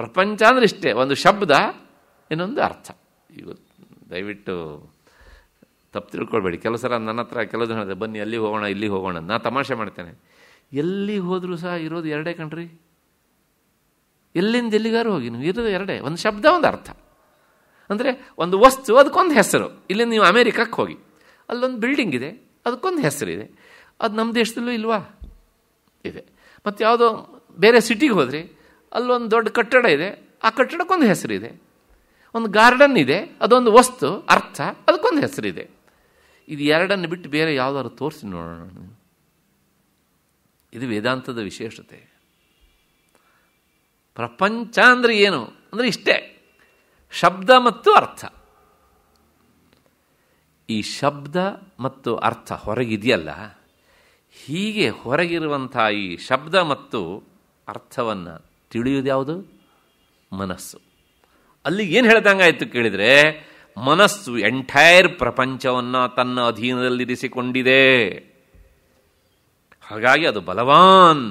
S1: ಪ್ರಪಂಚ ಅಂದ್ರೆ ಇಷ್ಟೇ ಒಂದು ಶಬ್ದ ಇನ್ನೊಂದು ಅರ್ಥ ಇವತ್ತು ದಯವಿಟ್ಟು ತಪ್ಪು ತಿಳ್ಕೊಳ್ಬೇಡಿ ಕೆಲವು ಸಲ ನನ್ನ ಹತ್ರ ಕೆಲವು ಜನ ಬನ್ನಿ ಅಲ್ಲಿ ಹೋಗೋಣ ಇಲ್ಲಿ ಹೋಗೋಣ ನಾನು ತಮಾಷೆ ಮಾಡ್ತೇನೆ ಎಲ್ಲಿ ಹೋದರೂ ಸಹ ಇರೋದು ಎರಡೇ ಕಣ್ರಿ ಎಲ್ಲಿಂದ ಎಲ್ಲಿಗಾರು ಹೋಗಿ ನೀವು ಇರೋದು ಎರಡೇ ಒಂದು ಶಬ್ದ ಒಂದು ಅರ್ಥ ಅಂದರೆ ಒಂದು ವಸ್ತು ಅದಕ್ಕೊಂದು ಹೆಸರು ಇಲ್ಲಿಂದ ನೀವು ಅಮೇರಿಕಕ್ಕೆ ಹೋಗಿ ಅಲ್ಲೊಂದು ಬಿಲ್ಡಿಂಗ್ ಇದೆ ಅದಕ್ಕೊಂದು ಹೆಸರು ಇದೆ ಅದು ನಮ್ಮ ದೇಶದಲ್ಲೂ ಇಲ್ವಾ ಇದೆ ಮತ್ತು ಯಾವುದೋ ಬೇರೆ ಸಿಟಿಗೆ ಹೋದ್ರಿ ಅಲ್ಲೊಂದು ದೊಡ್ಡ ಕಟ್ಟಡ ಇದೆ ಆ ಕಟ್ಟಡಕ್ಕೊಂದು ಹೆಸರಿದೆ ಒಂದು ಗಾರ್ಡನ್ ಇದೆ ಅದೊಂದು ವಸ್ತು ಅರ್ಥ ಅದಕ್ಕೊಂದು ಹೆಸರಿದೆ ಇದು ಎರಡನ್ನು ಬಿಟ್ಟು ಬೇರೆ ಯಾವುದಾದ್ರು ತೋರಿಸಿ ನೋಡೋಣ ಇದು ವೇದಾಂತದ ವಿಶೇಷತೆ ಪ್ರಪಂಚ ಅಂದರೆ ಏನು ಅಂದರೆ ಇಷ್ಟೇ ಶಬ್ದ ಮತ್ತು ಅರ್ಥ ಈ ಶಬ್ದ ಮತ್ತು ಅರ್ಥ ಹೊರಗಿದೆಯಲ್ಲ ಹೀಗೆ ಹೊರಗಿರುವಂಥ ಈ ಶಬ್ದ ಮತ್ತು ಅರ್ಥವನ್ನು ತಿಳಿಯೋದು ಯಾವುದು ಮನಸ್ಸು ಅಲ್ಲಿ ಏನು ಹೇಳ್ದಂಗಾಯಿತು ಕೇಳಿದರೆ ಮನಸ್ಸು ಎಂಟೈರ್ ಪ್ರಪಂಚವನ್ನು ತನ್ನ ಅಧೀನದಲ್ಲಿರಿಸಿಕೊಂಡಿದೆ ಹಾಗಾಗಿ ಅದು ಬಲವಾನ್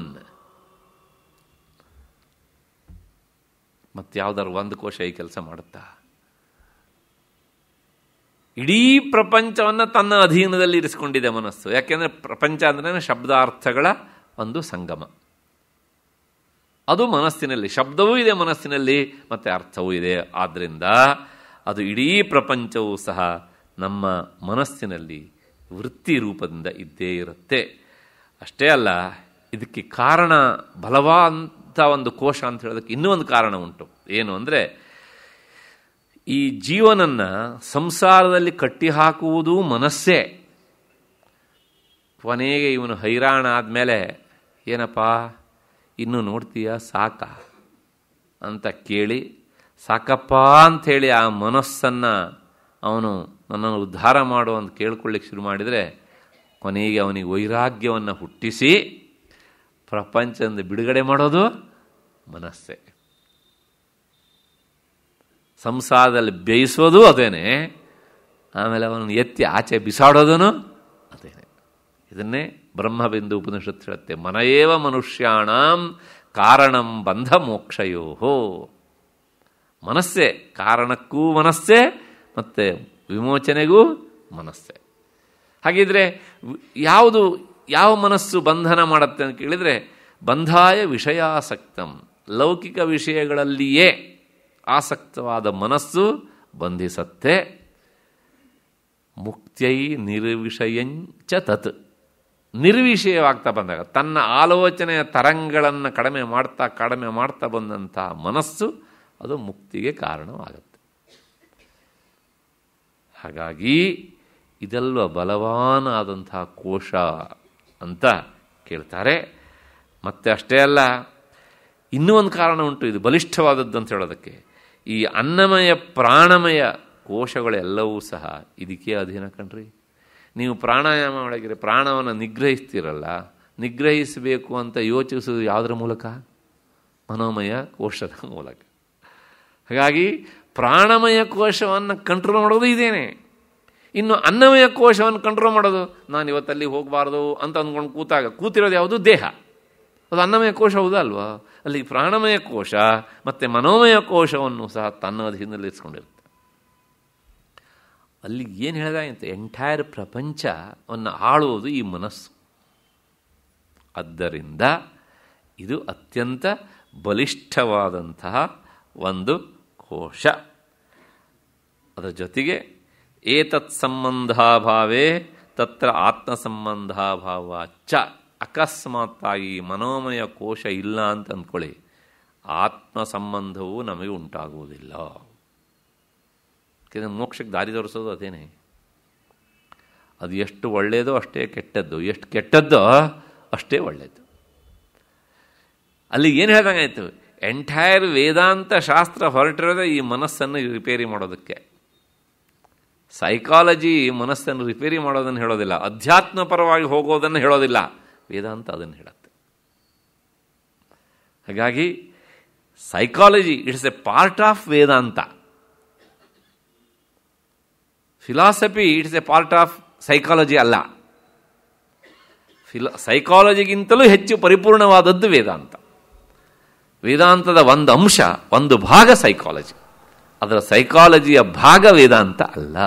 S1: ಮತ್ತೆ ಒಂದು ಕೋಶ ಈ ಕೆಲಸ ಮಾಡುತ್ತಾ ಇಡೀ ಪ್ರಪಂಚವನ್ನು ತನ್ನ ಅಧೀನದಲ್ಲಿ ಇರಿಸಿಕೊಂಡಿದೆ ಮನಸ್ಸು ಯಾಕೆಂದರೆ ಪ್ರಪಂಚ ಅಂದ್ರೆ ಶಬ್ದಾರ್ಥಗಳ ಒಂದು ಸಂಗಮ ಅದು ಮನಸ್ಸಿನಲ್ಲಿ ಶಬ್ದವೂ ಇದೆ ಮನಸ್ಸಿನಲ್ಲಿ ಮತ್ತು ಅರ್ಥವೂ ಇದೆ ಆದ್ದರಿಂದ ಅದು ಇಡೀ ಪ್ರಪಂಚವೂ ಸಹ ನಮ್ಮ ಮನಸ್ಸಿನಲ್ಲಿ ವೃತ್ತಿ ರೂಪದಿಂದ ಇದ್ದೇ ಇರುತ್ತೆ ಅಷ್ಟೇ ಅಲ್ಲ ಇದಕ್ಕೆ ಕಾರಣ ಬಲವಾದಂಥ ಒಂದು ಕೋಶ ಅಂತ ಹೇಳೋದಕ್ಕೆ ಇನ್ನೂ ಒಂದು ಕಾರಣ ಉಂಟು ಏನು ಅಂದರೆ ಈ ಜೀವನನ್ನು ಸಂಸಾರದಲ್ಲಿ ಕಟ್ಟಿಹಾಕುವುದು ಮನಸ್ಸೇ ಕೊನೆಗೆ ಇವನು ಹೈರಾಣ ಆದಮೇಲೆ ಏನಪ್ಪ ಇನ್ನೂ ನೋಡ್ತೀಯ ಸಾಕ ಅಂತ ಕೇಳಿ ಸಾಕಪ್ಪ ಅಂಥೇಳಿ ಆ ಮನಸ್ಸನ್ನು ಅವನು ನನ್ನನ್ನು ಉದ್ಧಾರ ಮಾಡು ಅಂತ ಕೇಳ್ಕೊಳ್ಳಿಕ್ಕೆ ಶುರು ಮಾಡಿದರೆ ಕೊನೆಗೆ ಅವನಿಗೆ ವೈರಾಗ್ಯವನ್ನು ಹುಟ್ಟಿಸಿ ಪ್ರಪಂಚದಿಂದ ಬಿಡುಗಡೆ ಮಾಡೋದು ಮನಸ್ಸೇ ಸಂಸಾರದಲ್ಲಿ ಬೇಯಿಸೋದು ಅದೇನೆ ಆಮೇಲೆ ಅವನನ್ನು ಎತ್ತಿ ಆಚೆ ಬಿಸಾಡೋದನು ಅದೇನೆ ಇದನ್ನೇ ಬ್ರಹ್ಮಬಿಂದು ಉಪನಿಷತ್ ಹೇಳುತ್ತೆ ಮನೆಯೇವ ಮನುಷ್ಯಾಣಂ ಕಾರಣಂ ಬಂಧ ಮೋಕ್ಷಯೋಹೋ ಮನಸ್ಸೇ ಕಾರಣಕ್ಕೂ ಮನಸ್ಸೇ ಮತ್ತು ವಿಮೋಚನೆಗೂ ಮನಸ್ಸೇ ಹಾಗಿದ್ರೆ ಯಾವುದು ಯಾವ ಮನಸ್ಸು ಬಂಧನ ಮಾಡುತ್ತೆ ಅಂತ ಕೇಳಿದರೆ ಬಂಧಾಯ ವಿಷಯಾಸಕ್ತಂ ಲೌಕಿಕ ವಿಷಯಗಳಲ್ಲಿಯೇ ಆಸಕ್ತವಾದ ಮನಸ್ಸು ಬಂಧಿಸತ್ತೆ ಮುಕ್ತೈ ನಿರ್ವಿಷಯಂಚ ತತ್ ನಿರ್ವಿಷಯವಾಗ್ತಾ ಬಂದಾಗ ತನ್ನ ಆಲೋಚನೆಯ ತರಂಗಗಳನ್ನು ಕಡಿಮೆ ಮಾಡ್ತಾ ಕಡಿಮೆ ಮಾಡ್ತಾ ಬಂದಂತಹ ಮನಸ್ಸು ಅದು ಮುಕ್ತಿಗೆ ಕಾರಣವಾಗುತ್ತೆ ಹಾಗಾಗಿ ಇದೆಲ್ಲ ಆದಂತಹ ಕೋಶ ಅಂತ ಕೇಳ್ತಾರೆ ಮತ್ತೆ ಅಷ್ಟೇ ಅಲ್ಲ ಇನ್ನೂ ಒಂದು ಕಾರಣ ಉಂಟು ಇದು ಬಲಿಷ್ಠವಾದದ್ದು ಅಂತ ಹೇಳೋದಕ್ಕೆ ಈ ಅನ್ನಮಯ ಪ್ರಾಣಮಯ ಕೋಶಗಳೆಲ್ಲವೂ ಸಹ ಇದಕ್ಕೆ ಅಧೀನ ಕಣ್ರಿ ನೀವು ಪ್ರಾಣಾಯಾಮ ಒಳಗಿರಿ ಪ್ರಾಣವನ್ನು ನಿಗ್ರಹಿಸ್ತೀರಲ್ಲ ನಿಗ್ರಹಿಸಬೇಕು ಅಂತ ಯೋಚಿಸೋದು ಯಾವುದರ ಮೂಲಕ ಮನೋಮಯ ಕೋಶದ ಮೂಲಕ ಹಾಗಾಗಿ ಪ್ರಾಣಮಯ ಕೋಶವನ್ನು ಕಂಟ್ರೋಲ್ ಮಾಡೋದು ಇದೇನೆ ಇನ್ನು ಅನ್ನಮಯ ಕೋಶವನ್ನು ಕಂಟ್ರೋಲ್ ಮಾಡೋದು ನಾನು ಇವತ್ತಲ್ಲಿ ಹೋಗಬಾರ್ದು ಅಂತ ಅಂದ್ಕೊಂಡು ಕೂತಾಗ ಕೂತಿರೋದು ಯಾವುದು ದೇಹ ಅದು ಅನ್ನಮಯ ಕೋಶ ಅಲ್ವಾ ಅಲ್ಲಿ ಪ್ರಾಣಮಯ ಕೋಶ ಮತ್ತು ಮನೋಮಯ ಕೋಶವನ್ನು ಸಹ ಅಧೀನದಲ್ಲಿ ಇರಿಸ್ಕೊಂಡಿರುತ್ತೆ ಅಲ್ಲಿ ಏನು ಅಂತ ಎಂಟೈರ್ ಪ್ರಪಂಚವನ್ನು ಆಳುವುದು ಈ ಮನಸ್ಸು ಆದ್ದರಿಂದ ಇದು ಅತ್ಯಂತ ಬಲಿಷ್ಠವಾದಂತಹ ಒಂದು ಕೋಶ ಅದರ ಜೊತೆಗೆ ಏತತ್ ಸಂಬಂಧಾಭಾವೇ ತತ್ರ ಆತ್ಮ ಸಂಬಂಧಾಭಾವ ಚ ಅಕಸ್ಮಾತ್ತಾಗಿ ಮನೋಮಯ ಕೋಶ ಇಲ್ಲ ಅಂತ ಅಂದ್ಕೊಳ್ಳಿ ಆತ್ಮ ಸಂಬಂಧವು ನಮಗೆ ಉಂಟಾಗುವುದಿಲ್ಲ ಮೋಕ್ಷಕ್ಕೆ ದಾರಿ ತೋರಿಸೋದು ಅದೇನೇ ಅದು ಎಷ್ಟು ಒಳ್ಳೆಯದೋ ಅಷ್ಟೇ ಕೆಟ್ಟದ್ದು ಎಷ್ಟು ಕೆಟ್ಟದ್ದೋ ಅಷ್ಟೇ ಒಳ್ಳೆಯದು ಅಲ್ಲಿ ಏನು ಹೇಳ್ದಂಗಾಯ್ತು ಎಂಟೈರ್ ವೇದಾಂತ ಶಾಸ್ತ್ರ ಹೊರಟಿರೋದೇ ಈ ಮನಸ್ಸನ್ನು ರಿಪೇರಿ ಮಾಡೋದಕ್ಕೆ ಸೈಕಾಲಜಿ ಮನಸ್ಸನ್ನು ರಿಪೇರಿ ಮಾಡೋದನ್ನು ಹೇಳೋದಿಲ್ಲ ಅಧ್ಯಾತ್ಮ ಪರವಾಗಿ ಹೋಗೋದನ್ನು ಹೇಳೋದಿಲ್ಲ ವೇದಾಂತ ಅದನ್ನು ಹೇಳುತ್ತೆ ಹಾಗಾಗಿ psychology it's a part of Vedanta philosophy it's a part of psychology ಅಲ್ಲ ಫಿಲ ಸೈಕಾಲಜಿಗಿಂತಲೂ ಹೆಚ್ಚು ಪರಿಪೂರ್ಣವಾದದ್ದು ವೇದಾಂತ ವೇದಾಂತದ ಒಂದು ಅಂಶ ಒಂದು ಭಾಗ ಸೈಕಾಲಜಿ ಅದರ ಸೈಕಾಲಜಿಯ ಭಾಗ ವೇದಾಂತ ಅಲ್ಲ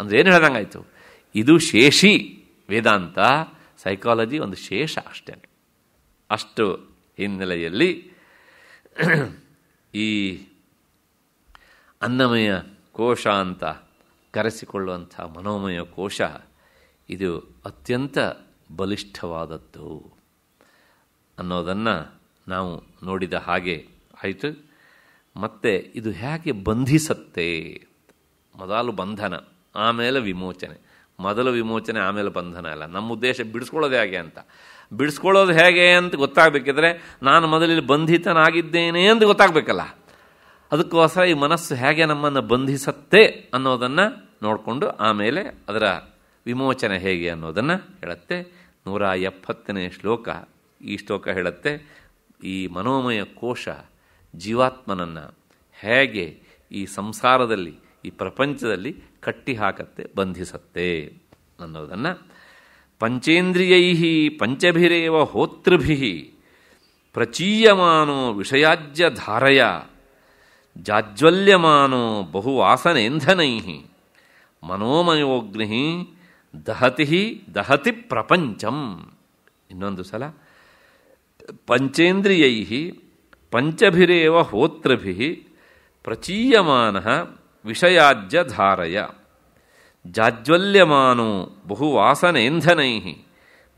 S1: ಅಂದ್ರೆ ಏನು ಹೇಳಿದಂಗಾಯಿತು ಇದು ಶೇಷಿ ವೇದಾಂತ ಸೈಕಾಲಜಿ ಒಂದು ಶೇಷ ಅಷ್ಟೇ ಅಷ್ಟು ಹಿನ್ನೆಲೆಯಲ್ಲಿ ಈ ಅನ್ನಮಯ ಕೋಶ ಅಂತ ಕರೆಸಿಕೊಳ್ಳುವಂಥ ಮನೋಮಯ ಕೋಶ ಇದು ಅತ್ಯಂತ ಬಲಿಷ್ಠವಾದದ್ದು ಅನ್ನೋದನ್ನು ನಾವು ನೋಡಿದ ಹಾಗೆ ಆಯಿತು ಮತ್ತು ಇದು ಹೇಗೆ ಬಂಧಿಸತ್ತೆ ಮೊದಲು ಬಂಧನ ಆಮೇಲೆ ವಿಮೋಚನೆ ಮೊದಲು ವಿಮೋಚನೆ ಆಮೇಲೆ ಬಂಧನ ಅಲ್ಲ ನಮ್ಮ ಉದ್ದೇಶ ಬಿಡಿಸ್ಕೊಳ್ಳೋದು ಹೇಗೆ ಅಂತ ಬಿಡಿಸ್ಕೊಳ್ಳೋದು ಹೇಗೆ ಅಂತ ಗೊತ್ತಾಗಬೇಕಿದ್ರೆ ನಾನು ಮೊದಲಿಲ್ಲಿ ಬಂಧಿತನಾಗಿದ್ದೇನೆ ಅಂತ ಗೊತ್ತಾಗಬೇಕಲ್ಲ ಅದಕ್ಕೋಸ್ಕರ ಈ ಮನಸ್ಸು ಹೇಗೆ ನಮ್ಮನ್ನು ಬಂಧಿಸತ್ತೆ ಅನ್ನೋದನ್ನು ನೋಡಿಕೊಂಡು ಆಮೇಲೆ ಅದರ ವಿಮೋಚನೆ ಹೇಗೆ ಅನ್ನೋದನ್ನು ಹೇಳುತ್ತೆ ನೂರ ಎಪ್ಪತ್ತನೇ ಶ್ಲೋಕ ಈ ಶ್ಲೋಕ ಹೇಳುತ್ತೆ ಈ ಮನೋಮಯ ಕೋಶ ಜೀವಾತ್ಮನನ್ನು ಹೇಗೆ ಈ ಸಂಸಾರದಲ್ಲಿ ಈ ಪ್ರಪಂಚದಲ್ಲಿ ಕಟ್ಟಿ ಬಂಧಿಸತ್ತೆ ಅನ್ನೋದನ್ನು ಪಂಚೇಂದ್ರಿಯೈ ಪಂಚಭಿರೇವ ಹೋತೃಭಿ ಪ್ರಚೀಯಮಾನೋ ವಿಷಯಾಜ್ಯ ಧಾರಯ ಜಾಜ್ವಲ್ಯಮಾನೋ ವಾಸನೇಂಧನೈ ಮನೋಮಯೋಗ್ನಿ ದಹತಿ ದಹತಿ ಪ್ರಪಂಚಂ ಇನ್ನೊಂದು ಸಲ ಪಂಚೇಂದ್ರಿಯೈ ಪಂಚಭಿರೇವ ಹೋತೃಭಿ ಪ್ರಚೀಯಮಾನ ವಿಷಯಾಜ್ಯ ಧಾರಯ ಜಾಜ್ವಲ್ಯಮಾನೋ ಬಹುವಾಸನೇಂಧನೈ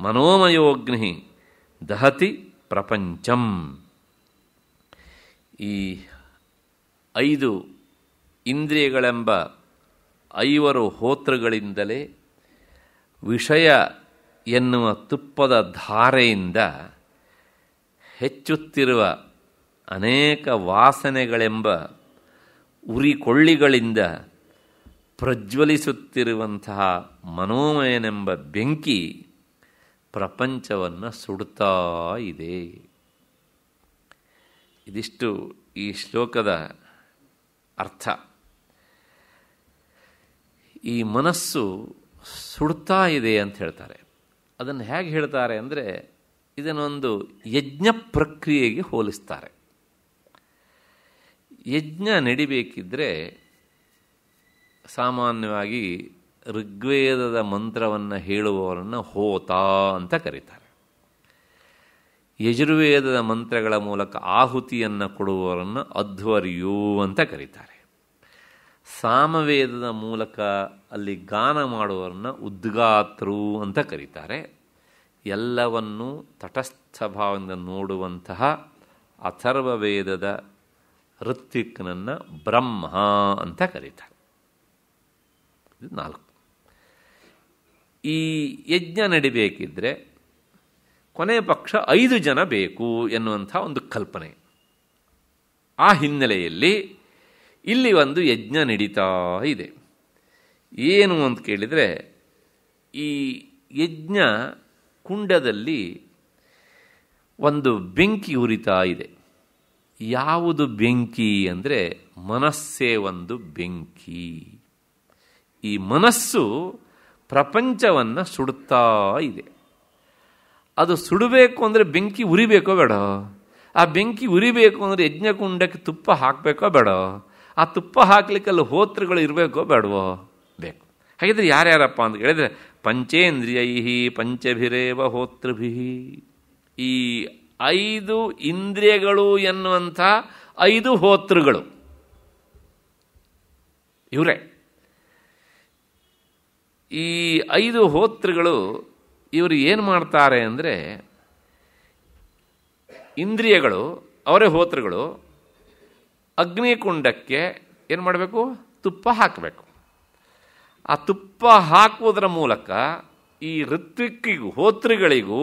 S1: ಮನೋಮಯೋಗ್ನಿ ದಹತಿ ಪ್ರಪಂಚಂ ಈ ಐದು ಇಂದ್ರಿಯಗಳೆಂಬ ಐವರು ಹೋತ್ರಗಳಿಂದಲೇ ವಿಷಯ ಎನ್ನುವ ತುಪ್ಪದ ಧಾರೆಯಿಂದ ಹೆಚ್ಚುತ್ತಿರುವ ಅನೇಕ ವಾಸನೆಗಳೆಂಬ ಉರಿಕೊಳ್ಳಿಗಳಿಂದ ಪ್ರಜ್ವಲಿಸುತ್ತಿರುವಂತಹ ಮನೋಮಯನೆಂಬ ಬೆಂಕಿ ಪ್ರಪಂಚವನ್ನು ಸುಡ್ತಾ ಇದೆ ಇದಿಷ್ಟು ಈ ಶ್ಲೋಕದ ಅರ್ಥ ಈ ಮನಸ್ಸು ಸುಡ್ತಾ ಇದೆ ಅಂತ ಹೇಳ್ತಾರೆ ಅದನ್ನು ಹೇಗೆ ಹೇಳ್ತಾರೆ ಅಂದರೆ ಇದನ್ನೊಂದು ಯಜ್ಞ ಪ್ರಕ್ರಿಯೆಗೆ ಹೋಲಿಸ್ತಾರೆ ಯಜ್ಞ ನಡಿಬೇಕಿದ್ದರೆ ಸಾಮಾನ್ಯವಾಗಿ ಋಗ್ವೇದದ ಮಂತ್ರವನ್ನು ಹೇಳುವವರನ್ನು ಹೋತ ಅಂತ ಕರೀತಾರೆ ಯಜುರ್ವೇದದ ಮಂತ್ರಗಳ ಮೂಲಕ ಆಹುತಿಯನ್ನು ಕೊಡುವವರನ್ನು ಅಧ್ವರ್ಯು ಅಂತ ಕರೀತಾರೆ ಸಾಮವೇದದ ಮೂಲಕ ಅಲ್ಲಿ ಗಾನ ಮಾಡುವವರನ್ನು ಉದ್ಗಾತೃ ಅಂತ ಕರೀತಾರೆ ಎಲ್ಲವನ್ನೂ ತಟಸ್ಥ ಭಾವದಿಂದ ನೋಡುವಂತಹ ಅಥರ್ವ ವೇದದ ಋತ್ವಿಕ್ನನ್ನು ಬ್ರಹ್ಮ ಅಂತ ಕರೀತಾರೆ ಇದು ನಾಲ್ಕು ಈ ಯಜ್ಞ ನಡಿಬೇಕಿದ್ರೆ ಕೊನೆ ಪಕ್ಷ ಐದು ಜನ ಬೇಕು ಎನ್ನುವಂಥ ಒಂದು ಕಲ್ಪನೆ ಆ ಹಿನ್ನೆಲೆಯಲ್ಲಿ ಇಲ್ಲಿ ಒಂದು ಯಜ್ಞ ನಡೀತಾ ಇದೆ ಏನು ಅಂತ ಕೇಳಿದರೆ ಈ ಯಜ್ಞ ಕುಂಡದಲ್ಲಿ ಒಂದು ಬೆಂಕಿ ಉರಿತಾ ಇದೆ ಯಾವುದು ಬೆಂಕಿ ಅಂದರೆ ಮನಸ್ಸೇ ಒಂದು ಬೆಂಕಿ ಈ ಮನಸ್ಸು ಪ್ರಪಂಚವನ್ನು ಸುಡುತ್ತಾ ಇದೆ ಅದು ಸುಡಬೇಕು ಅಂದರೆ ಬೆಂಕಿ ಉರಿಬೇಕೋ ಬೇಡ ಆ ಬೆಂಕಿ ಉರಿಬೇಕು ಅಂದರೆ ಯಜ್ಞಕುಂಡಕ್ಕೆ ತುಪ್ಪ ಹಾಕಬೇಕೋ ಬೇಡ ಆ ತುಪ್ಪ ಹಾಕ್ಲಿಕ್ಕೆಲ್ಲ ಹೋತ್ರಗಳು ಇರಬೇಕೋ ಬೇಡವೋ ಬೇಕು ಹಾಗಿದ್ರೆ ಯಾರ್ಯಾರಪ್ಪ ಅಂತ ಕೇಳಿದರೆ ಪಂಚೇಂದ್ರಿಯೈ ಪಂಚಭಿರೇವ ಹೋತೃಭಿ ಈ ಐದು ಇಂದ್ರಿಯಗಳು ಎನ್ನುವಂಥ ಐದು ಹೋತೃಗಳು ಇವರೇ ಈ ಐದು ಹೋತೃಗಳು ಇವರು ಏನು ಮಾಡ್ತಾರೆ ಅಂದರೆ ಇಂದ್ರಿಯಗಳು ಅವರೇ ಹೋತೃಗಳು ಅಗ್ನಿಕುಂಡಕ್ಕೆ ಏನು ಮಾಡಬೇಕು ತುಪ್ಪ ಹಾಕಬೇಕು ಆ ತುಪ್ಪ ಹಾಕುವುದರ ಮೂಲಕ ಈ ಋತ್ವಿಕ್ಕಿಗೂ ಹೋತ್ರಿಗಳಿಗೂ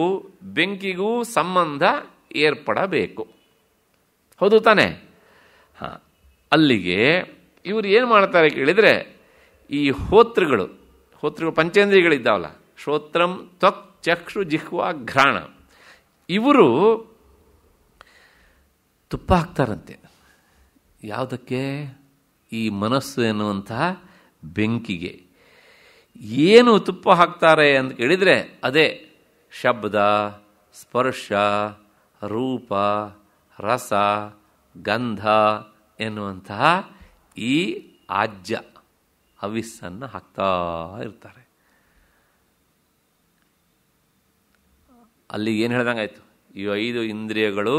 S1: ಬೆಂಕಿಗೂ ಸಂಬಂಧ ಏರ್ಪಡಬೇಕು ಹೌದು ತಾನೆ ಹಾಂ ಅಲ್ಲಿಗೆ ಇವರು ಏನು ಮಾಡ್ತಾರೆ ಕೇಳಿದರೆ ಈ ಹೋತ್ರಿಗಳು ಹೋತ್ರಿಗಳು ಪಂಚೇಂದ್ರಿಯಗಳಿದ್ದಾವಲ್ಲ ಶ್ರೋತ್ರಂ ತ್ವಕ್ ಚಕ್ಷು ಜಿಹ್ವಾ ಘ್ರಾಣ ಇವರು ತುಪ್ಪ ಹಾಕ್ತಾರಂತೆ ಯಾವುದಕ್ಕೆ ಈ ಮನಸ್ಸು ಎನ್ನುವಂತಹ ಬೆಂಕಿಗೆ ಏನು ತುಪ್ಪ ಹಾಕ್ತಾರೆ ಅಂತ ಕೇಳಿದರೆ ಅದೇ ಶಬ್ದ ಸ್ಪರ್ಶ ರೂಪ ರಸ ಗಂಧ ಎನ್ನುವಂತಹ ಈ ಆಜ್ಯ ಹವಿಸ್ಸನ್ನು ಹಾಕ್ತಾ ಇರ್ತಾರೆ ಅಲ್ಲಿ ಏನು ಹೇಳ್ದಂಗಾಯಿತು ಈ ಐದು ಇಂದ್ರಿಯಗಳು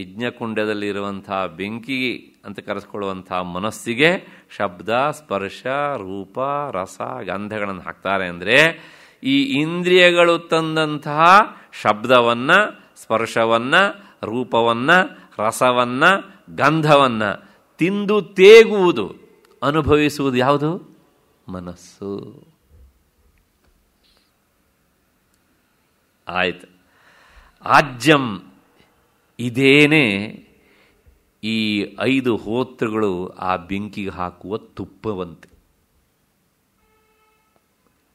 S1: ಯಜ್ಞಕುಂಡದಲ್ಲಿರುವಂಥ ಬೆಂಕಿ ಅಂತ ಕರೆಸ್ಕೊಳ್ಳುವಂಥ ಮನಸ್ಸಿಗೆ ಶಬ್ದ ಸ್ಪರ್ಶ ರೂಪ ರಸ ಗಂಧಗಳನ್ನು ಹಾಕ್ತಾರೆ ಅಂದರೆ ಈ ಇಂದ್ರಿಯಗಳು ತಂದಂತಹ ಶಬ್ದವನ್ನು ಸ್ಪರ್ಶವನ್ನು ರೂಪವನ್ನು ರಸವನ್ನು ಗಂಧವನ್ನು ತಿಂದು ತೇಗುವುದು ಅನುಭವಿಸುವುದು ಯಾವುದು ಮನಸ್ಸು ಆಯ್ತು ಆಜ್ಯಂ ಇದೇನೇ ಈ ಐದು ಹೋತ್ರಗಳು ಆ ಬೆಂಕಿಗೆ ಹಾಕುವ ತುಪ್ಪವಂತೆ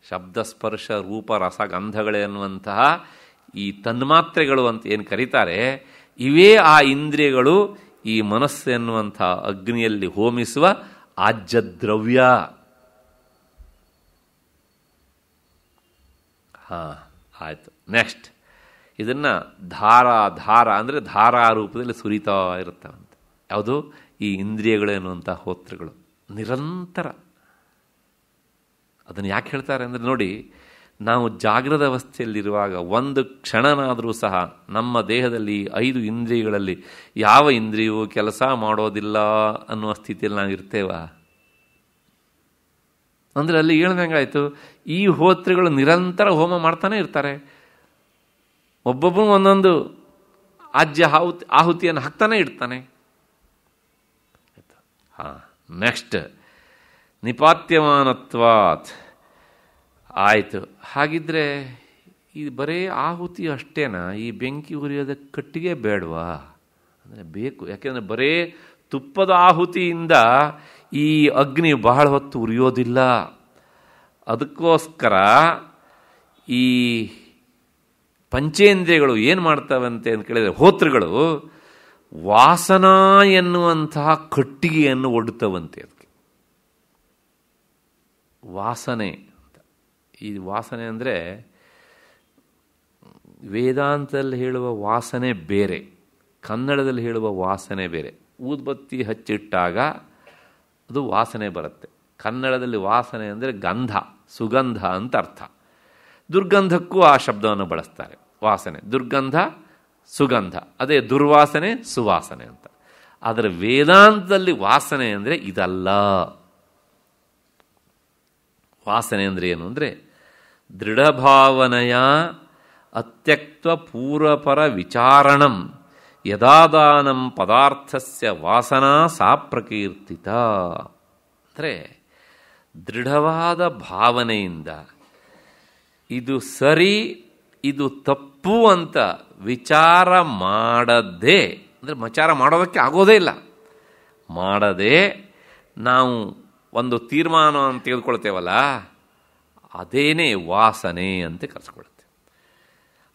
S1: ಶಬ್ದಸ್ಪರ್ಶ ರೂಪ ರಸಗಂಧಗಳೇ ಅನ್ನುವಂತಹ ಈ ತನ್ಮಾತ್ರೆಗಳು ಅಂತ ಏನು ಕರೀತಾರೆ ಇವೇ ಆ ಇಂದ್ರಿಯಗಳು ಈ ಮನಸ್ಸು ಎನ್ನುವಂಥ ಅಗ್ನಿಯಲ್ಲಿ ಹೋಮಿಸುವ ಆಜ್ಯ ದ್ರವ್ಯ ಹಾಂ ಆಯಿತು ನೆಕ್ಸ್ಟ್ ಇದನ್ನು ಧಾರಾ ಧಾರ ಅಂದರೆ ಧಾರಾ ರೂಪದಲ್ಲಿ ಸುರಿತಾ ಇರುತ್ತವೆ ಯಾವುದು ಈ ಇಂದ್ರಿಯಗಳು ಎನ್ನುವಂಥ ಹೋತ್ರಗಳು ನಿರಂತರ ಅದನ್ನು ಯಾಕೆ ಹೇಳ್ತಾರೆ ಅಂದರೆ ನೋಡಿ ನಾವು ಜಾಗೃತ ಅವಸ್ಥೆಯಲ್ಲಿರುವಾಗ ಒಂದು ಕ್ಷಣನಾದರೂ ಸಹ ನಮ್ಮ ದೇಹದಲ್ಲಿ ಐದು ಇಂದ್ರಿಯಗಳಲ್ಲಿ ಯಾವ ಇಂದ್ರಿಯವು ಕೆಲಸ ಮಾಡೋದಿಲ್ಲ ಅನ್ನುವ ಸ್ಥಿತಿಯಲ್ಲಿ ನಾವು ಇರ್ತೇವ ಅಂದರೆ ಅಲ್ಲಿ ಹೇಳ್ದಂಗಾಯಿತು ಈ ಹೋತ್ರಿಗಳು ನಿರಂತರ ಹೋಮ ಮಾಡ್ತಾನೆ ಇರ್ತಾರೆ ಒಬ್ಬೊಬ್ಬರು ಒಂದೊಂದು ಆಜ್ಯ ಆಹುತಿ ಆಹುತಿಯನ್ನು ಹಾಕ್ತಾನೆ ಇರ್ತಾನೆ ಹಾಂ ನೆಕ್ಸ್ಟ್ ನಿಪಾತ್ಯಮಾನತ್ವಾತ್ ಆಯಿತು ಹಾಗಿದ್ರೆ ಈ ಬರೀ ಆಹುತಿ ಅಷ್ಟೇನಾ ಈ ಬೆಂಕಿ ಉರಿಯೋದ ಕಟ್ಟಿಗೆ ಬೇಡವಾ ಅಂದರೆ ಬೇಕು ಯಾಕೆಂದರೆ ಬರೇ ತುಪ್ಪದ ಆಹುತಿಯಿಂದ ಈ ಅಗ್ನಿ ಬಹಳ ಹೊತ್ತು ಉರಿಯೋದಿಲ್ಲ ಅದಕ್ಕೋಸ್ಕರ ಈ ಪಂಚೇಂದ್ರಿಯಗಳು ಏನು ಮಾಡ್ತವೆ ಅಂತ ಕೇಳಿದರೆ ಹೋತ್ರಗಳು ವಾಸನ ಎನ್ನುವಂತಹ ಕಟ್ಟಿಗೆಯನ್ನು ಒಡ್ತವಂತೆ ಅದಕ್ಕೆ ವಾಸನೆ ಅಂತ ಈ ವಾಸನೆ ಅಂದರೆ ವೇದಾಂತದಲ್ಲಿ ಹೇಳುವ ವಾಸನೆ ಬೇರೆ ಕನ್ನಡದಲ್ಲಿ ಹೇಳುವ ವಾಸನೆ ಬೇರೆ ಊದ್ಬತ್ತಿ ಹಚ್ಚಿಟ್ಟಾಗ ಅದು ವಾಸನೆ ಬರುತ್ತೆ ಕನ್ನಡದಲ್ಲಿ ವಾಸನೆ ಅಂದರೆ ಗಂಧ ಸುಗಂಧ ಅಂತ ಅರ್ಥ ದುರ್ಗಂಧಕ್ಕೂ ಆ ಶಬ್ದವನ್ನು ಬಳಸ್ತಾರೆ ವಾಸನೆ ದುರ್ಗಂಧ ಸುಗಂಧ ಅದೇ ದುರ್ವಾಸನೆ ಸುವಾಸನೆ ಅಂತ ಆದರೆ ವೇದಾಂತದಲ್ಲಿ ವಾಸನೆ ಅಂದರೆ ಇದಲ್ಲ ವಾಸನೆ ಅಂದರೆ ಏನು ಅಂದರೆ ದೃಢಭಾವನೆಯ ಅತ್ಯಕ್ತ ಪೂರ್ವಪರ ವಿಚಾರಣಂ ಯದಾದಾನಂ ಪದಾರ್ಥಸ್ಯ ವಾಸನಾ ಸಾ ಪ್ರಕೀರ್ತಿತ ಅಂದರೆ ದೃಢವಾದ ಭಾವನೆಯಿಂದ ಇದು ಸರಿ ಇದು ತಪ್ಪು ತಪ್ಪು ಅಂತ ವಿಚಾರ ಮಾಡದೆ ಅಂದರೆ ವಿಚಾರ ಮಾಡೋದಕ್ಕೆ ಆಗೋದೇ ಇಲ್ಲ ಮಾಡದೆ ನಾವು ಒಂದು ತೀರ್ಮಾನವನ್ನು ತೆಗೆದುಕೊಳ್ತೇವಲ್ಲ ಅದೇನೇ ವಾಸನೆ ಅಂತ ಕರೆಸ್ಕೊಳುತ್ತೆ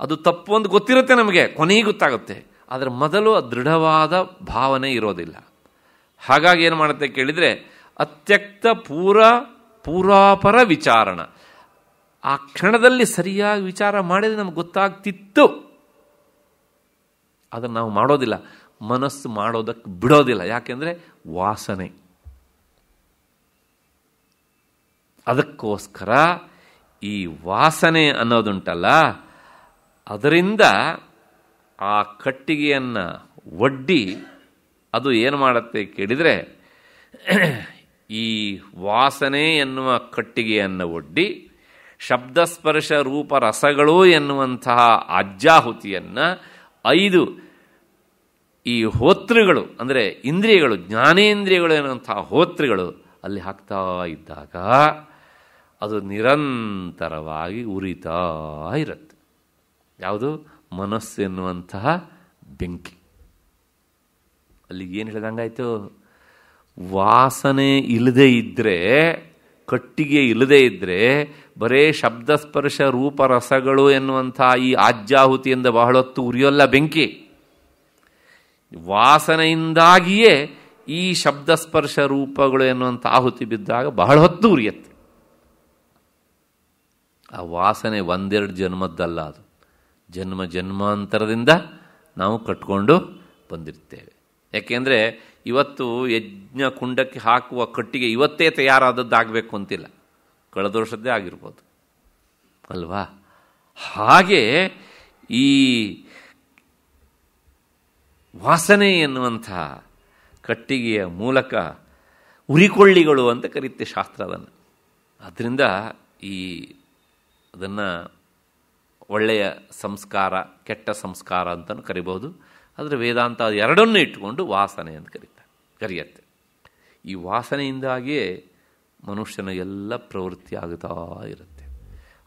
S1: ಅದು ತಪ್ಪು ಅಂತ ಗೊತ್ತಿರುತ್ತೆ ನಮಗೆ ಕೊನೆಗೆ ಗೊತ್ತಾಗುತ್ತೆ ಅದರ ಮೊದಲು ದೃಢವಾದ ಭಾವನೆ ಇರೋದಿಲ್ಲ ಹಾಗಾಗಿ ಏನು ಮಾಡುತ್ತೆ ಕೇಳಿದರೆ ಅತ್ಯಕ್ತ ಪೂರ ಪೂರಾಪರ ವಿಚಾರಣ ಆ ಕ್ಷಣದಲ್ಲಿ ಸರಿಯಾಗಿ ವಿಚಾರ ಮಾಡಿದರೆ ನಮ್ಗೆ ಗೊತ್ತಾಗ್ತಿತ್ತು ಅದನ್ನು ನಾವು ಮಾಡೋದಿಲ್ಲ ಮನಸ್ಸು ಮಾಡೋದಕ್ಕೆ ಬಿಡೋದಿಲ್ಲ ಯಾಕೆಂದರೆ ವಾಸನೆ ಅದಕ್ಕೋಸ್ಕರ ಈ ವಾಸನೆ ಅನ್ನೋದುಂಟಲ್ಲ ಅದರಿಂದ ಆ ಕಟ್ಟಿಗೆಯನ್ನು ಒಡ್ಡಿ ಅದು ಏನು ಮಾಡುತ್ತೆ ಕೇಳಿದರೆ ಈ ವಾಸನೆ ಎನ್ನುವ ಕಟ್ಟಿಗೆಯನ್ನು ಒಡ್ಡಿ ಶಬ್ದಸ್ಪರ್ಶ ರೂಪ ರಸಗಳು ಎನ್ನುವಂತಹ ಅಜ್ಜಾಹುತಿಯನ್ನು ಐದು ಈ ಹೋತೃಗಳು ಅಂದರೆ ಇಂದ್ರಿಯಗಳು ಜ್ಞಾನೇಂದ್ರಿಯಗಳು ಎನ್ನುವಂತಹ ಹೋತೃಗಳು ಅಲ್ಲಿ ಹಾಕ್ತಾ ಇದ್ದಾಗ ಅದು ನಿರಂತರವಾಗಿ ಉರಿತಾ ಇರುತ್ತೆ ಯಾವುದು ಮನಸ್ಸು ಎನ್ನುವಂತಹ ಬೆಂಕಿ ಅಲ್ಲಿ ಏನು ಹೇಳಿದಂಗಾಯ್ತು ವಾಸನೆ ಇಲ್ಲದೆ ಇದ್ದರೆ ಕಟ್ಟಿಗೆ ಇಲ್ಲದೇ ಇದ್ದರೆ ಬರೇ ಶಬ್ದಸ್ಪರ್ಶ ರೂಪರಸಗಳು ಎನ್ನುವಂಥ ಈ ಆಜ್ಯಾಹುತಿಯಿಂದ ಹೊತ್ತು ಉರಿಯೋಲ್ಲ ಬೆಂಕಿ ವಾಸನೆಯಿಂದಾಗಿಯೇ ಈ ಶಬ್ದಸ್ಪರ್ಶ ರೂಪಗಳು ಎನ್ನುವಂಥ ಆಹುತಿ ಬಿದ್ದಾಗ ಬಹಳ ಹೊತ್ತು ಉರಿಯತ್ತೆ ಆ ವಾಸನೆ ಒಂದೆರಡು ಜನ್ಮದ್ದಲ್ಲ ಅದು ಜನ್ಮ ಜನ್ಮಾಂತರದಿಂದ ನಾವು ಕಟ್ಕೊಂಡು ಬಂದಿರ್ತೇವೆ ಯಾಕೆಂದರೆ ಇವತ್ತು ಯಜ್ಞ ಕುಂಡಕ್ಕೆ ಹಾಕುವ ಕಟ್ಟಿಗೆ ಇವತ್ತೇ ತಯಾರಾದದ್ದು ಆಗಬೇಕು ಅಂತಿಲ್ಲ ಕಳೆದ ವರ್ಷದ್ದೇ ಆಗಿರ್ಬೋದು ಅಲ್ವಾ ಹಾಗೆ ಈ ವಾಸನೆ ಎನ್ನುವಂಥ ಕಟ್ಟಿಗೆಯ ಮೂಲಕ ಉರಿಕೊಳ್ಳಿಗಳು ಅಂತ ಕರೀತೆ ಶಾಸ್ತ್ರ ಅದನ್ನು ಅದರಿಂದ ಈ ಅದನ್ನು ಒಳ್ಳೆಯ ಸಂಸ್ಕಾರ ಕೆಟ್ಟ ಸಂಸ್ಕಾರ ಅಂತಲೂ ಕರಿಬೋದು ಆದರೆ ವೇದಾಂತ ಎರಡನ್ನೂ ಇಟ್ಟುಕೊಂಡು ವಾಸನೆ ಅಂತ ಕರಿತೀವಿ ಕರೆಯತ್ತೆ ಈ ವಾಸನೆಯಿಂದಾಗಿಯೇ ಮನುಷ್ಯನ ಎಲ್ಲ ಪ್ರವೃತ್ತಿ ಆಗ್ತಾ ಇರುತ್ತೆ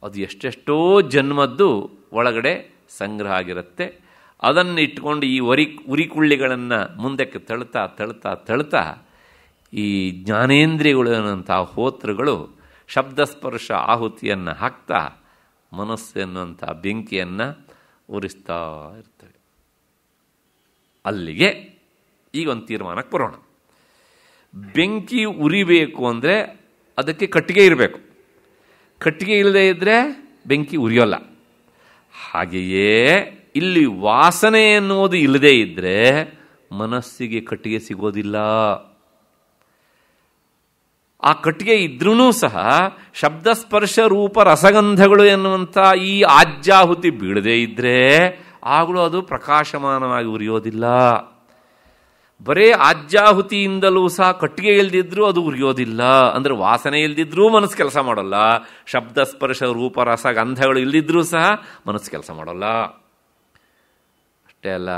S1: ಅದು ಎಷ್ಟೆಷ್ಟೋ ಜನ್ಮದ್ದು ಒಳಗಡೆ ಸಂಗ್ರಹ ಆಗಿರುತ್ತೆ ಅದನ್ನು ಇಟ್ಕೊಂಡು ಈ ಉರಿ ಉರಿಕುಳ್ಳಿಗಳನ್ನು ಮುಂದಕ್ಕೆ ತಳ್ತಾ ತಳ್ತಾ ತಳ್ತಾ ಈ ಅನ್ನುವಂಥ ಹೋತ್ರಗಳು ಶಬ್ದಸ್ಪರ್ಶ ಆಹುತಿಯನ್ನು ಹಾಕ್ತಾ ಮನಸ್ಸು ಎನ್ನುವಂಥ ಬೆಂಕಿಯನ್ನು ಉರಿಸ್ತಾ ಇರ್ತವೆ ಅಲ್ಲಿಗೆ ಈಗ ಒಂದು ತೀರ್ಮಾನಕ್ಕೆ ಬರೋಣ ಬೆಂಕಿ ಉರಿಬೇಕು ಅಂದರೆ ಅದಕ್ಕೆ ಕಟ್ಟಿಗೆ ಇರಬೇಕು ಕಟ್ಟಿಗೆ ಇಲ್ಲದೆ ಇದ್ದರೆ ಬೆಂಕಿ ಉರಿಯೋಲ್ಲ ಹಾಗೆಯೇ ಇಲ್ಲಿ ವಾಸನೆ ಎನ್ನುವುದು ಇಲ್ಲದೇ ಇದ್ದರೆ ಮನಸ್ಸಿಗೆ ಕಟ್ಟಿಗೆ ಸಿಗೋದಿಲ್ಲ ಆ ಕಟ್ಟಿಗೆ ಇದ್ರೂ ಸಹ ಶಬ್ದ ಸ್ಪರ್ಶ ರೂಪ ರಸಗಂಧಗಳು ಎನ್ನುವಂಥ ಈ ಆಜ್ಯಾಹುತಿ ಬೀಳದೇ ಇದ್ದರೆ ಆಗಲೂ ಅದು ಪ್ರಕಾಶಮಾನವಾಗಿ ಉರಿಯೋದಿಲ್ಲ ಬರೇ ಆಜ್ಜಾಹುತಿಯಿಂದಲೂ ಸಹ ಕಟ್ಟಿಗೆ ಇಲ್ದಿದ್ರೂ ಅದು ಉರಿಯೋದಿಲ್ಲ ಅಂದರೆ ವಾಸನೆ ಇಲ್ದಿದ್ರೂ ಮನಸ್ಸು ಕೆಲಸ ಮಾಡೋಲ್ಲ ಶಬ್ದ ಸ್ಪರ್ಶ ರಸ ಗಂಧಗಳು ಇಲ್ದಿದ್ರೂ ಸಹ ಮನಸ್ಸು ಕೆಲಸ ಮಾಡೋಲ್ಲ ಅಷ್ಟೇ ಅಲ್ಲ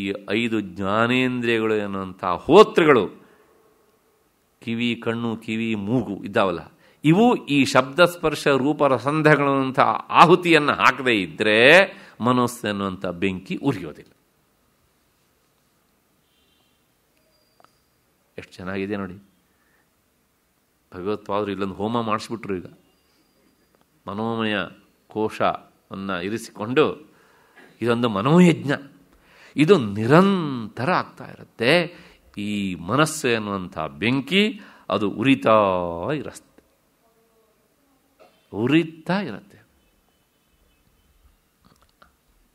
S1: ಈ ಐದು ಜ್ಞಾನೇಂದ್ರಿಯಗಳು ಎನ್ನುವಂಥ ಹೋತ್ರಗಳು ಕಿವಿ ಕಣ್ಣು ಕಿವಿ ಮೂಗು ಇದ್ದಾವಲ್ಲ ಇವು ಈ ಶಬ್ದ ಸ್ಪರ್ಶ ರೂಪರಸಂಧಗಳಂಥ ಆಹುತಿಯನ್ನು ಹಾಕದೇ ಇದ್ದರೆ ಮನಸ್ಸು ಎನ್ನುವಂಥ ಬೆಂಕಿ ಉರಿಯೋದಿಲ್ಲ ಎಷ್ಟು ಚೆನ್ನಾಗಿದೆ ನೋಡಿ ಭಗವತ್ಪಾದರು ಇಲ್ಲೊಂದು ಹೋಮ ಮಾಡಿಸ್ಬಿಟ್ರು ಈಗ ಮನೋಮಯ ಕೋಶವನ್ನು ಇರಿಸಿಕೊಂಡು ಇದೊಂದು ಮನೋಯಜ್ಞ ಇದು ನಿರಂತರ ಆಗ್ತಾ ಇರುತ್ತೆ ಈ ಮನಸ್ಸು ಎನ್ನುವಂಥ ಬೆಂಕಿ ಅದು ಉರಿತಾ ಇರತ್ತೆ ಉರಿತಾ ಇರುತ್ತೆ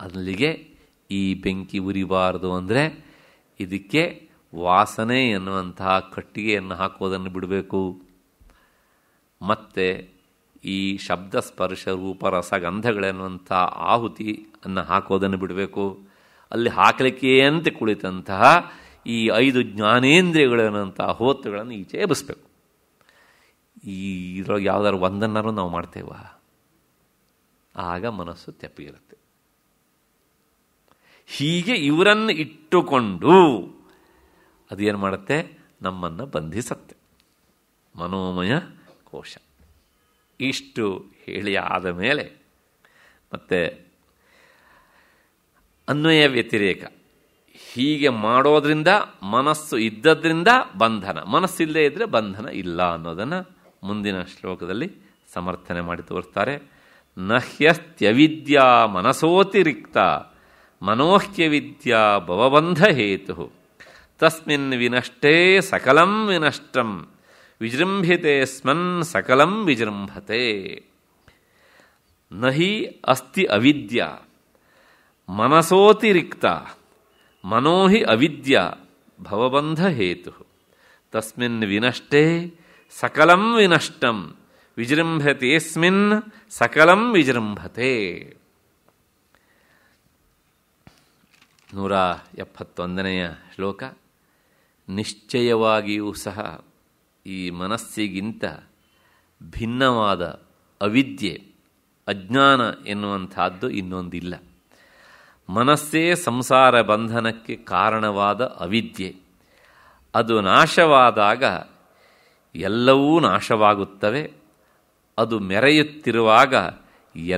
S1: ಅಲ್ಲಿಗೆ ಈ ಬೆಂಕಿ ಉರಿಬಾರದು ಅಂದರೆ ಇದಕ್ಕೆ ವಾಸನೆ ಎನ್ನುವಂತಹ ಕಟ್ಟಿಗೆಯನ್ನು ಹಾಕೋದನ್ನು ಬಿಡಬೇಕು ಮತ್ತು ಈ ಶಬ್ದ ಸ್ಪರ್ಶ ರೂಪ ಆಹುತಿ ಆಹುತಿಯನ್ನು ಹಾಕೋದನ್ನು ಬಿಡಬೇಕು ಅಲ್ಲಿ ಹಾಕಲಿಕ್ಕೆ ಅಂತ ಕುಳಿತಂತಹ ಈ ಐದು ಜ್ಞಾನೇಂದ್ರಿಯಗಳೆನ್ನುವಂಥ ಹೋತುಗಳನ್ನು ಈಚೆ ಎಬ್ಬಿಸ್ಬೇಕು ಈ ಇದರೊಳಗೆ ಯಾವುದಾದ್ರು ಒಂದನ್ನಾರು ನಾವು ಮಾಡ್ತೇವ ಆಗ ಮನಸ್ಸು ತೆಪ್ಪಿರುತ್ತೆ ಹೀಗೆ ಇವರನ್ನು ಇಟ್ಟುಕೊಂಡು ಅದೇನು ಮಾಡುತ್ತೆ ನಮ್ಮನ್ನು ಬಂಧಿಸತ್ತೆ ಮನೋಮಯ ಕೋಶ ಇಷ್ಟು ಹೇಳಿ ಆದ ಮೇಲೆ ಮತ್ತು ಅನ್ವಯ ವ್ಯತಿರೇಕ ಹೀಗೆ ಮಾಡೋದ್ರಿಂದ ಮನಸ್ಸು ಇದ್ದದ್ರಿಂದ ಬಂಧನ ಮನಸ್ಸಿಲ್ಲದೇ ಇದ್ದರೆ ಬಂಧನ ಇಲ್ಲ ಅನ್ನೋದನ್ನು ಮುಂದಿನ ಶ್ಲೋಕದಲ್ಲಿ ಸಮರ್ಥನೆ ಮಾಡಿ ತೋರಿಸ್ತಾರೆ ನಹ್ಯಸ್ತ್ಯವಿದ್ಯಾ ಮನಸೋತಿರಿಕ್ತ ಮನೋಹ್ಯವಿದ್ಯಾ ಭವಬಂಧ ಹೇತು तस्मिन् विनष्टे सकलं विनष्टं विजृंभिते स्मन् सकलं विजृंभते न अस्ति अविद्या मनसोतिरिक्ता मनो हि अविद्या भवबंध हेतु तस्मिन् विनष्टे सकलं विनष्टं विजृंभतेस्मिन् सकलं ವಿಜೃಂಭತೆ ನೂರ ಎಪ್ಪತ್ತೊಂದನೆಯ ಶ್ಲೋಕ ನಿಶ್ಚಯವಾಗಿಯೂ ಸಹ ಈ ಮನಸ್ಸಿಗಿಂತ ಭಿನ್ನವಾದ ಅವಿದ್ಯೆ ಅಜ್ಞಾನ ಎನ್ನುವಂಥದ್ದು ಇನ್ನೊಂದಿಲ್ಲ ಮನಸ್ಸೇ ಸಂಸಾರ ಬಂಧನಕ್ಕೆ ಕಾರಣವಾದ ಅವಿದ್ಯೆ ಅದು ನಾಶವಾದಾಗ ಎಲ್ಲವೂ ನಾಶವಾಗುತ್ತವೆ ಅದು ಮೆರೆಯುತ್ತಿರುವಾಗ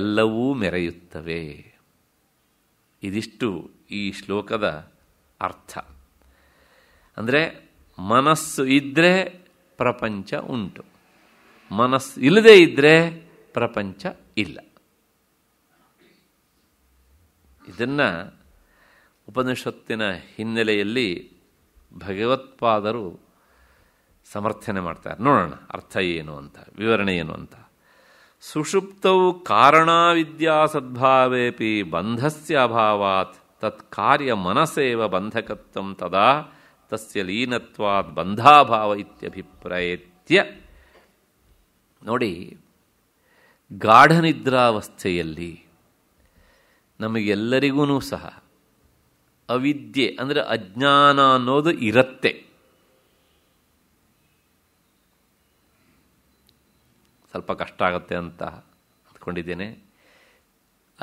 S1: ಎಲ್ಲವೂ ಮೆರೆಯುತ್ತವೆ ಇದಿಷ್ಟು ಈ ಶ್ಲೋಕದ ಅರ್ಥ ಅಂದರೆ ಮನಸ್ಸು ಇದ್ದರೆ ಪ್ರಪಂಚ ಉಂಟು ಮನಸ್ಸು ಇಲ್ಲದೇ ಇದ್ದರೆ ಪ್ರಪಂಚ ಇಲ್ಲ ಇದನ್ನು ಉಪನಿಷತ್ತಿನ ಹಿನ್ನೆಲೆಯಲ್ಲಿ ಭಗವತ್ಪಾದರು ಸಮರ್ಥನೆ ಮಾಡ್ತಾರೆ ನೋಡೋಣ ಅರ್ಥ ಏನು ಅಂತ ವಿವರಣೆ ಏನು ಅಂತ ಸುಷುಪ್ತವು ವಿದ್ಯಾ ಸದ್ಭಾವೇಪಿ ಬಂಧಸ್ಯ ಅಭಾವಾತ್ ಕಾರ್ಯ ಮನಸೇವ ಬಂಧಕತ್ವ ತದಾ ತಸ್ಯ ಬಂಧಾಭಾವ ಇತ್ಯಭಿಪ್ರಾಯತ್ಯ ನೋಡಿ ಗಾಢನಿದ್ರಾವಸ್ಥೆಯಲ್ಲಿ ನಮಗೆಲ್ಲರಿಗೂ ಸಹ ಅವಿದ್ಯೆ ಅಂದರೆ ಅಜ್ಞಾನ ಅನ್ನೋದು ಇರತ್ತೆ ಸ್ವಲ್ಪ ಕಷ್ಟ ಆಗುತ್ತೆ ಅಂತ ಅಂದ್ಕೊಂಡಿದ್ದೇನೆ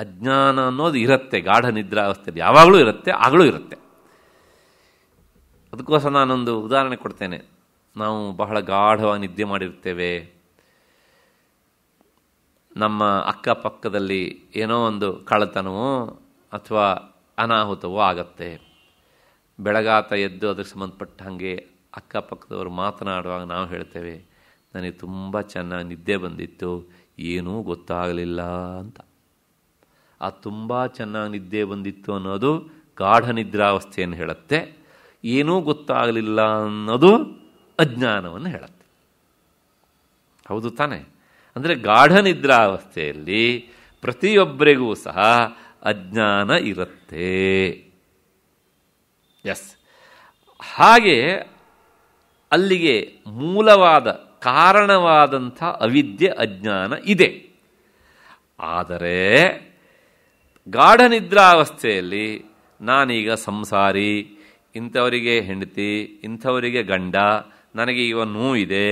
S1: ಅಜ್ಞಾನ ಅನ್ನೋದು ಇರುತ್ತೆ ಗಾಢ ನಿದ್ರಾವಸ್ಥೆಯಲ್ಲಿ ಯಾವಾಗಲೂ ಇರುತ್ತೆ ಆಗಲೂ ಇರುತ್ತೆ ಅದಕ್ಕೋಸ್ಕರ ನಾನೊಂದು ಉದಾಹರಣೆ ಕೊಡ್ತೇನೆ ನಾವು ಬಹಳ ಗಾಢವಾಗಿ ನಿದ್ದೆ ಮಾಡಿರ್ತೇವೆ ನಮ್ಮ ಅಕ್ಕಪಕ್ಕದಲ್ಲಿ ಏನೋ ಒಂದು ಕಳತನವೋ ಅಥವಾ ಅನಾಹುತವೋ ಆಗತ್ತೆ ಬೆಳಗಾತ ಎದ್ದು ಅದಕ್ಕೆ ಸಂಬಂಧಪಟ್ಟ ಹಾಗೆ ಅಕ್ಕಪಕ್ಕದವರು ಮಾತನಾಡುವಾಗ ನಾವು ಹೇಳ್ತೇವೆ ನನಗೆ ತುಂಬ ಚೆನ್ನಾಗಿ ನಿದ್ದೆ ಬಂದಿತ್ತು ಏನೂ ಗೊತ್ತಾಗಲಿಲ್ಲ ಅಂತ ಆ ತುಂಬ ಚೆನ್ನಾಗಿ ನಿದ್ದೆ ಬಂದಿತ್ತು ಅನ್ನೋದು ಗಾಢ ನಿದ್ರಾವಸ್ಥೆಯನ್ನು ಹೇಳುತ್ತೆ ಏನೂ ಗೊತ್ತಾಗಲಿಲ್ಲ ಅನ್ನೋದು ಅಜ್ಞಾನವನ್ನು ಹೇಳುತ್ತೆ ಹೌದು ತಾನೆ ಅಂದರೆ ಗಾಢನಿದ್ರಾವಸ್ಥೆಯಲ್ಲಿ ಪ್ರತಿಯೊಬ್ಬರಿಗೂ ಸಹ ಅಜ್ಞಾನ ಇರುತ್ತೆ ಎಸ್ ಹಾಗೆ ಅಲ್ಲಿಗೆ ಮೂಲವಾದ ಕಾರಣವಾದಂಥ ಅವಿದ್ಯೆ ಅಜ್ಞಾನ ಇದೆ ಆದರೆ ಗಾಢನಿದ್ರಾವಸ್ಥೆಯಲ್ಲಿ ನಾನೀಗ ಸಂಸಾರಿ ಇಂಥವರಿಗೆ ಹೆಂಡತಿ ಇಂಥವರಿಗೆ ಗಂಡ ನನಗೆ ಇವ ನೋವು ಇದೆ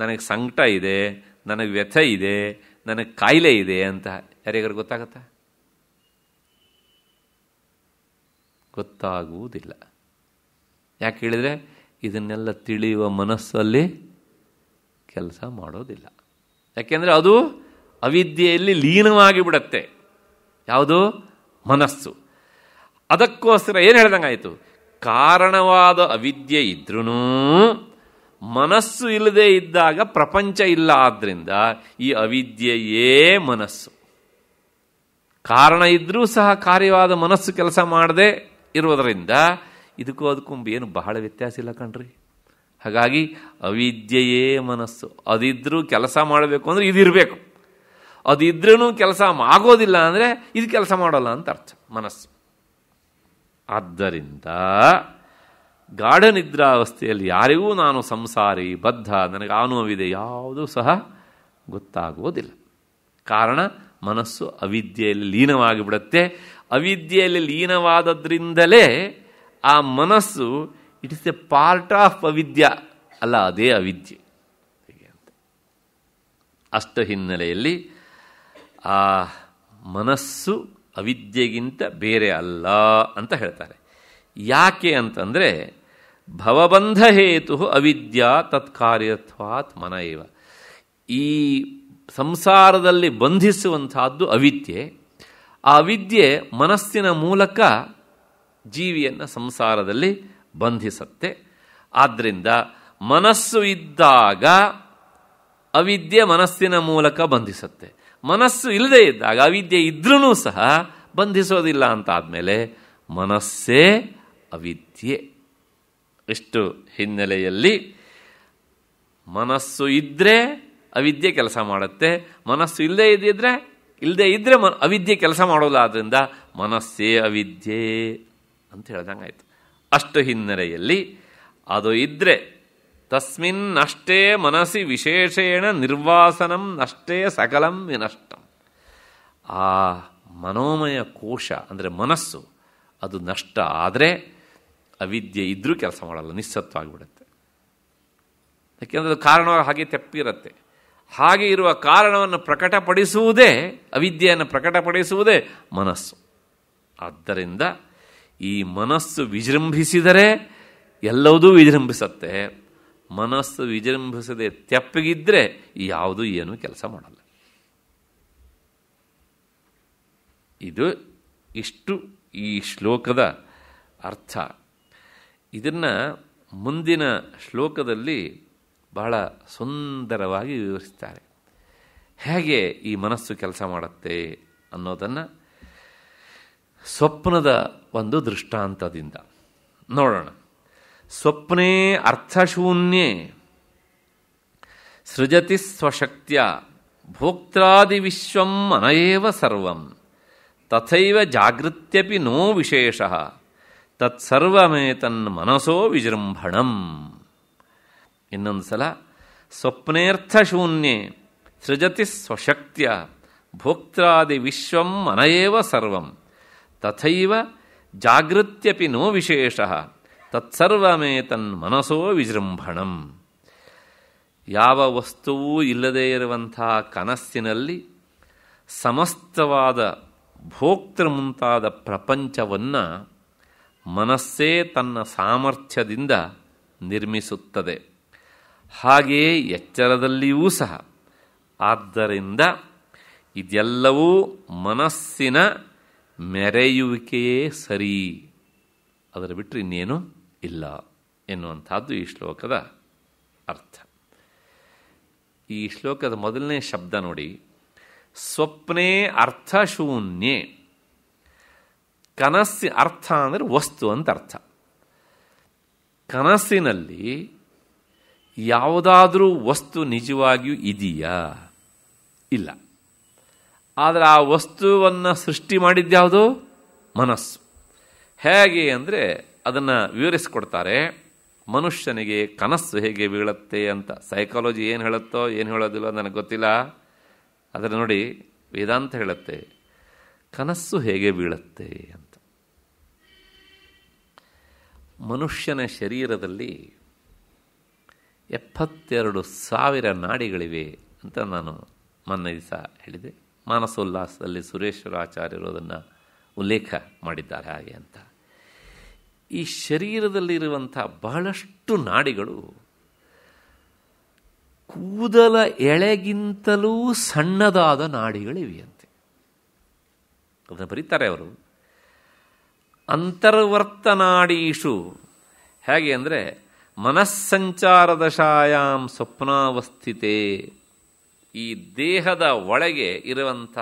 S1: ನನಗೆ ಸಂಕಟ ಇದೆ ನನಗೆ ವ್ಯಥ ಇದೆ ನನಗೆ ಕಾಯಿಲೆ ಇದೆ ಅಂತ ಯಾರಿಗಾರು ಗೊತ್ತಾಗತ್ತಾ ಗೊತ್ತಾಗುವುದಿಲ್ಲ ಯಾಕೆ ಹೇಳಿದರೆ ಇದನ್ನೆಲ್ಲ ತಿಳಿಯುವ ಮನಸ್ಸಲ್ಲಿ ಕೆಲಸ ಮಾಡೋದಿಲ್ಲ ಯಾಕೆಂದರೆ ಅದು ಅವಿದ್ಯೆಯಲ್ಲಿ ಲೀನವಾಗಿ ಬಿಡತ್ತೆ ಯಾವುದು ಮನಸ್ಸು ಅದಕ್ಕೋಸ್ಕರ ಏನು ಹೇಳ್ದಂಗೆ ಆಯಿತು ಕಾರಣವಾದ ಅವಿದ್ಯೆ ಇದ್ರೂ ಮನಸ್ಸು ಇಲ್ಲದೆ ಇದ್ದಾಗ ಪ್ರಪಂಚ ಇಲ್ಲ ಆದ್ದರಿಂದ ಈ ಅವಿದ್ಯೆಯೇ ಮನಸ್ಸು ಕಾರಣ ಇದ್ದರೂ ಸಹ ಕಾರ್ಯವಾದ ಮನಸ್ಸು ಕೆಲಸ ಮಾಡದೆ ಇರುವುದರಿಂದ ಇದಕ್ಕೂ ಅದಕ್ಕೂ ಏನು ಬಹಳ ವ್ಯತ್ಯಾಸ ಇಲ್ಲ ಕಣ್ರಿ ಹಾಗಾಗಿ ಅವಿದ್ಯೆಯೇ ಮನಸ್ಸು ಅದಿದ್ರೂ ಕೆಲಸ ಮಾಡಬೇಕು ಅಂದರೆ ಇದಿರಬೇಕು ಅದಿದ್ರೂ ಕೆಲಸ ಆಗೋದಿಲ್ಲ ಅಂದರೆ ಇದು ಕೆಲಸ ಮಾಡೋಲ್ಲ ಅಂತ ಅರ್ಥ ಮನಸ್ಸು ಆದ್ದರಿಂದ ಗಾಢನಿದ್ರಾವಸ್ಥೆಯಲ್ಲಿ ಯಾರಿಗೂ ನಾನು ಸಂಸಾರಿ ಬದ್ಧ ನನಗೆ ಆ ನೋವಿದೆ ಯಾವುದೂ ಸಹ ಗೊತ್ತಾಗುವುದಿಲ್ಲ ಕಾರಣ ಮನಸ್ಸು ಅವಿದ್ಯೆಯಲ್ಲಿ ಲೀನವಾಗಿಬಿಡುತ್ತೆ ಅವಿದ್ಯೆಯಲ್ಲಿ ಲೀನವಾದದ್ರಿಂದಲೇ ಆ ಮನಸ್ಸು it is a part of avidya ಅಲ್ಲ ಅದೇ ಅವಿದ್ಯೆ ಅಷ್ಟ ಹಿನ್ನೆಲೆಯಲ್ಲಿ ಆ ಮನಸ್ಸು ಅವಿದ್ಯೆಗಿಂತ ಬೇರೆ ಅಲ್ಲ ಅಂತ ಹೇಳ್ತಾರೆ ಯಾಕೆ ಅಂತಂದರೆ ಭವಬಂಧ ಹೇತು ಅವಿದ್ಯಾ ತತ್ಕಾರ್ಯತ್ವಾತ್ ಮನ ಇವ ಈ ಸಂಸಾರದಲ್ಲಿ ಬಂಧಿಸುವಂತಹದ್ದು ಅವಿದ್ಯೆ ಆ ವಿದ್ಯೆ ಮನಸ್ಸಿನ ಮೂಲಕ ಜೀವಿಯನ್ನು ಸಂಸಾರದಲ್ಲಿ ಬಂಧಿಸತ್ತೆ ಆದ್ದರಿಂದ ಮನಸ್ಸು ಇದ್ದಾಗ ಅವಿದ್ಯೆ ಮನಸ್ಸಿನ ಮೂಲಕ ಬಂಧಿಸುತ್ತೆ ಮನಸ್ಸು ಇಲ್ಲದೇ ಇದ್ದಾಗ ಅವಿದ್ಯೆ ಇದ್ರೂ ಸಹ ಬಂಧಿಸೋದಿಲ್ಲ ಅಂತ ಆದಮೇಲೆ ಮನಸ್ಸೇ ಅವಿದ್ಯೆ ಇಷ್ಟು ಹಿನ್ನೆಲೆಯಲ್ಲಿ ಮನಸ್ಸು ಇದ್ದರೆ ಅವಿದ್ಯೆ ಕೆಲಸ ಮಾಡುತ್ತೆ ಮನಸ್ಸು ಇಲ್ಲದೆ ಇದ್ದಿದ್ರೆ ಇಲ್ಲದೆ ಇದ್ದರೆ ಅವಿದ್ಯೆ ಕೆಲಸ ಮಾಡೋಲ್ಲ ಮನಸ್ಸೇ ಅವಿದ್ಯೆ ಅಂತ ಹೇಳ್ದಂಗೆ ಆಯಿತು ಅಷ್ಟು ಹಿನ್ನೆಲೆಯಲ್ಲಿ ಅದು ಇದ್ದರೆ ತಸ್ಮಿನ್ನಷ್ಟೇ ಮನಸ್ಸಿ ವಿಶೇಷೇಣ ನಿರ್ವಾಸನಂ ನಷ್ಟೇ ಸಕಲಂ ವಿನಷ್ಟಂ ಆ ಮನೋಮಯ ಕೋಶ ಅಂದರೆ ಮನಸ್ಸು ಅದು ನಷ್ಟ ಆದರೆ ಅವಿದ್ಯೆ ಇದ್ದರೂ ಕೆಲಸ ಮಾಡಲ್ಲ ನಿಸ್ಸತ್ವ ಆಗಿಬಿಡುತ್ತೆ ಯಾಕೆಂದರೆ ಅದು ಕಾರಣ ಹಾಗೆ ತೆಪ್ಪಿರುತ್ತೆ ಹಾಗೆ ಇರುವ ಕಾರಣವನ್ನು ಪ್ರಕಟಪಡಿಸುವುದೇ ಅವಿದ್ಯೆಯನ್ನು ಪ್ರಕಟಪಡಿಸುವುದೇ ಮನಸ್ಸು ಆದ್ದರಿಂದ ಈ ಮನಸ್ಸು ವಿಜೃಂಭಿಸಿದರೆ ಎಲ್ಲವೂ ವಿಜೃಂಭಿಸುತ್ತೆ ಮನಸ್ಸು ವಿಜೃಂಭಿಸದೆ ತೆಪ್ಪಗಿದ್ದರೆ ಯಾವುದು ಏನು ಕೆಲಸ ಮಾಡಲ್ಲ ಇದು ಇಷ್ಟು ಈ ಶ್ಲೋಕದ ಅರ್ಥ ಇದನ್ನು ಮುಂದಿನ ಶ್ಲೋಕದಲ್ಲಿ ಬಹಳ ಸುಂದರವಾಗಿ ವಿವರಿಸ್ತಾರೆ ಹೇಗೆ ಈ ಮನಸ್ಸು ಕೆಲಸ ಮಾಡುತ್ತೆ ಅನ್ನೋದನ್ನು ಸ್ವಪ್ನದ ಒಂದು ದೃಷ್ಟಾಂತದಿಂದ ನೋಡೋಣ ಸ್ವಪ್ನೆ ಅರ್ಥಶೂನ್ಯೆ ಸೃಜತಿ ಸ್ವಶಕ್ತಿಯ ಭೋಕ್ತಾದಿ ವಿಶ್ವಂ ಅನಯೇವ ಸರ್ವಂ ತಥೈವ ಜಾಗೃತ್ಯಪಿ ನೋ ವಿಶೇಷ ತತ್ಸರ್ವಮೇತನ್ ಮನಸೋ ವಿಜೃಂಭಣಂ ಇನ್ನೊಂದು ಸಲ ಸ್ವಪ್ನೇರ್ಥಶೂನ್ಯೆ ಸೃಜತಿ ಸ್ವಶಕ್ತಿಯ ಭೋಕ್ತಾದಿ ವಿಶ್ವಂ ಅನಯೇವ ಸರ್ವಂ ತಥೈವ ಜಾಗೃತ್ಯಪಿ ನೋ ವಿಶೇಷ ತತ್ಸರ್ವಮೇ ತನ್ ಮನಸೋ ವಿಜೃಂಭಣಂ ಯಾವ ವಸ್ತುವೂ ಇಲ್ಲದೇ ಇರುವಂತಹ ಕನಸ್ಸಿನಲ್ಲಿ ಸಮಸ್ತವಾದ ಭೋಕ್ತೃ ಮುಂತಾದ ಪ್ರಪಂಚವನ್ನು ಮನಸ್ಸೇ ತನ್ನ ಸಾಮರ್ಥ್ಯದಿಂದ ನಿರ್ಮಿಸುತ್ತದೆ ಹಾಗೆಯೇ ಎಚ್ಚರದಲ್ಲಿಯೂ ಸಹ ಆದ್ದರಿಂದ ಇದೆಲ್ಲವೂ ಮನಸ್ಸಿನ ಮೆರೆಯುವಿಕೆಯೇ ಸರಿ ಅದರ ಬಿಟ್ಟರೆ ಇನ್ನೇನು ಇಲ್ಲ ಎನ್ನುವಂಥದ್ದು ಈ ಶ್ಲೋಕದ ಅರ್ಥ ಈ ಶ್ಲೋಕದ ಮೊದಲನೇ ಶಬ್ದ ನೋಡಿ ಸ್ವಪ್ನೇ ಶೂನ್ಯೇ ಕನಸಿ ಅರ್ಥ ಅಂದರೆ ವಸ್ತು ಅಂತ ಅರ್ಥ ಕನಸಿನಲ್ಲಿ ಯಾವುದಾದರೂ ವಸ್ತು ನಿಜವಾಗಿಯೂ ಇದೆಯಾ ಇಲ್ಲ ಆದರೆ ಆ ವಸ್ತುವನ್ನು ಸೃಷ್ಟಿ ಮಾಡಿದ್ಯಾವುದು ಮನಸ್ಸು ಹೇಗೆ ಅಂದರೆ ಅದನ್ನು ವಿವರಿಸಿಕೊಡ್ತಾರೆ ಮನುಷ್ಯನಿಗೆ ಕನಸು ಹೇಗೆ ಬೀಳುತ್ತೆ ಅಂತ ಸೈಕಾಲಜಿ ಏನು ಹೇಳುತ್ತೋ ಏನು ಹೇಳೋದಿಲ್ಲ ನನಗೆ ಗೊತ್ತಿಲ್ಲ ಆದರೆ ನೋಡಿ ವೇದಾಂತ ಹೇಳುತ್ತೆ ಕನಸ್ಸು ಹೇಗೆ ಬೀಳುತ್ತೆ ಅಂತ ಮನುಷ್ಯನ ಶರೀರದಲ್ಲಿ ಎಪ್ಪತ್ತೆರಡು ಸಾವಿರ ನಾಡಿಗಳಿವೆ ಅಂತ ನಾನು ಮೊನ್ನೆ ದಿವಸ ಹೇಳಿದೆ ಮಾನಸೋಲ್ಲಾಸದಲ್ಲಿ ಸುರೇಶ್ವರಾಚಾರ್ಯರು ಅದನ್ನು ಉಲ್ಲೇಖ ಮಾಡಿದ್ದಾರೆ ಹಾಗೆ ಅಂತ ಈ ಶರೀರದಲ್ಲಿರುವಂಥ ಬಹಳಷ್ಟು ನಾಡಿಗಳು ಕೂದಲ ಎಳೆಗಿಂತಲೂ ಸಣ್ಣದಾದ ನಾಡಿಗಳಿವೆಯಂತೆ ಅದನ್ನು ಬರೀತಾರೆ ಅವರು ಅಂತರ್ವರ್ತನಾಡೀಶು ಹೇಗೆ ಅಂದರೆ ಮನಸ್ಸಂಚಾರ ದಶಾಯಾಮ್ ಸ್ವಪ್ನಾವಸ್ಥಿತೆ ಈ ದೇಹದ ಒಳಗೆ ಇರುವಂಥ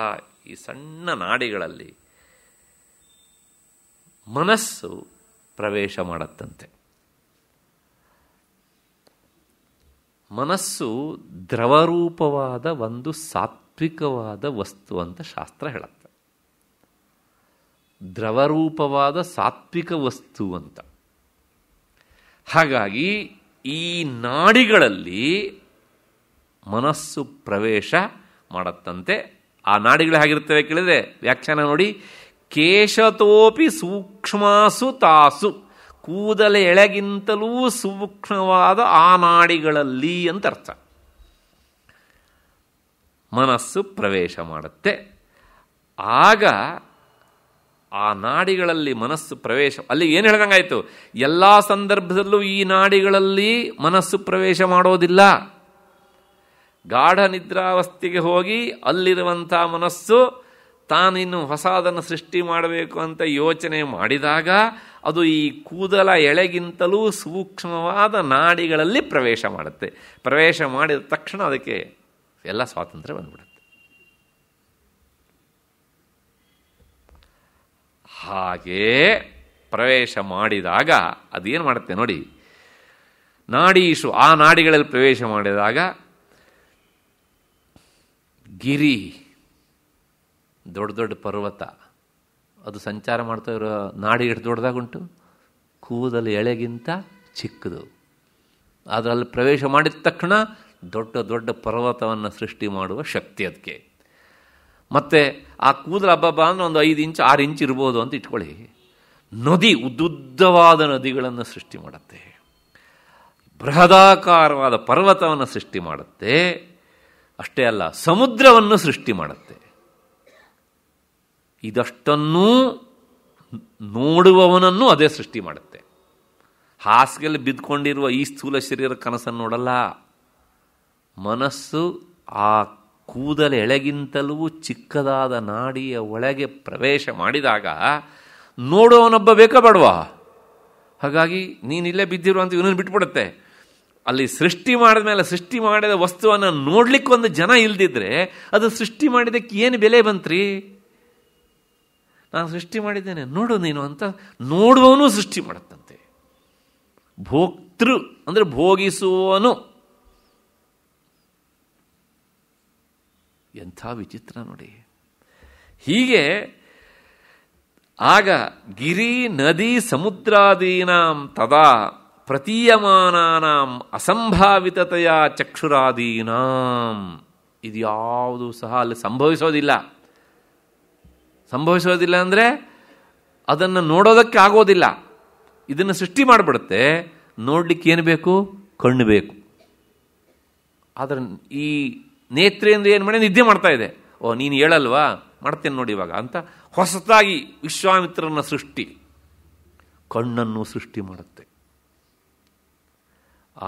S1: ಈ ಸಣ್ಣ ನಾಡಿಗಳಲ್ಲಿ ಮನಸ್ಸು ಪ್ರವೇಶ ಮಾಡತ್ತಂತೆ ಮನಸ್ಸು ದ್ರವರೂಪವಾದ ಒಂದು ಸಾತ್ವಿಕವಾದ ವಸ್ತು ಅಂತ ಶಾಸ್ತ್ರ ಹೇಳುತ್ತೆ ದ್ರವರೂಪವಾದ ಸಾತ್ವಿಕ ವಸ್ತು ಅಂತ ಹಾಗಾಗಿ ಈ ನಾಡಿಗಳಲ್ಲಿ ಮನಸ್ಸು ಪ್ರವೇಶ ಮಾಡತ್ತಂತೆ ಆ ನಾಡಿಗಳು ಹೇಗಿರ್ತವೆ ಕೇಳಿದ್ರೆ ವ್ಯಾಖ್ಯಾನ ನೋಡಿ ಕೇಶತೋಪಿ ಸೂಕ್ಷ್ಮಾಸು ತಾಸು ಕೂದಲೆ ಎಳೆಗಿಂತಲೂ ಸೂಕ್ಷ್ಮವಾದ ಆ ನಾಡಿಗಳಲ್ಲಿ ಅಂತ ಅರ್ಥ ಮನಸ್ಸು ಪ್ರವೇಶ ಮಾಡುತ್ತೆ ಆಗ ಆ ನಾಡಿಗಳಲ್ಲಿ ಮನಸ್ಸು ಪ್ರವೇಶ ಅಲ್ಲಿ ಏನು ಹೇಳ್ದಂಗಾಯಿತು ಎಲ್ಲ ಸಂದರ್ಭದಲ್ಲೂ ಈ ನಾಡಿಗಳಲ್ಲಿ ಮನಸ್ಸು ಪ್ರವೇಶ ಮಾಡೋದಿಲ್ಲ ಗಾಢ ನಿದ್ರಾವಸ್ಥೆಗೆ ಹೋಗಿ ಅಲ್ಲಿರುವಂಥ ಮನಸ್ಸು ತಾನಿನ್ನು ಹೊಸದನ್ನು ಸೃಷ್ಟಿ ಮಾಡಬೇಕು ಅಂತ ಯೋಚನೆ ಮಾಡಿದಾಗ ಅದು ಈ ಕೂದಲ ಎಳೆಗಿಂತಲೂ ಸೂಕ್ಷ್ಮವಾದ ನಾಡಿಗಳಲ್ಲಿ ಪ್ರವೇಶ ಮಾಡುತ್ತೆ ಪ್ರವೇಶ ಮಾಡಿದ ತಕ್ಷಣ ಅದಕ್ಕೆ ಎಲ್ಲ ಸ್ವಾತಂತ್ರ್ಯ ಬಂದ್ಬಿಡುತ್ತೆ ಹಾಗೇ ಪ್ರವೇಶ ಮಾಡಿದಾಗ ಅದೇನು ಮಾಡುತ್ತೆ ನೋಡಿ ನಾಡೀಶು ಆ ನಾಡಿಗಳಲ್ಲಿ ಪ್ರವೇಶ ಮಾಡಿದಾಗ ಗಿರಿ ದೊಡ್ಡ ದೊಡ್ಡ ಪರ್ವತ ಅದು ಸಂಚಾರ ಮಾಡ್ತಾ ಇರೋ ನಾಡಿ ಎಷ್ಟು ದೊಡ್ಡದಾಗುಂಟು ಕೂದಲು ಎಳೆಗಿಂತ ಚಿಕ್ಕದು ಅದರಲ್ಲಿ ಪ್ರವೇಶ ಮಾಡಿದ ತಕ್ಷಣ ದೊಡ್ಡ ದೊಡ್ಡ ಪರ್ವತವನ್ನು ಸೃಷ್ಟಿ ಮಾಡುವ ಶಕ್ತಿ ಅದಕ್ಕೆ ಮತ್ತು ಆ ಕೂದಲು ಹಬ್ಬಬ್ಬ ಅಂದರೆ ಒಂದು ಐದು ಇಂಚು ಆರು ಇಂಚು ಇರ್ಬೋದು ಅಂತ ಇಟ್ಕೊಳ್ಳಿ ನದಿ ಉದ್ದುದ್ದವಾದ ನದಿಗಳನ್ನು ಸೃಷ್ಟಿ ಮಾಡುತ್ತೆ ಬೃಹದಾಕಾರವಾದ ಪರ್ವತವನ್ನು ಸೃಷ್ಟಿ ಮಾಡುತ್ತೆ ಅಷ್ಟೇ ಅಲ್ಲ ಸಮುದ್ರವನ್ನು ಸೃಷ್ಟಿ ಮಾಡುತ್ತೆ ಇದಷ್ಟನ್ನೂ ನೋಡುವವನನ್ನು ಅದೇ ಸೃಷ್ಟಿ ಮಾಡುತ್ತೆ ಹಾಸಿಗೆಯಲ್ಲಿ ಬಿದ್ದುಕೊಂಡಿರುವ ಈ ಸ್ಥೂಲ ಶರೀರ ಕನಸನ್ನು ನೋಡಲ್ಲ ಮನಸ್ಸು ಆ ಎಳೆಗಿಂತಲೂ ಚಿಕ್ಕದಾದ ನಾಡಿಯ ಒಳಗೆ ಪ್ರವೇಶ ಮಾಡಿದಾಗ ನೋಡೋವನೊಬ್ಬ ಬೇಕ ಬಡವ ಹಾಗಾಗಿ ನೀನಿಲ್ಲೇ ಬಿದ್ದಿರು ಅಂತ ಇವನನ್ನು ಬಿಟ್ಬಿಡುತ್ತೆ ಅಲ್ಲಿ ಸೃಷ್ಟಿ ಮಾಡಿದ ಮೇಲೆ ಸೃಷ್ಟಿ ಮಾಡಿದ ವಸ್ತುವನ್ನು ಒಂದು ಜನ ಇಲ್ದಿದ್ರೆ ಅದು ಸೃಷ್ಟಿ ಮಾಡಿದಕ್ಕೆ ಏನು ಬೆಲೆ ಬಂತ್ರಿ ನಾನು ಸೃಷ್ಟಿ ಮಾಡಿದ್ದೇನೆ ನೋಡು ನೀನು ಅಂತ ನೋಡುವವನು ಸೃಷ್ಟಿ ಮಾಡುತ್ತಂತೆ ಭೋಕ್ತೃ ಅಂದರೆ ಭೋಗಿಸುವವನು ಎಂಥ ವಿಚಿತ್ರ ನೋಡಿ ಹೀಗೆ ಆಗ ಗಿರಿ ನದಿ ಸಮುದ್ರಾದೀನಾಂ ತದಾ ಪ್ರತೀಯಮಾನಾಂ ಅಸಂಭಾವಿತತೆಯ ಚಕ್ಷುರಾದೀನಾಂ ಇದ್ಯಾವುದು ಸಹ ಅಲ್ಲಿ ಸಂಭವಿಸೋದಿಲ್ಲ ಸಂಭವಿಸೋದಿಲ್ಲ ಅಂದರೆ ಅದನ್ನು ನೋಡೋದಕ್ಕೆ ಆಗೋದಿಲ್ಲ ಇದನ್ನು ಸೃಷ್ಟಿ ಮಾಡಿಬಿಡುತ್ತೆ ನೋಡಲಿಕ್ಕೆ ಏನು ಬೇಕು ಕಣ್ಣು ಬೇಕು ಆದರೆ ಈ ನೇತ್ರೆಯಿಂದ ಏನು ಮಾಡಿ ನಿದ್ದೆ ಮಾಡ್ತಾ ಇದೆ ಓ ನೀನು ಹೇಳಲ್ವಾ ಮಾಡ್ತೇನೆ ನೋಡಿ ಇವಾಗ ಅಂತ ಹೊಸತಾಗಿ ವಿಶ್ವಾಮಿತ್ರನ ಸೃಷ್ಟಿ ಕಣ್ಣನ್ನು ಸೃಷ್ಟಿ ಮಾಡುತ್ತೆ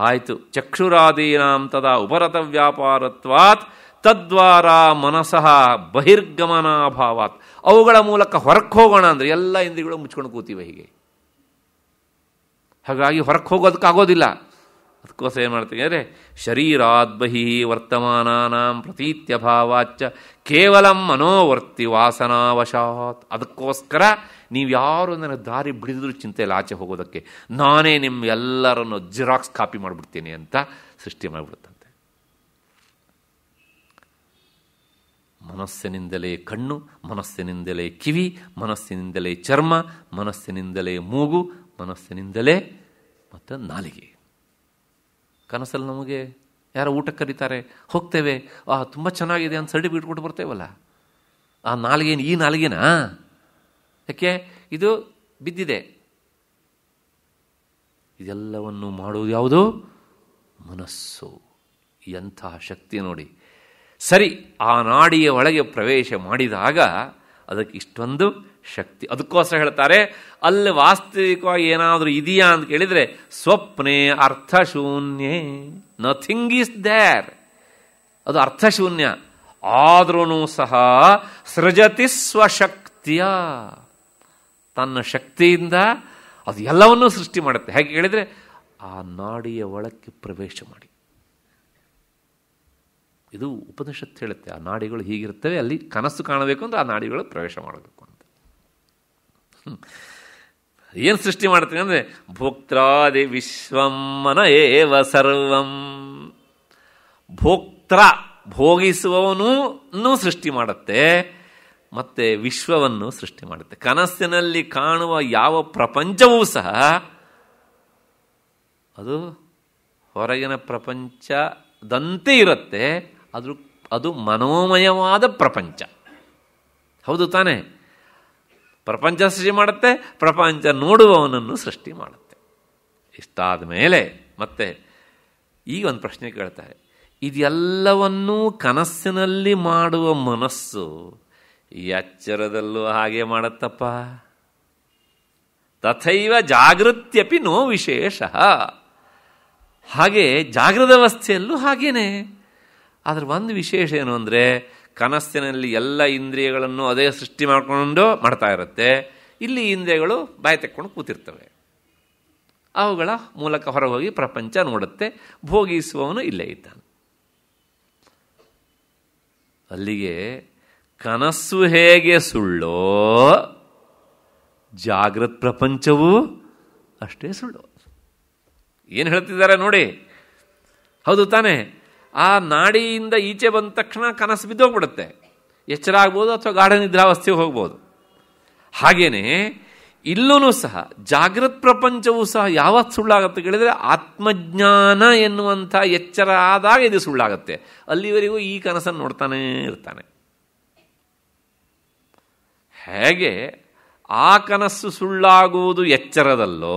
S1: ಆಯಿತು ಚಕ್ಷುರಾದೀನಾಂ ತದ ಉಪರತ ವ್ಯಾಪಾರತ್ವಾತ್ ತದ್ವಾರ ಮನಸಃ ಬಹಿರ್ಗಮನಾಭಾವಾತ್ ಅವುಗಳ ಮೂಲಕ ಹೊರಕ್ಕೆ ಹೋಗೋಣ ಅಂದರೆ ಎಲ್ಲ ಇಂದ್ರಿಗಳು ಮುಚ್ಕೊಂಡು ಕೂತಿವೆ ಹೀಗೆ ಹಾಗಾಗಿ ಹೊರಕ್ಕೆ ಹೋಗೋದಕ್ಕಾಗೋದಿಲ್ಲ ಅದಕ್ಕೋಸ್ಕರ ಏನು ಮಾಡ್ತೀವಿ ಅಂದರೆ ಶರೀರಾದ್ ಬಹಿ ಪ್ರತೀತ್ಯ ಭಾವಾಚ ಕೇವಲ ಮನೋವರ್ತಿ ವಾಸನಾವಶಾತ್ ಅದಕ್ಕೋಸ್ಕರ ನೀವು ಯಾರು ನನಗೆ ದಾರಿ ಬಿಡಿದ್ರು ಚಿಂತೆ ಇಲ್ಲ ಆಚೆ ಹೋಗೋದಕ್ಕೆ ನಾನೇ ನಿಮ್ಮ ಎಲ್ಲರನ್ನು ಜಿರಾಕ್ಸ್ ಕಾಪಿ ಮಾಡಿಬಿಡ್ತೀನಿ ಅಂತ ಸೃಷ್ಟಿ ಮಾಡಿಬಿಡ್ತಾನೆ ಮನಸ್ಸಿನಿಂದಲೇ ಕಣ್ಣು ಮನಸ್ಸಿನಿಂದಲೇ ಕಿವಿ ಮನಸ್ಸಿನಿಂದಲೇ ಚರ್ಮ ಮನಸ್ಸಿನಿಂದಲೇ ಮೂಗು ಮನಸ್ಸಿನಿಂದಲೇ ಮತ್ತು ನಾಲಿಗೆ ಕನಸಲ್ಲಿ ನಮಗೆ ಯಾರೋ ಊಟಕ್ಕೆ ಕರೀತಾರೆ ಹೋಗ್ತೇವೆ ಆ ತುಂಬ ಚೆನ್ನಾಗಿದೆ ಅಂತ ಸರ್ಟಿಫಿಕೇಟ್ ಕೊಟ್ಟು ಬರ್ತೇವಲ್ಲ ಆ ನಾಲಿಗೆ ಈ ನಾಲಿಗೆನಾ ಯಾಕೆ ಇದು ಬಿದ್ದಿದೆ ಇದೆಲ್ಲವನ್ನು ಮಾಡುವುದು ಯಾವುದು ಮನಸ್ಸು ಎಂಥ ಶಕ್ತಿ ನೋಡಿ ಸರಿ ಆ ನಾಡಿಯ ಒಳಗೆ ಪ್ರವೇಶ ಮಾಡಿದಾಗ ಅದಕ್ಕೆ ಇಷ್ಟೊಂದು ಶಕ್ತಿ ಅದಕ್ಕೋಸ್ಕರ ಹೇಳ್ತಾರೆ ಅಲ್ಲಿ ವಾಸ್ತವಿಕವಾಗಿ ಏನಾದರೂ ಇದೆಯಾ ಅಂತ ಕೇಳಿದರೆ ಸ್ವಪ್ನೆ ಅರ್ಥಶೂನ್ಯೇ ನಥಿಂಗ್ ಈಸ್ ದ್ಯಾರ್ ಅದು ಅರ್ಥಶೂನ್ಯ ಆದ್ರೂ ಸಹ ಸೃಜತಿ ಸ್ವಶಕ್ತಿಯ ತನ್ನ ಶಕ್ತಿಯಿಂದ ಅದು ಎಲ್ಲವನ್ನೂ ಸೃಷ್ಟಿ ಮಾಡುತ್ತೆ ಹೇಗೆ ಹೇಳಿದರೆ ಆ ನಾಡಿಯ ಒಳಕ್ಕೆ ಪ್ರವೇಶ ಮಾಡಿ ಇದು ಉಪನಿಷತ್ತು ಹೇಳುತ್ತೆ ಆ ನಾಡಿಗಳು ಹೀಗಿರ್ತವೆ ಅಲ್ಲಿ ಕನಸು ಕಾಣಬೇಕು ಅಂದರೆ ಆ ನಾಡಿಗಳು ಪ್ರವೇಶ ಮಾಡಬೇಕು ಅಂತ ಏನು ಸೃಷ್ಟಿ ಮಾಡ್ತೀನಿ ಅಂದರೆ ಭೋಕ್ತಾದಿ ವಿಶ್ವಮ್ಮನ ಏವ ಸರ್ವಂ ಭೋಕ್ತ ಭೋಗಿಸುವವನೂ ಸೃಷ್ಟಿ ಮಾಡುತ್ತೆ ಮತ್ತು ವಿಶ್ವವನ್ನು ಸೃಷ್ಟಿ ಮಾಡುತ್ತೆ ಕನಸಿನಲ್ಲಿ ಕಾಣುವ ಯಾವ ಪ್ರಪಂಚವೂ ಸಹ ಅದು ಹೊರಗಿನ ಪ್ರಪಂಚದಂತೆ ಇರುತ್ತೆ ಅದು ಅದು ಮನೋಮಯವಾದ ಪ್ರಪಂಚ ಹೌದು ತಾನೇ ಪ್ರಪಂಚ ಸೃಷ್ಟಿ ಮಾಡುತ್ತೆ ಪ್ರಪಂಚ ನೋಡುವವನನ್ನು ಸೃಷ್ಟಿ ಮಾಡುತ್ತೆ ಇಷ್ಟಾದ ಮೇಲೆ ಮತ್ತೆ ಈಗ ಒಂದು ಪ್ರಶ್ನೆ ಕೇಳ್ತಾರೆ ಇದೆಲ್ಲವನ್ನೂ ಕನಸಿನಲ್ಲಿ ಮಾಡುವ ಮನಸ್ಸು ಈ ಅಚ್ಚರದಲ್ಲೂ ಹಾಗೆ ಮಾಡುತ್ತಪ್ಪ ತಥೈವ ಜಾಗೃತ್ಯಪಿ ನೋ ವಿಶೇಷ ಹಾಗೆ ಜಾಗೃತ ವ್ಯವಸ್ಥೆಯಲ್ಲೂ ಹಾಗೇನೆ ಆದರೆ ಒಂದು ವಿಶೇಷ ಏನು ಅಂದರೆ ಕನಸಿನಲ್ಲಿ ಎಲ್ಲ ಇಂದ್ರಿಯಗಳನ್ನು ಅದೇ ಸೃಷ್ಟಿ ಮಾಡಿಕೊಂಡು ಮಾಡ್ತಾ ಇರುತ್ತೆ ಇಲ್ಲಿ ಇಂದ್ರಿಯಗಳು ಬಾಯಿ ತೆಕ್ಕೊಂಡು ಕೂತಿರ್ತವೆ ಅವುಗಳ ಮೂಲಕ ಹೊರಹೋಗಿ ಪ್ರಪಂಚ ನೋಡುತ್ತೆ ಭೋಗಿಸುವವನು ಇಲ್ಲೇ ಇದ್ದಾನೆ ಅಲ್ಲಿಗೆ ಕನಸ್ಸು ಹೇಗೆ ಸುಳ್ಳೋ ಜಾಗೃತ್ ಪ್ರಪಂಚವೂ ಅಷ್ಟೇ ಸುಳ್ಳು ಏನು ಹೇಳ್ತಿದ್ದಾರೆ ನೋಡಿ ಹೌದು ತಾನೇ ಆ ನಾಡಿಯಿಂದ ಈಚೆ ಬಂದ ತಕ್ಷಣ ಕನಸು ಬಿದ್ದೋಗ್ಬಿಡುತ್ತೆ ಎಚ್ಚರ ಆಗ್ಬೋದು ಅಥವಾ ಗಾಢ ನಿದ್ರಾವಸ್ಥೆಗೆ ಹೋಗ್ಬೋದು ಹಾಗೇನೆ ಇಲ್ಲೂ ಸಹ ಜಾಗೃತ್ ಪ್ರಪಂಚವೂ ಸಹ ಯಾವತ್ತು ಸುಳ್ಳಾಗತ್ತೆ ಕೇಳಿದರೆ ಆತ್ಮಜ್ಞಾನ ಎನ್ನುವಂಥ ಎಚ್ಚರ ಆದಾಗ ಇದು ಸುಳ್ಳಾಗತ್ತೆ ಅಲ್ಲಿವರೆಗೂ ಈ ಕನಸನ್ನು ನೋಡ್ತಾನೇ ಇರ್ತಾನೆ ಹೇಗೆ ಆ ಕನಸು ಸುಳ್ಳಾಗುವುದು ಎಚ್ಚರದಲ್ಲೋ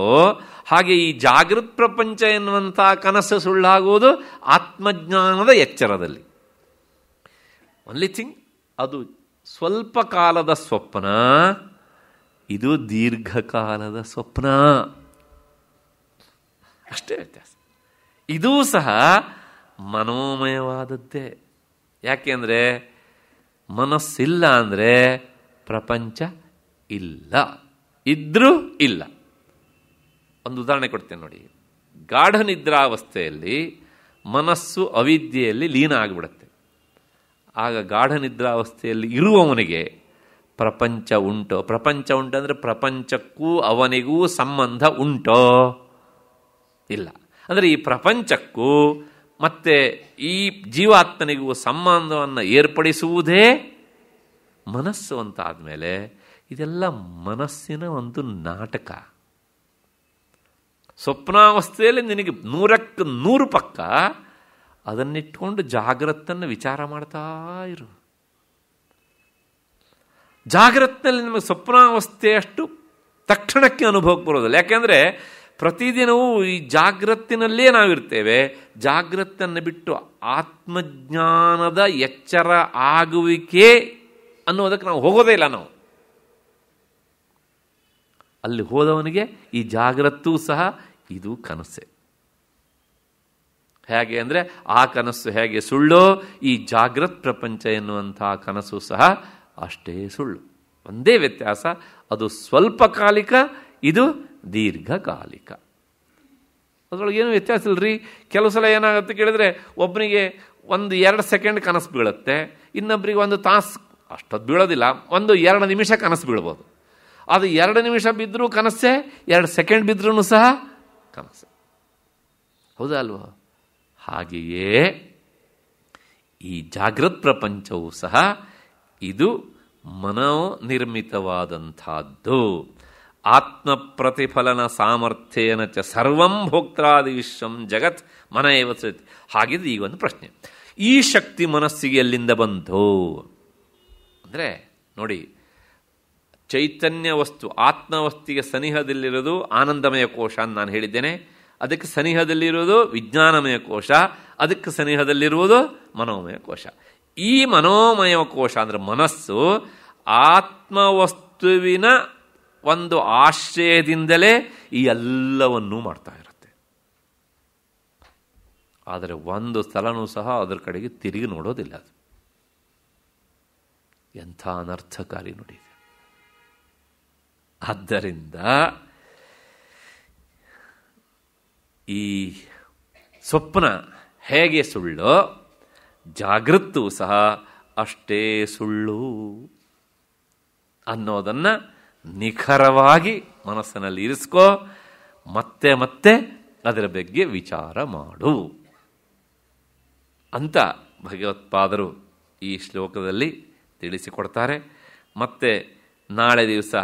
S1: ಹಾಗೆ ಈ ಜಾಗೃತ್ ಪ್ರಪಂಚ ಎನ್ನುವಂಥ ಕನಸು ಸುಳ್ಳಾಗುವುದು ಆತ್ಮಜ್ಞಾನದ ಎಚ್ಚರದಲ್ಲಿ ಒನ್ಲಿ ಥಿಂಗ್ ಅದು ಸ್ವಲ್ಪ ಕಾಲದ ಸ್ವಪ್ನ ಇದು ದೀರ್ಘಕಾಲದ ಸ್ವಪ್ನ ಅಷ್ಟೇ ವ್ಯತ್ಯಾಸ ಇದೂ ಸಹ ಮನೋಮಯವಾದದ್ದೇ ಯಾಕೆಂದರೆ ಮನಸ್ಸಿಲ್ಲ ಅಂದರೆ ಪ್ರಪಂಚ ಇಲ್ಲ ಇದ್ರೂ ಇಲ್ಲ ಒಂದು ಉದಾಹರಣೆ ಕೊಡ್ತೇನೆ ನೋಡಿ ಗಾಢ ನಿದ್ರಾವಸ್ಥೆಯಲ್ಲಿ ಮನಸ್ಸು ಅವಿದ್ಯೆಯಲ್ಲಿ ಲೀನ ಆಗಿಬಿಡುತ್ತೆ ಆಗ ಗಾಢ ನಿದ್ರಾವಸ್ಥೆಯಲ್ಲಿ ಇರುವವನಿಗೆ ಪ್ರಪಂಚ ಉಂಟೋ ಪ್ರಪಂಚ ಉಂಟಂದರೆ ಪ್ರಪಂಚಕ್ಕೂ ಅವನಿಗೂ ಸಂಬಂಧ ಉಂಟೋ ಇಲ್ಲ ಅಂದರೆ ಈ ಪ್ರಪಂಚಕ್ಕೂ ಮತ್ತು ಈ ಜೀವಾತ್ಮನಿಗೂ ಸಂಬಂಧವನ್ನು ಏರ್ಪಡಿಸುವುದೇ ಮನಸ್ಸು ಅಂತ ಆದಮೇಲೆ ಇದೆಲ್ಲ ಮನಸ್ಸಿನ ಒಂದು ನಾಟಕ ಸ್ವಪ್ನಾವಸ್ಥೆಯಲ್ಲಿ ನಿನಗೆ ನೂರಕ್ಕೆ ನೂರು ಪಕ್ಕ ಅದನ್ನಿಟ್ಕೊಂಡು ಜಾಗ್ರತನ್ನು ವಿಚಾರ ಮಾಡ್ತಾ ಇರು ಜಾಗ್ರತ್ನಲ್ಲಿ ನಿಮಗೆ ಸ್ವಪ್ನಾವಸ್ಥೆಯಷ್ಟು ತಕ್ಷಣಕ್ಕೆ ಅನುಭವಕ್ಕೆ ಬರೋದಿಲ್ಲ ಯಾಕೆಂದರೆ ಪ್ರತಿದಿನವೂ ಈ ಜಾಗ್ರತ್ತಿನಲ್ಲೇ ನಾವಿರ್ತೇವೆ ಜಾಗ್ರತ್ತನ್ನು ಬಿಟ್ಟು ಆತ್ಮಜ್ಞಾನದ ಎಚ್ಚರ ಆಗುವಿಕೆ ಅನ್ನೋದಕ್ಕೆ ನಾವು ಹೋಗೋದೇ ಇಲ್ಲ ನಾವು ಅಲ್ಲಿ ಹೋದವನಿಗೆ ಈ ಜಾಗ್ರತ್ತೂ ಸಹ ಇದು ಕನಸೆ ಹೇಗೆ ಅಂದರೆ ಆ ಕನಸು ಹೇಗೆ ಸುಳ್ಳು ಈ ಜಾಗೃತ್ ಪ್ರಪಂಚ ಎನ್ನುವಂಥ ಕನಸು ಸಹ ಅಷ್ಟೇ ಸುಳ್ಳು ಒಂದೇ ವ್ಯತ್ಯಾಸ ಅದು ಸ್ವಲ್ಪ ಕಾಲಿಕ ಇದು ದೀರ್ಘಕಾಲಿಕ ಅದರೊಳಗೇನು ವ್ಯತ್ಯಾಸ ಇಲ್ಲರಿ ಕೆಲವು ಸಲ ಏನಾಗುತ್ತೆ ಕೇಳಿದ್ರೆ ಒಬ್ಬನಿಗೆ ಒಂದು ಎರಡು ಸೆಕೆಂಡ್ ಕನಸು ಬೀಳುತ್ತೆ ಇನ್ನೊಬ್ಬರಿಗೆ ಒಂದು ತಾಸು ಅಷ್ಟೊತ್ತು ಬೀಳೋದಿಲ್ಲ ಒಂದು ಎರಡು ನಿಮಿಷ ಕನಸು ಬೀಳ್ಬೋದು ಅದು ಎರಡು ನಿಮಿಷ ಬಿದ್ದರೂ ಕನಸೇ ಎರಡು ಸೆಕೆಂಡ್ ಬಿದ್ದರೂ ಸಹ ಕನಸು ಹೌದಾ ಅಲ್ವ ಹಾಗೆಯೇ ಈ ಜಾಗೃತ್ ಪ್ರಪಂಚವು ಸಹ ಇದು ಮನೋನಿರ್ಮಿತವಾದಂಥದ್ದು ಆತ್ಮ ಪ್ರತಿಫಲನ ಸಾಮರ್ಥ್ಯನ ಚ ಸರ್ವಂ ಭೋಕ್ತಾದಿ ವಿಶ್ವಂ ಜಗತ್ ಮನ ಏವಸತಿ ಹಾಗಿದ್ದು ಈ ಒಂದು ಪ್ರಶ್ನೆ ಈ ಶಕ್ತಿ ಮನಸ್ಸಿಗೆ ಎಲ್ಲಿಂದ ಬಂತು ಅಂದರೆ ನೋಡಿ ಚೈತನ್ಯ ವಸ್ತು ಆತ್ಮವಸ್ತಿಗೆ ಸನಿಹದಲ್ಲಿರೋದು ಆನಂದಮಯ ಕೋಶ ಅಂತ ನಾನು ಹೇಳಿದ್ದೇನೆ ಅದಕ್ಕೆ ಸನಿಹದಲ್ಲಿರುವುದು ವಿಜ್ಞಾನಮಯ ಕೋಶ ಅದಕ್ಕೆ ಸನಿಹದಲ್ಲಿರುವುದು ಮನೋಮಯ ಕೋಶ ಈ ಮನೋಮಯ ಕೋಶ ಅಂದರೆ ಮನಸ್ಸು ಆತ್ಮವಸ್ತುವಿನ ಒಂದು ಆಶ್ರಯದಿಂದಲೇ ಈ ಎಲ್ಲವನ್ನೂ ಮಾಡ್ತಾ ಇರುತ್ತೆ ಆದರೆ ಒಂದು ಸ್ಥಳನೂ ಸಹ ಅದರ ಕಡೆಗೆ ತಿರುಗಿ ನೋಡೋದಿಲ್ಲ ಅದು ಎಂಥ ಅನರ್ಥಕಾರಿ ನುಡಿ ಆದ್ದರಿಂದ ಈ ಸ್ವಪ್ನ ಹೇಗೆ ಸುಳ್ಳು ಜಾಗೃತ್ತು ಸಹ ಅಷ್ಟೇ ಸುಳ್ಳು ಅನ್ನೋದನ್ನು ನಿಖರವಾಗಿ ಮನಸ್ಸಿನಲ್ಲಿ ಇರಿಸ್ಕೋ ಮತ್ತೆ ಮತ್ತೆ ಅದರ ಬಗ್ಗೆ ವಿಚಾರ ಮಾಡು ಅಂತ ಭಗವತ್ಪಾದರು ಈ ಶ್ಲೋಕದಲ್ಲಿ ತಿಳಿಸಿಕೊಡ್ತಾರೆ ಮತ್ತೆ ನಾಳೆ ದಿವಸ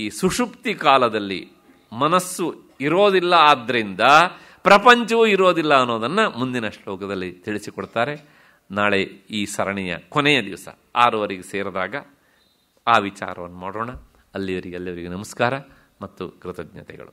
S1: ಈ ಸುಷುಪ್ತಿ ಕಾಲದಲ್ಲಿ ಮನಸ್ಸು ಇರೋದಿಲ್ಲ ಆದ್ದರಿಂದ ಪ್ರಪಂಚವೂ ಇರೋದಿಲ್ಲ ಅನ್ನೋದನ್ನು ಮುಂದಿನ ಶ್ಲೋಕದಲ್ಲಿ ತಿಳಿಸಿಕೊಡ್ತಾರೆ ನಾಳೆ ಈ ಸರಣಿಯ ಕೊನೆಯ ದಿವಸ ಆರೂವರೆಗೆ ಸೇರಿದಾಗ ಆ ವಿಚಾರವನ್ನು ಮಾಡೋಣ ಅಲ್ಲಿಯವರಿಗೆ ಅಲ್ಲಿಯವರಿಗೆ ನಮಸ್ಕಾರ ಮತ್ತು ಕೃತಜ್ಞತೆಗಳು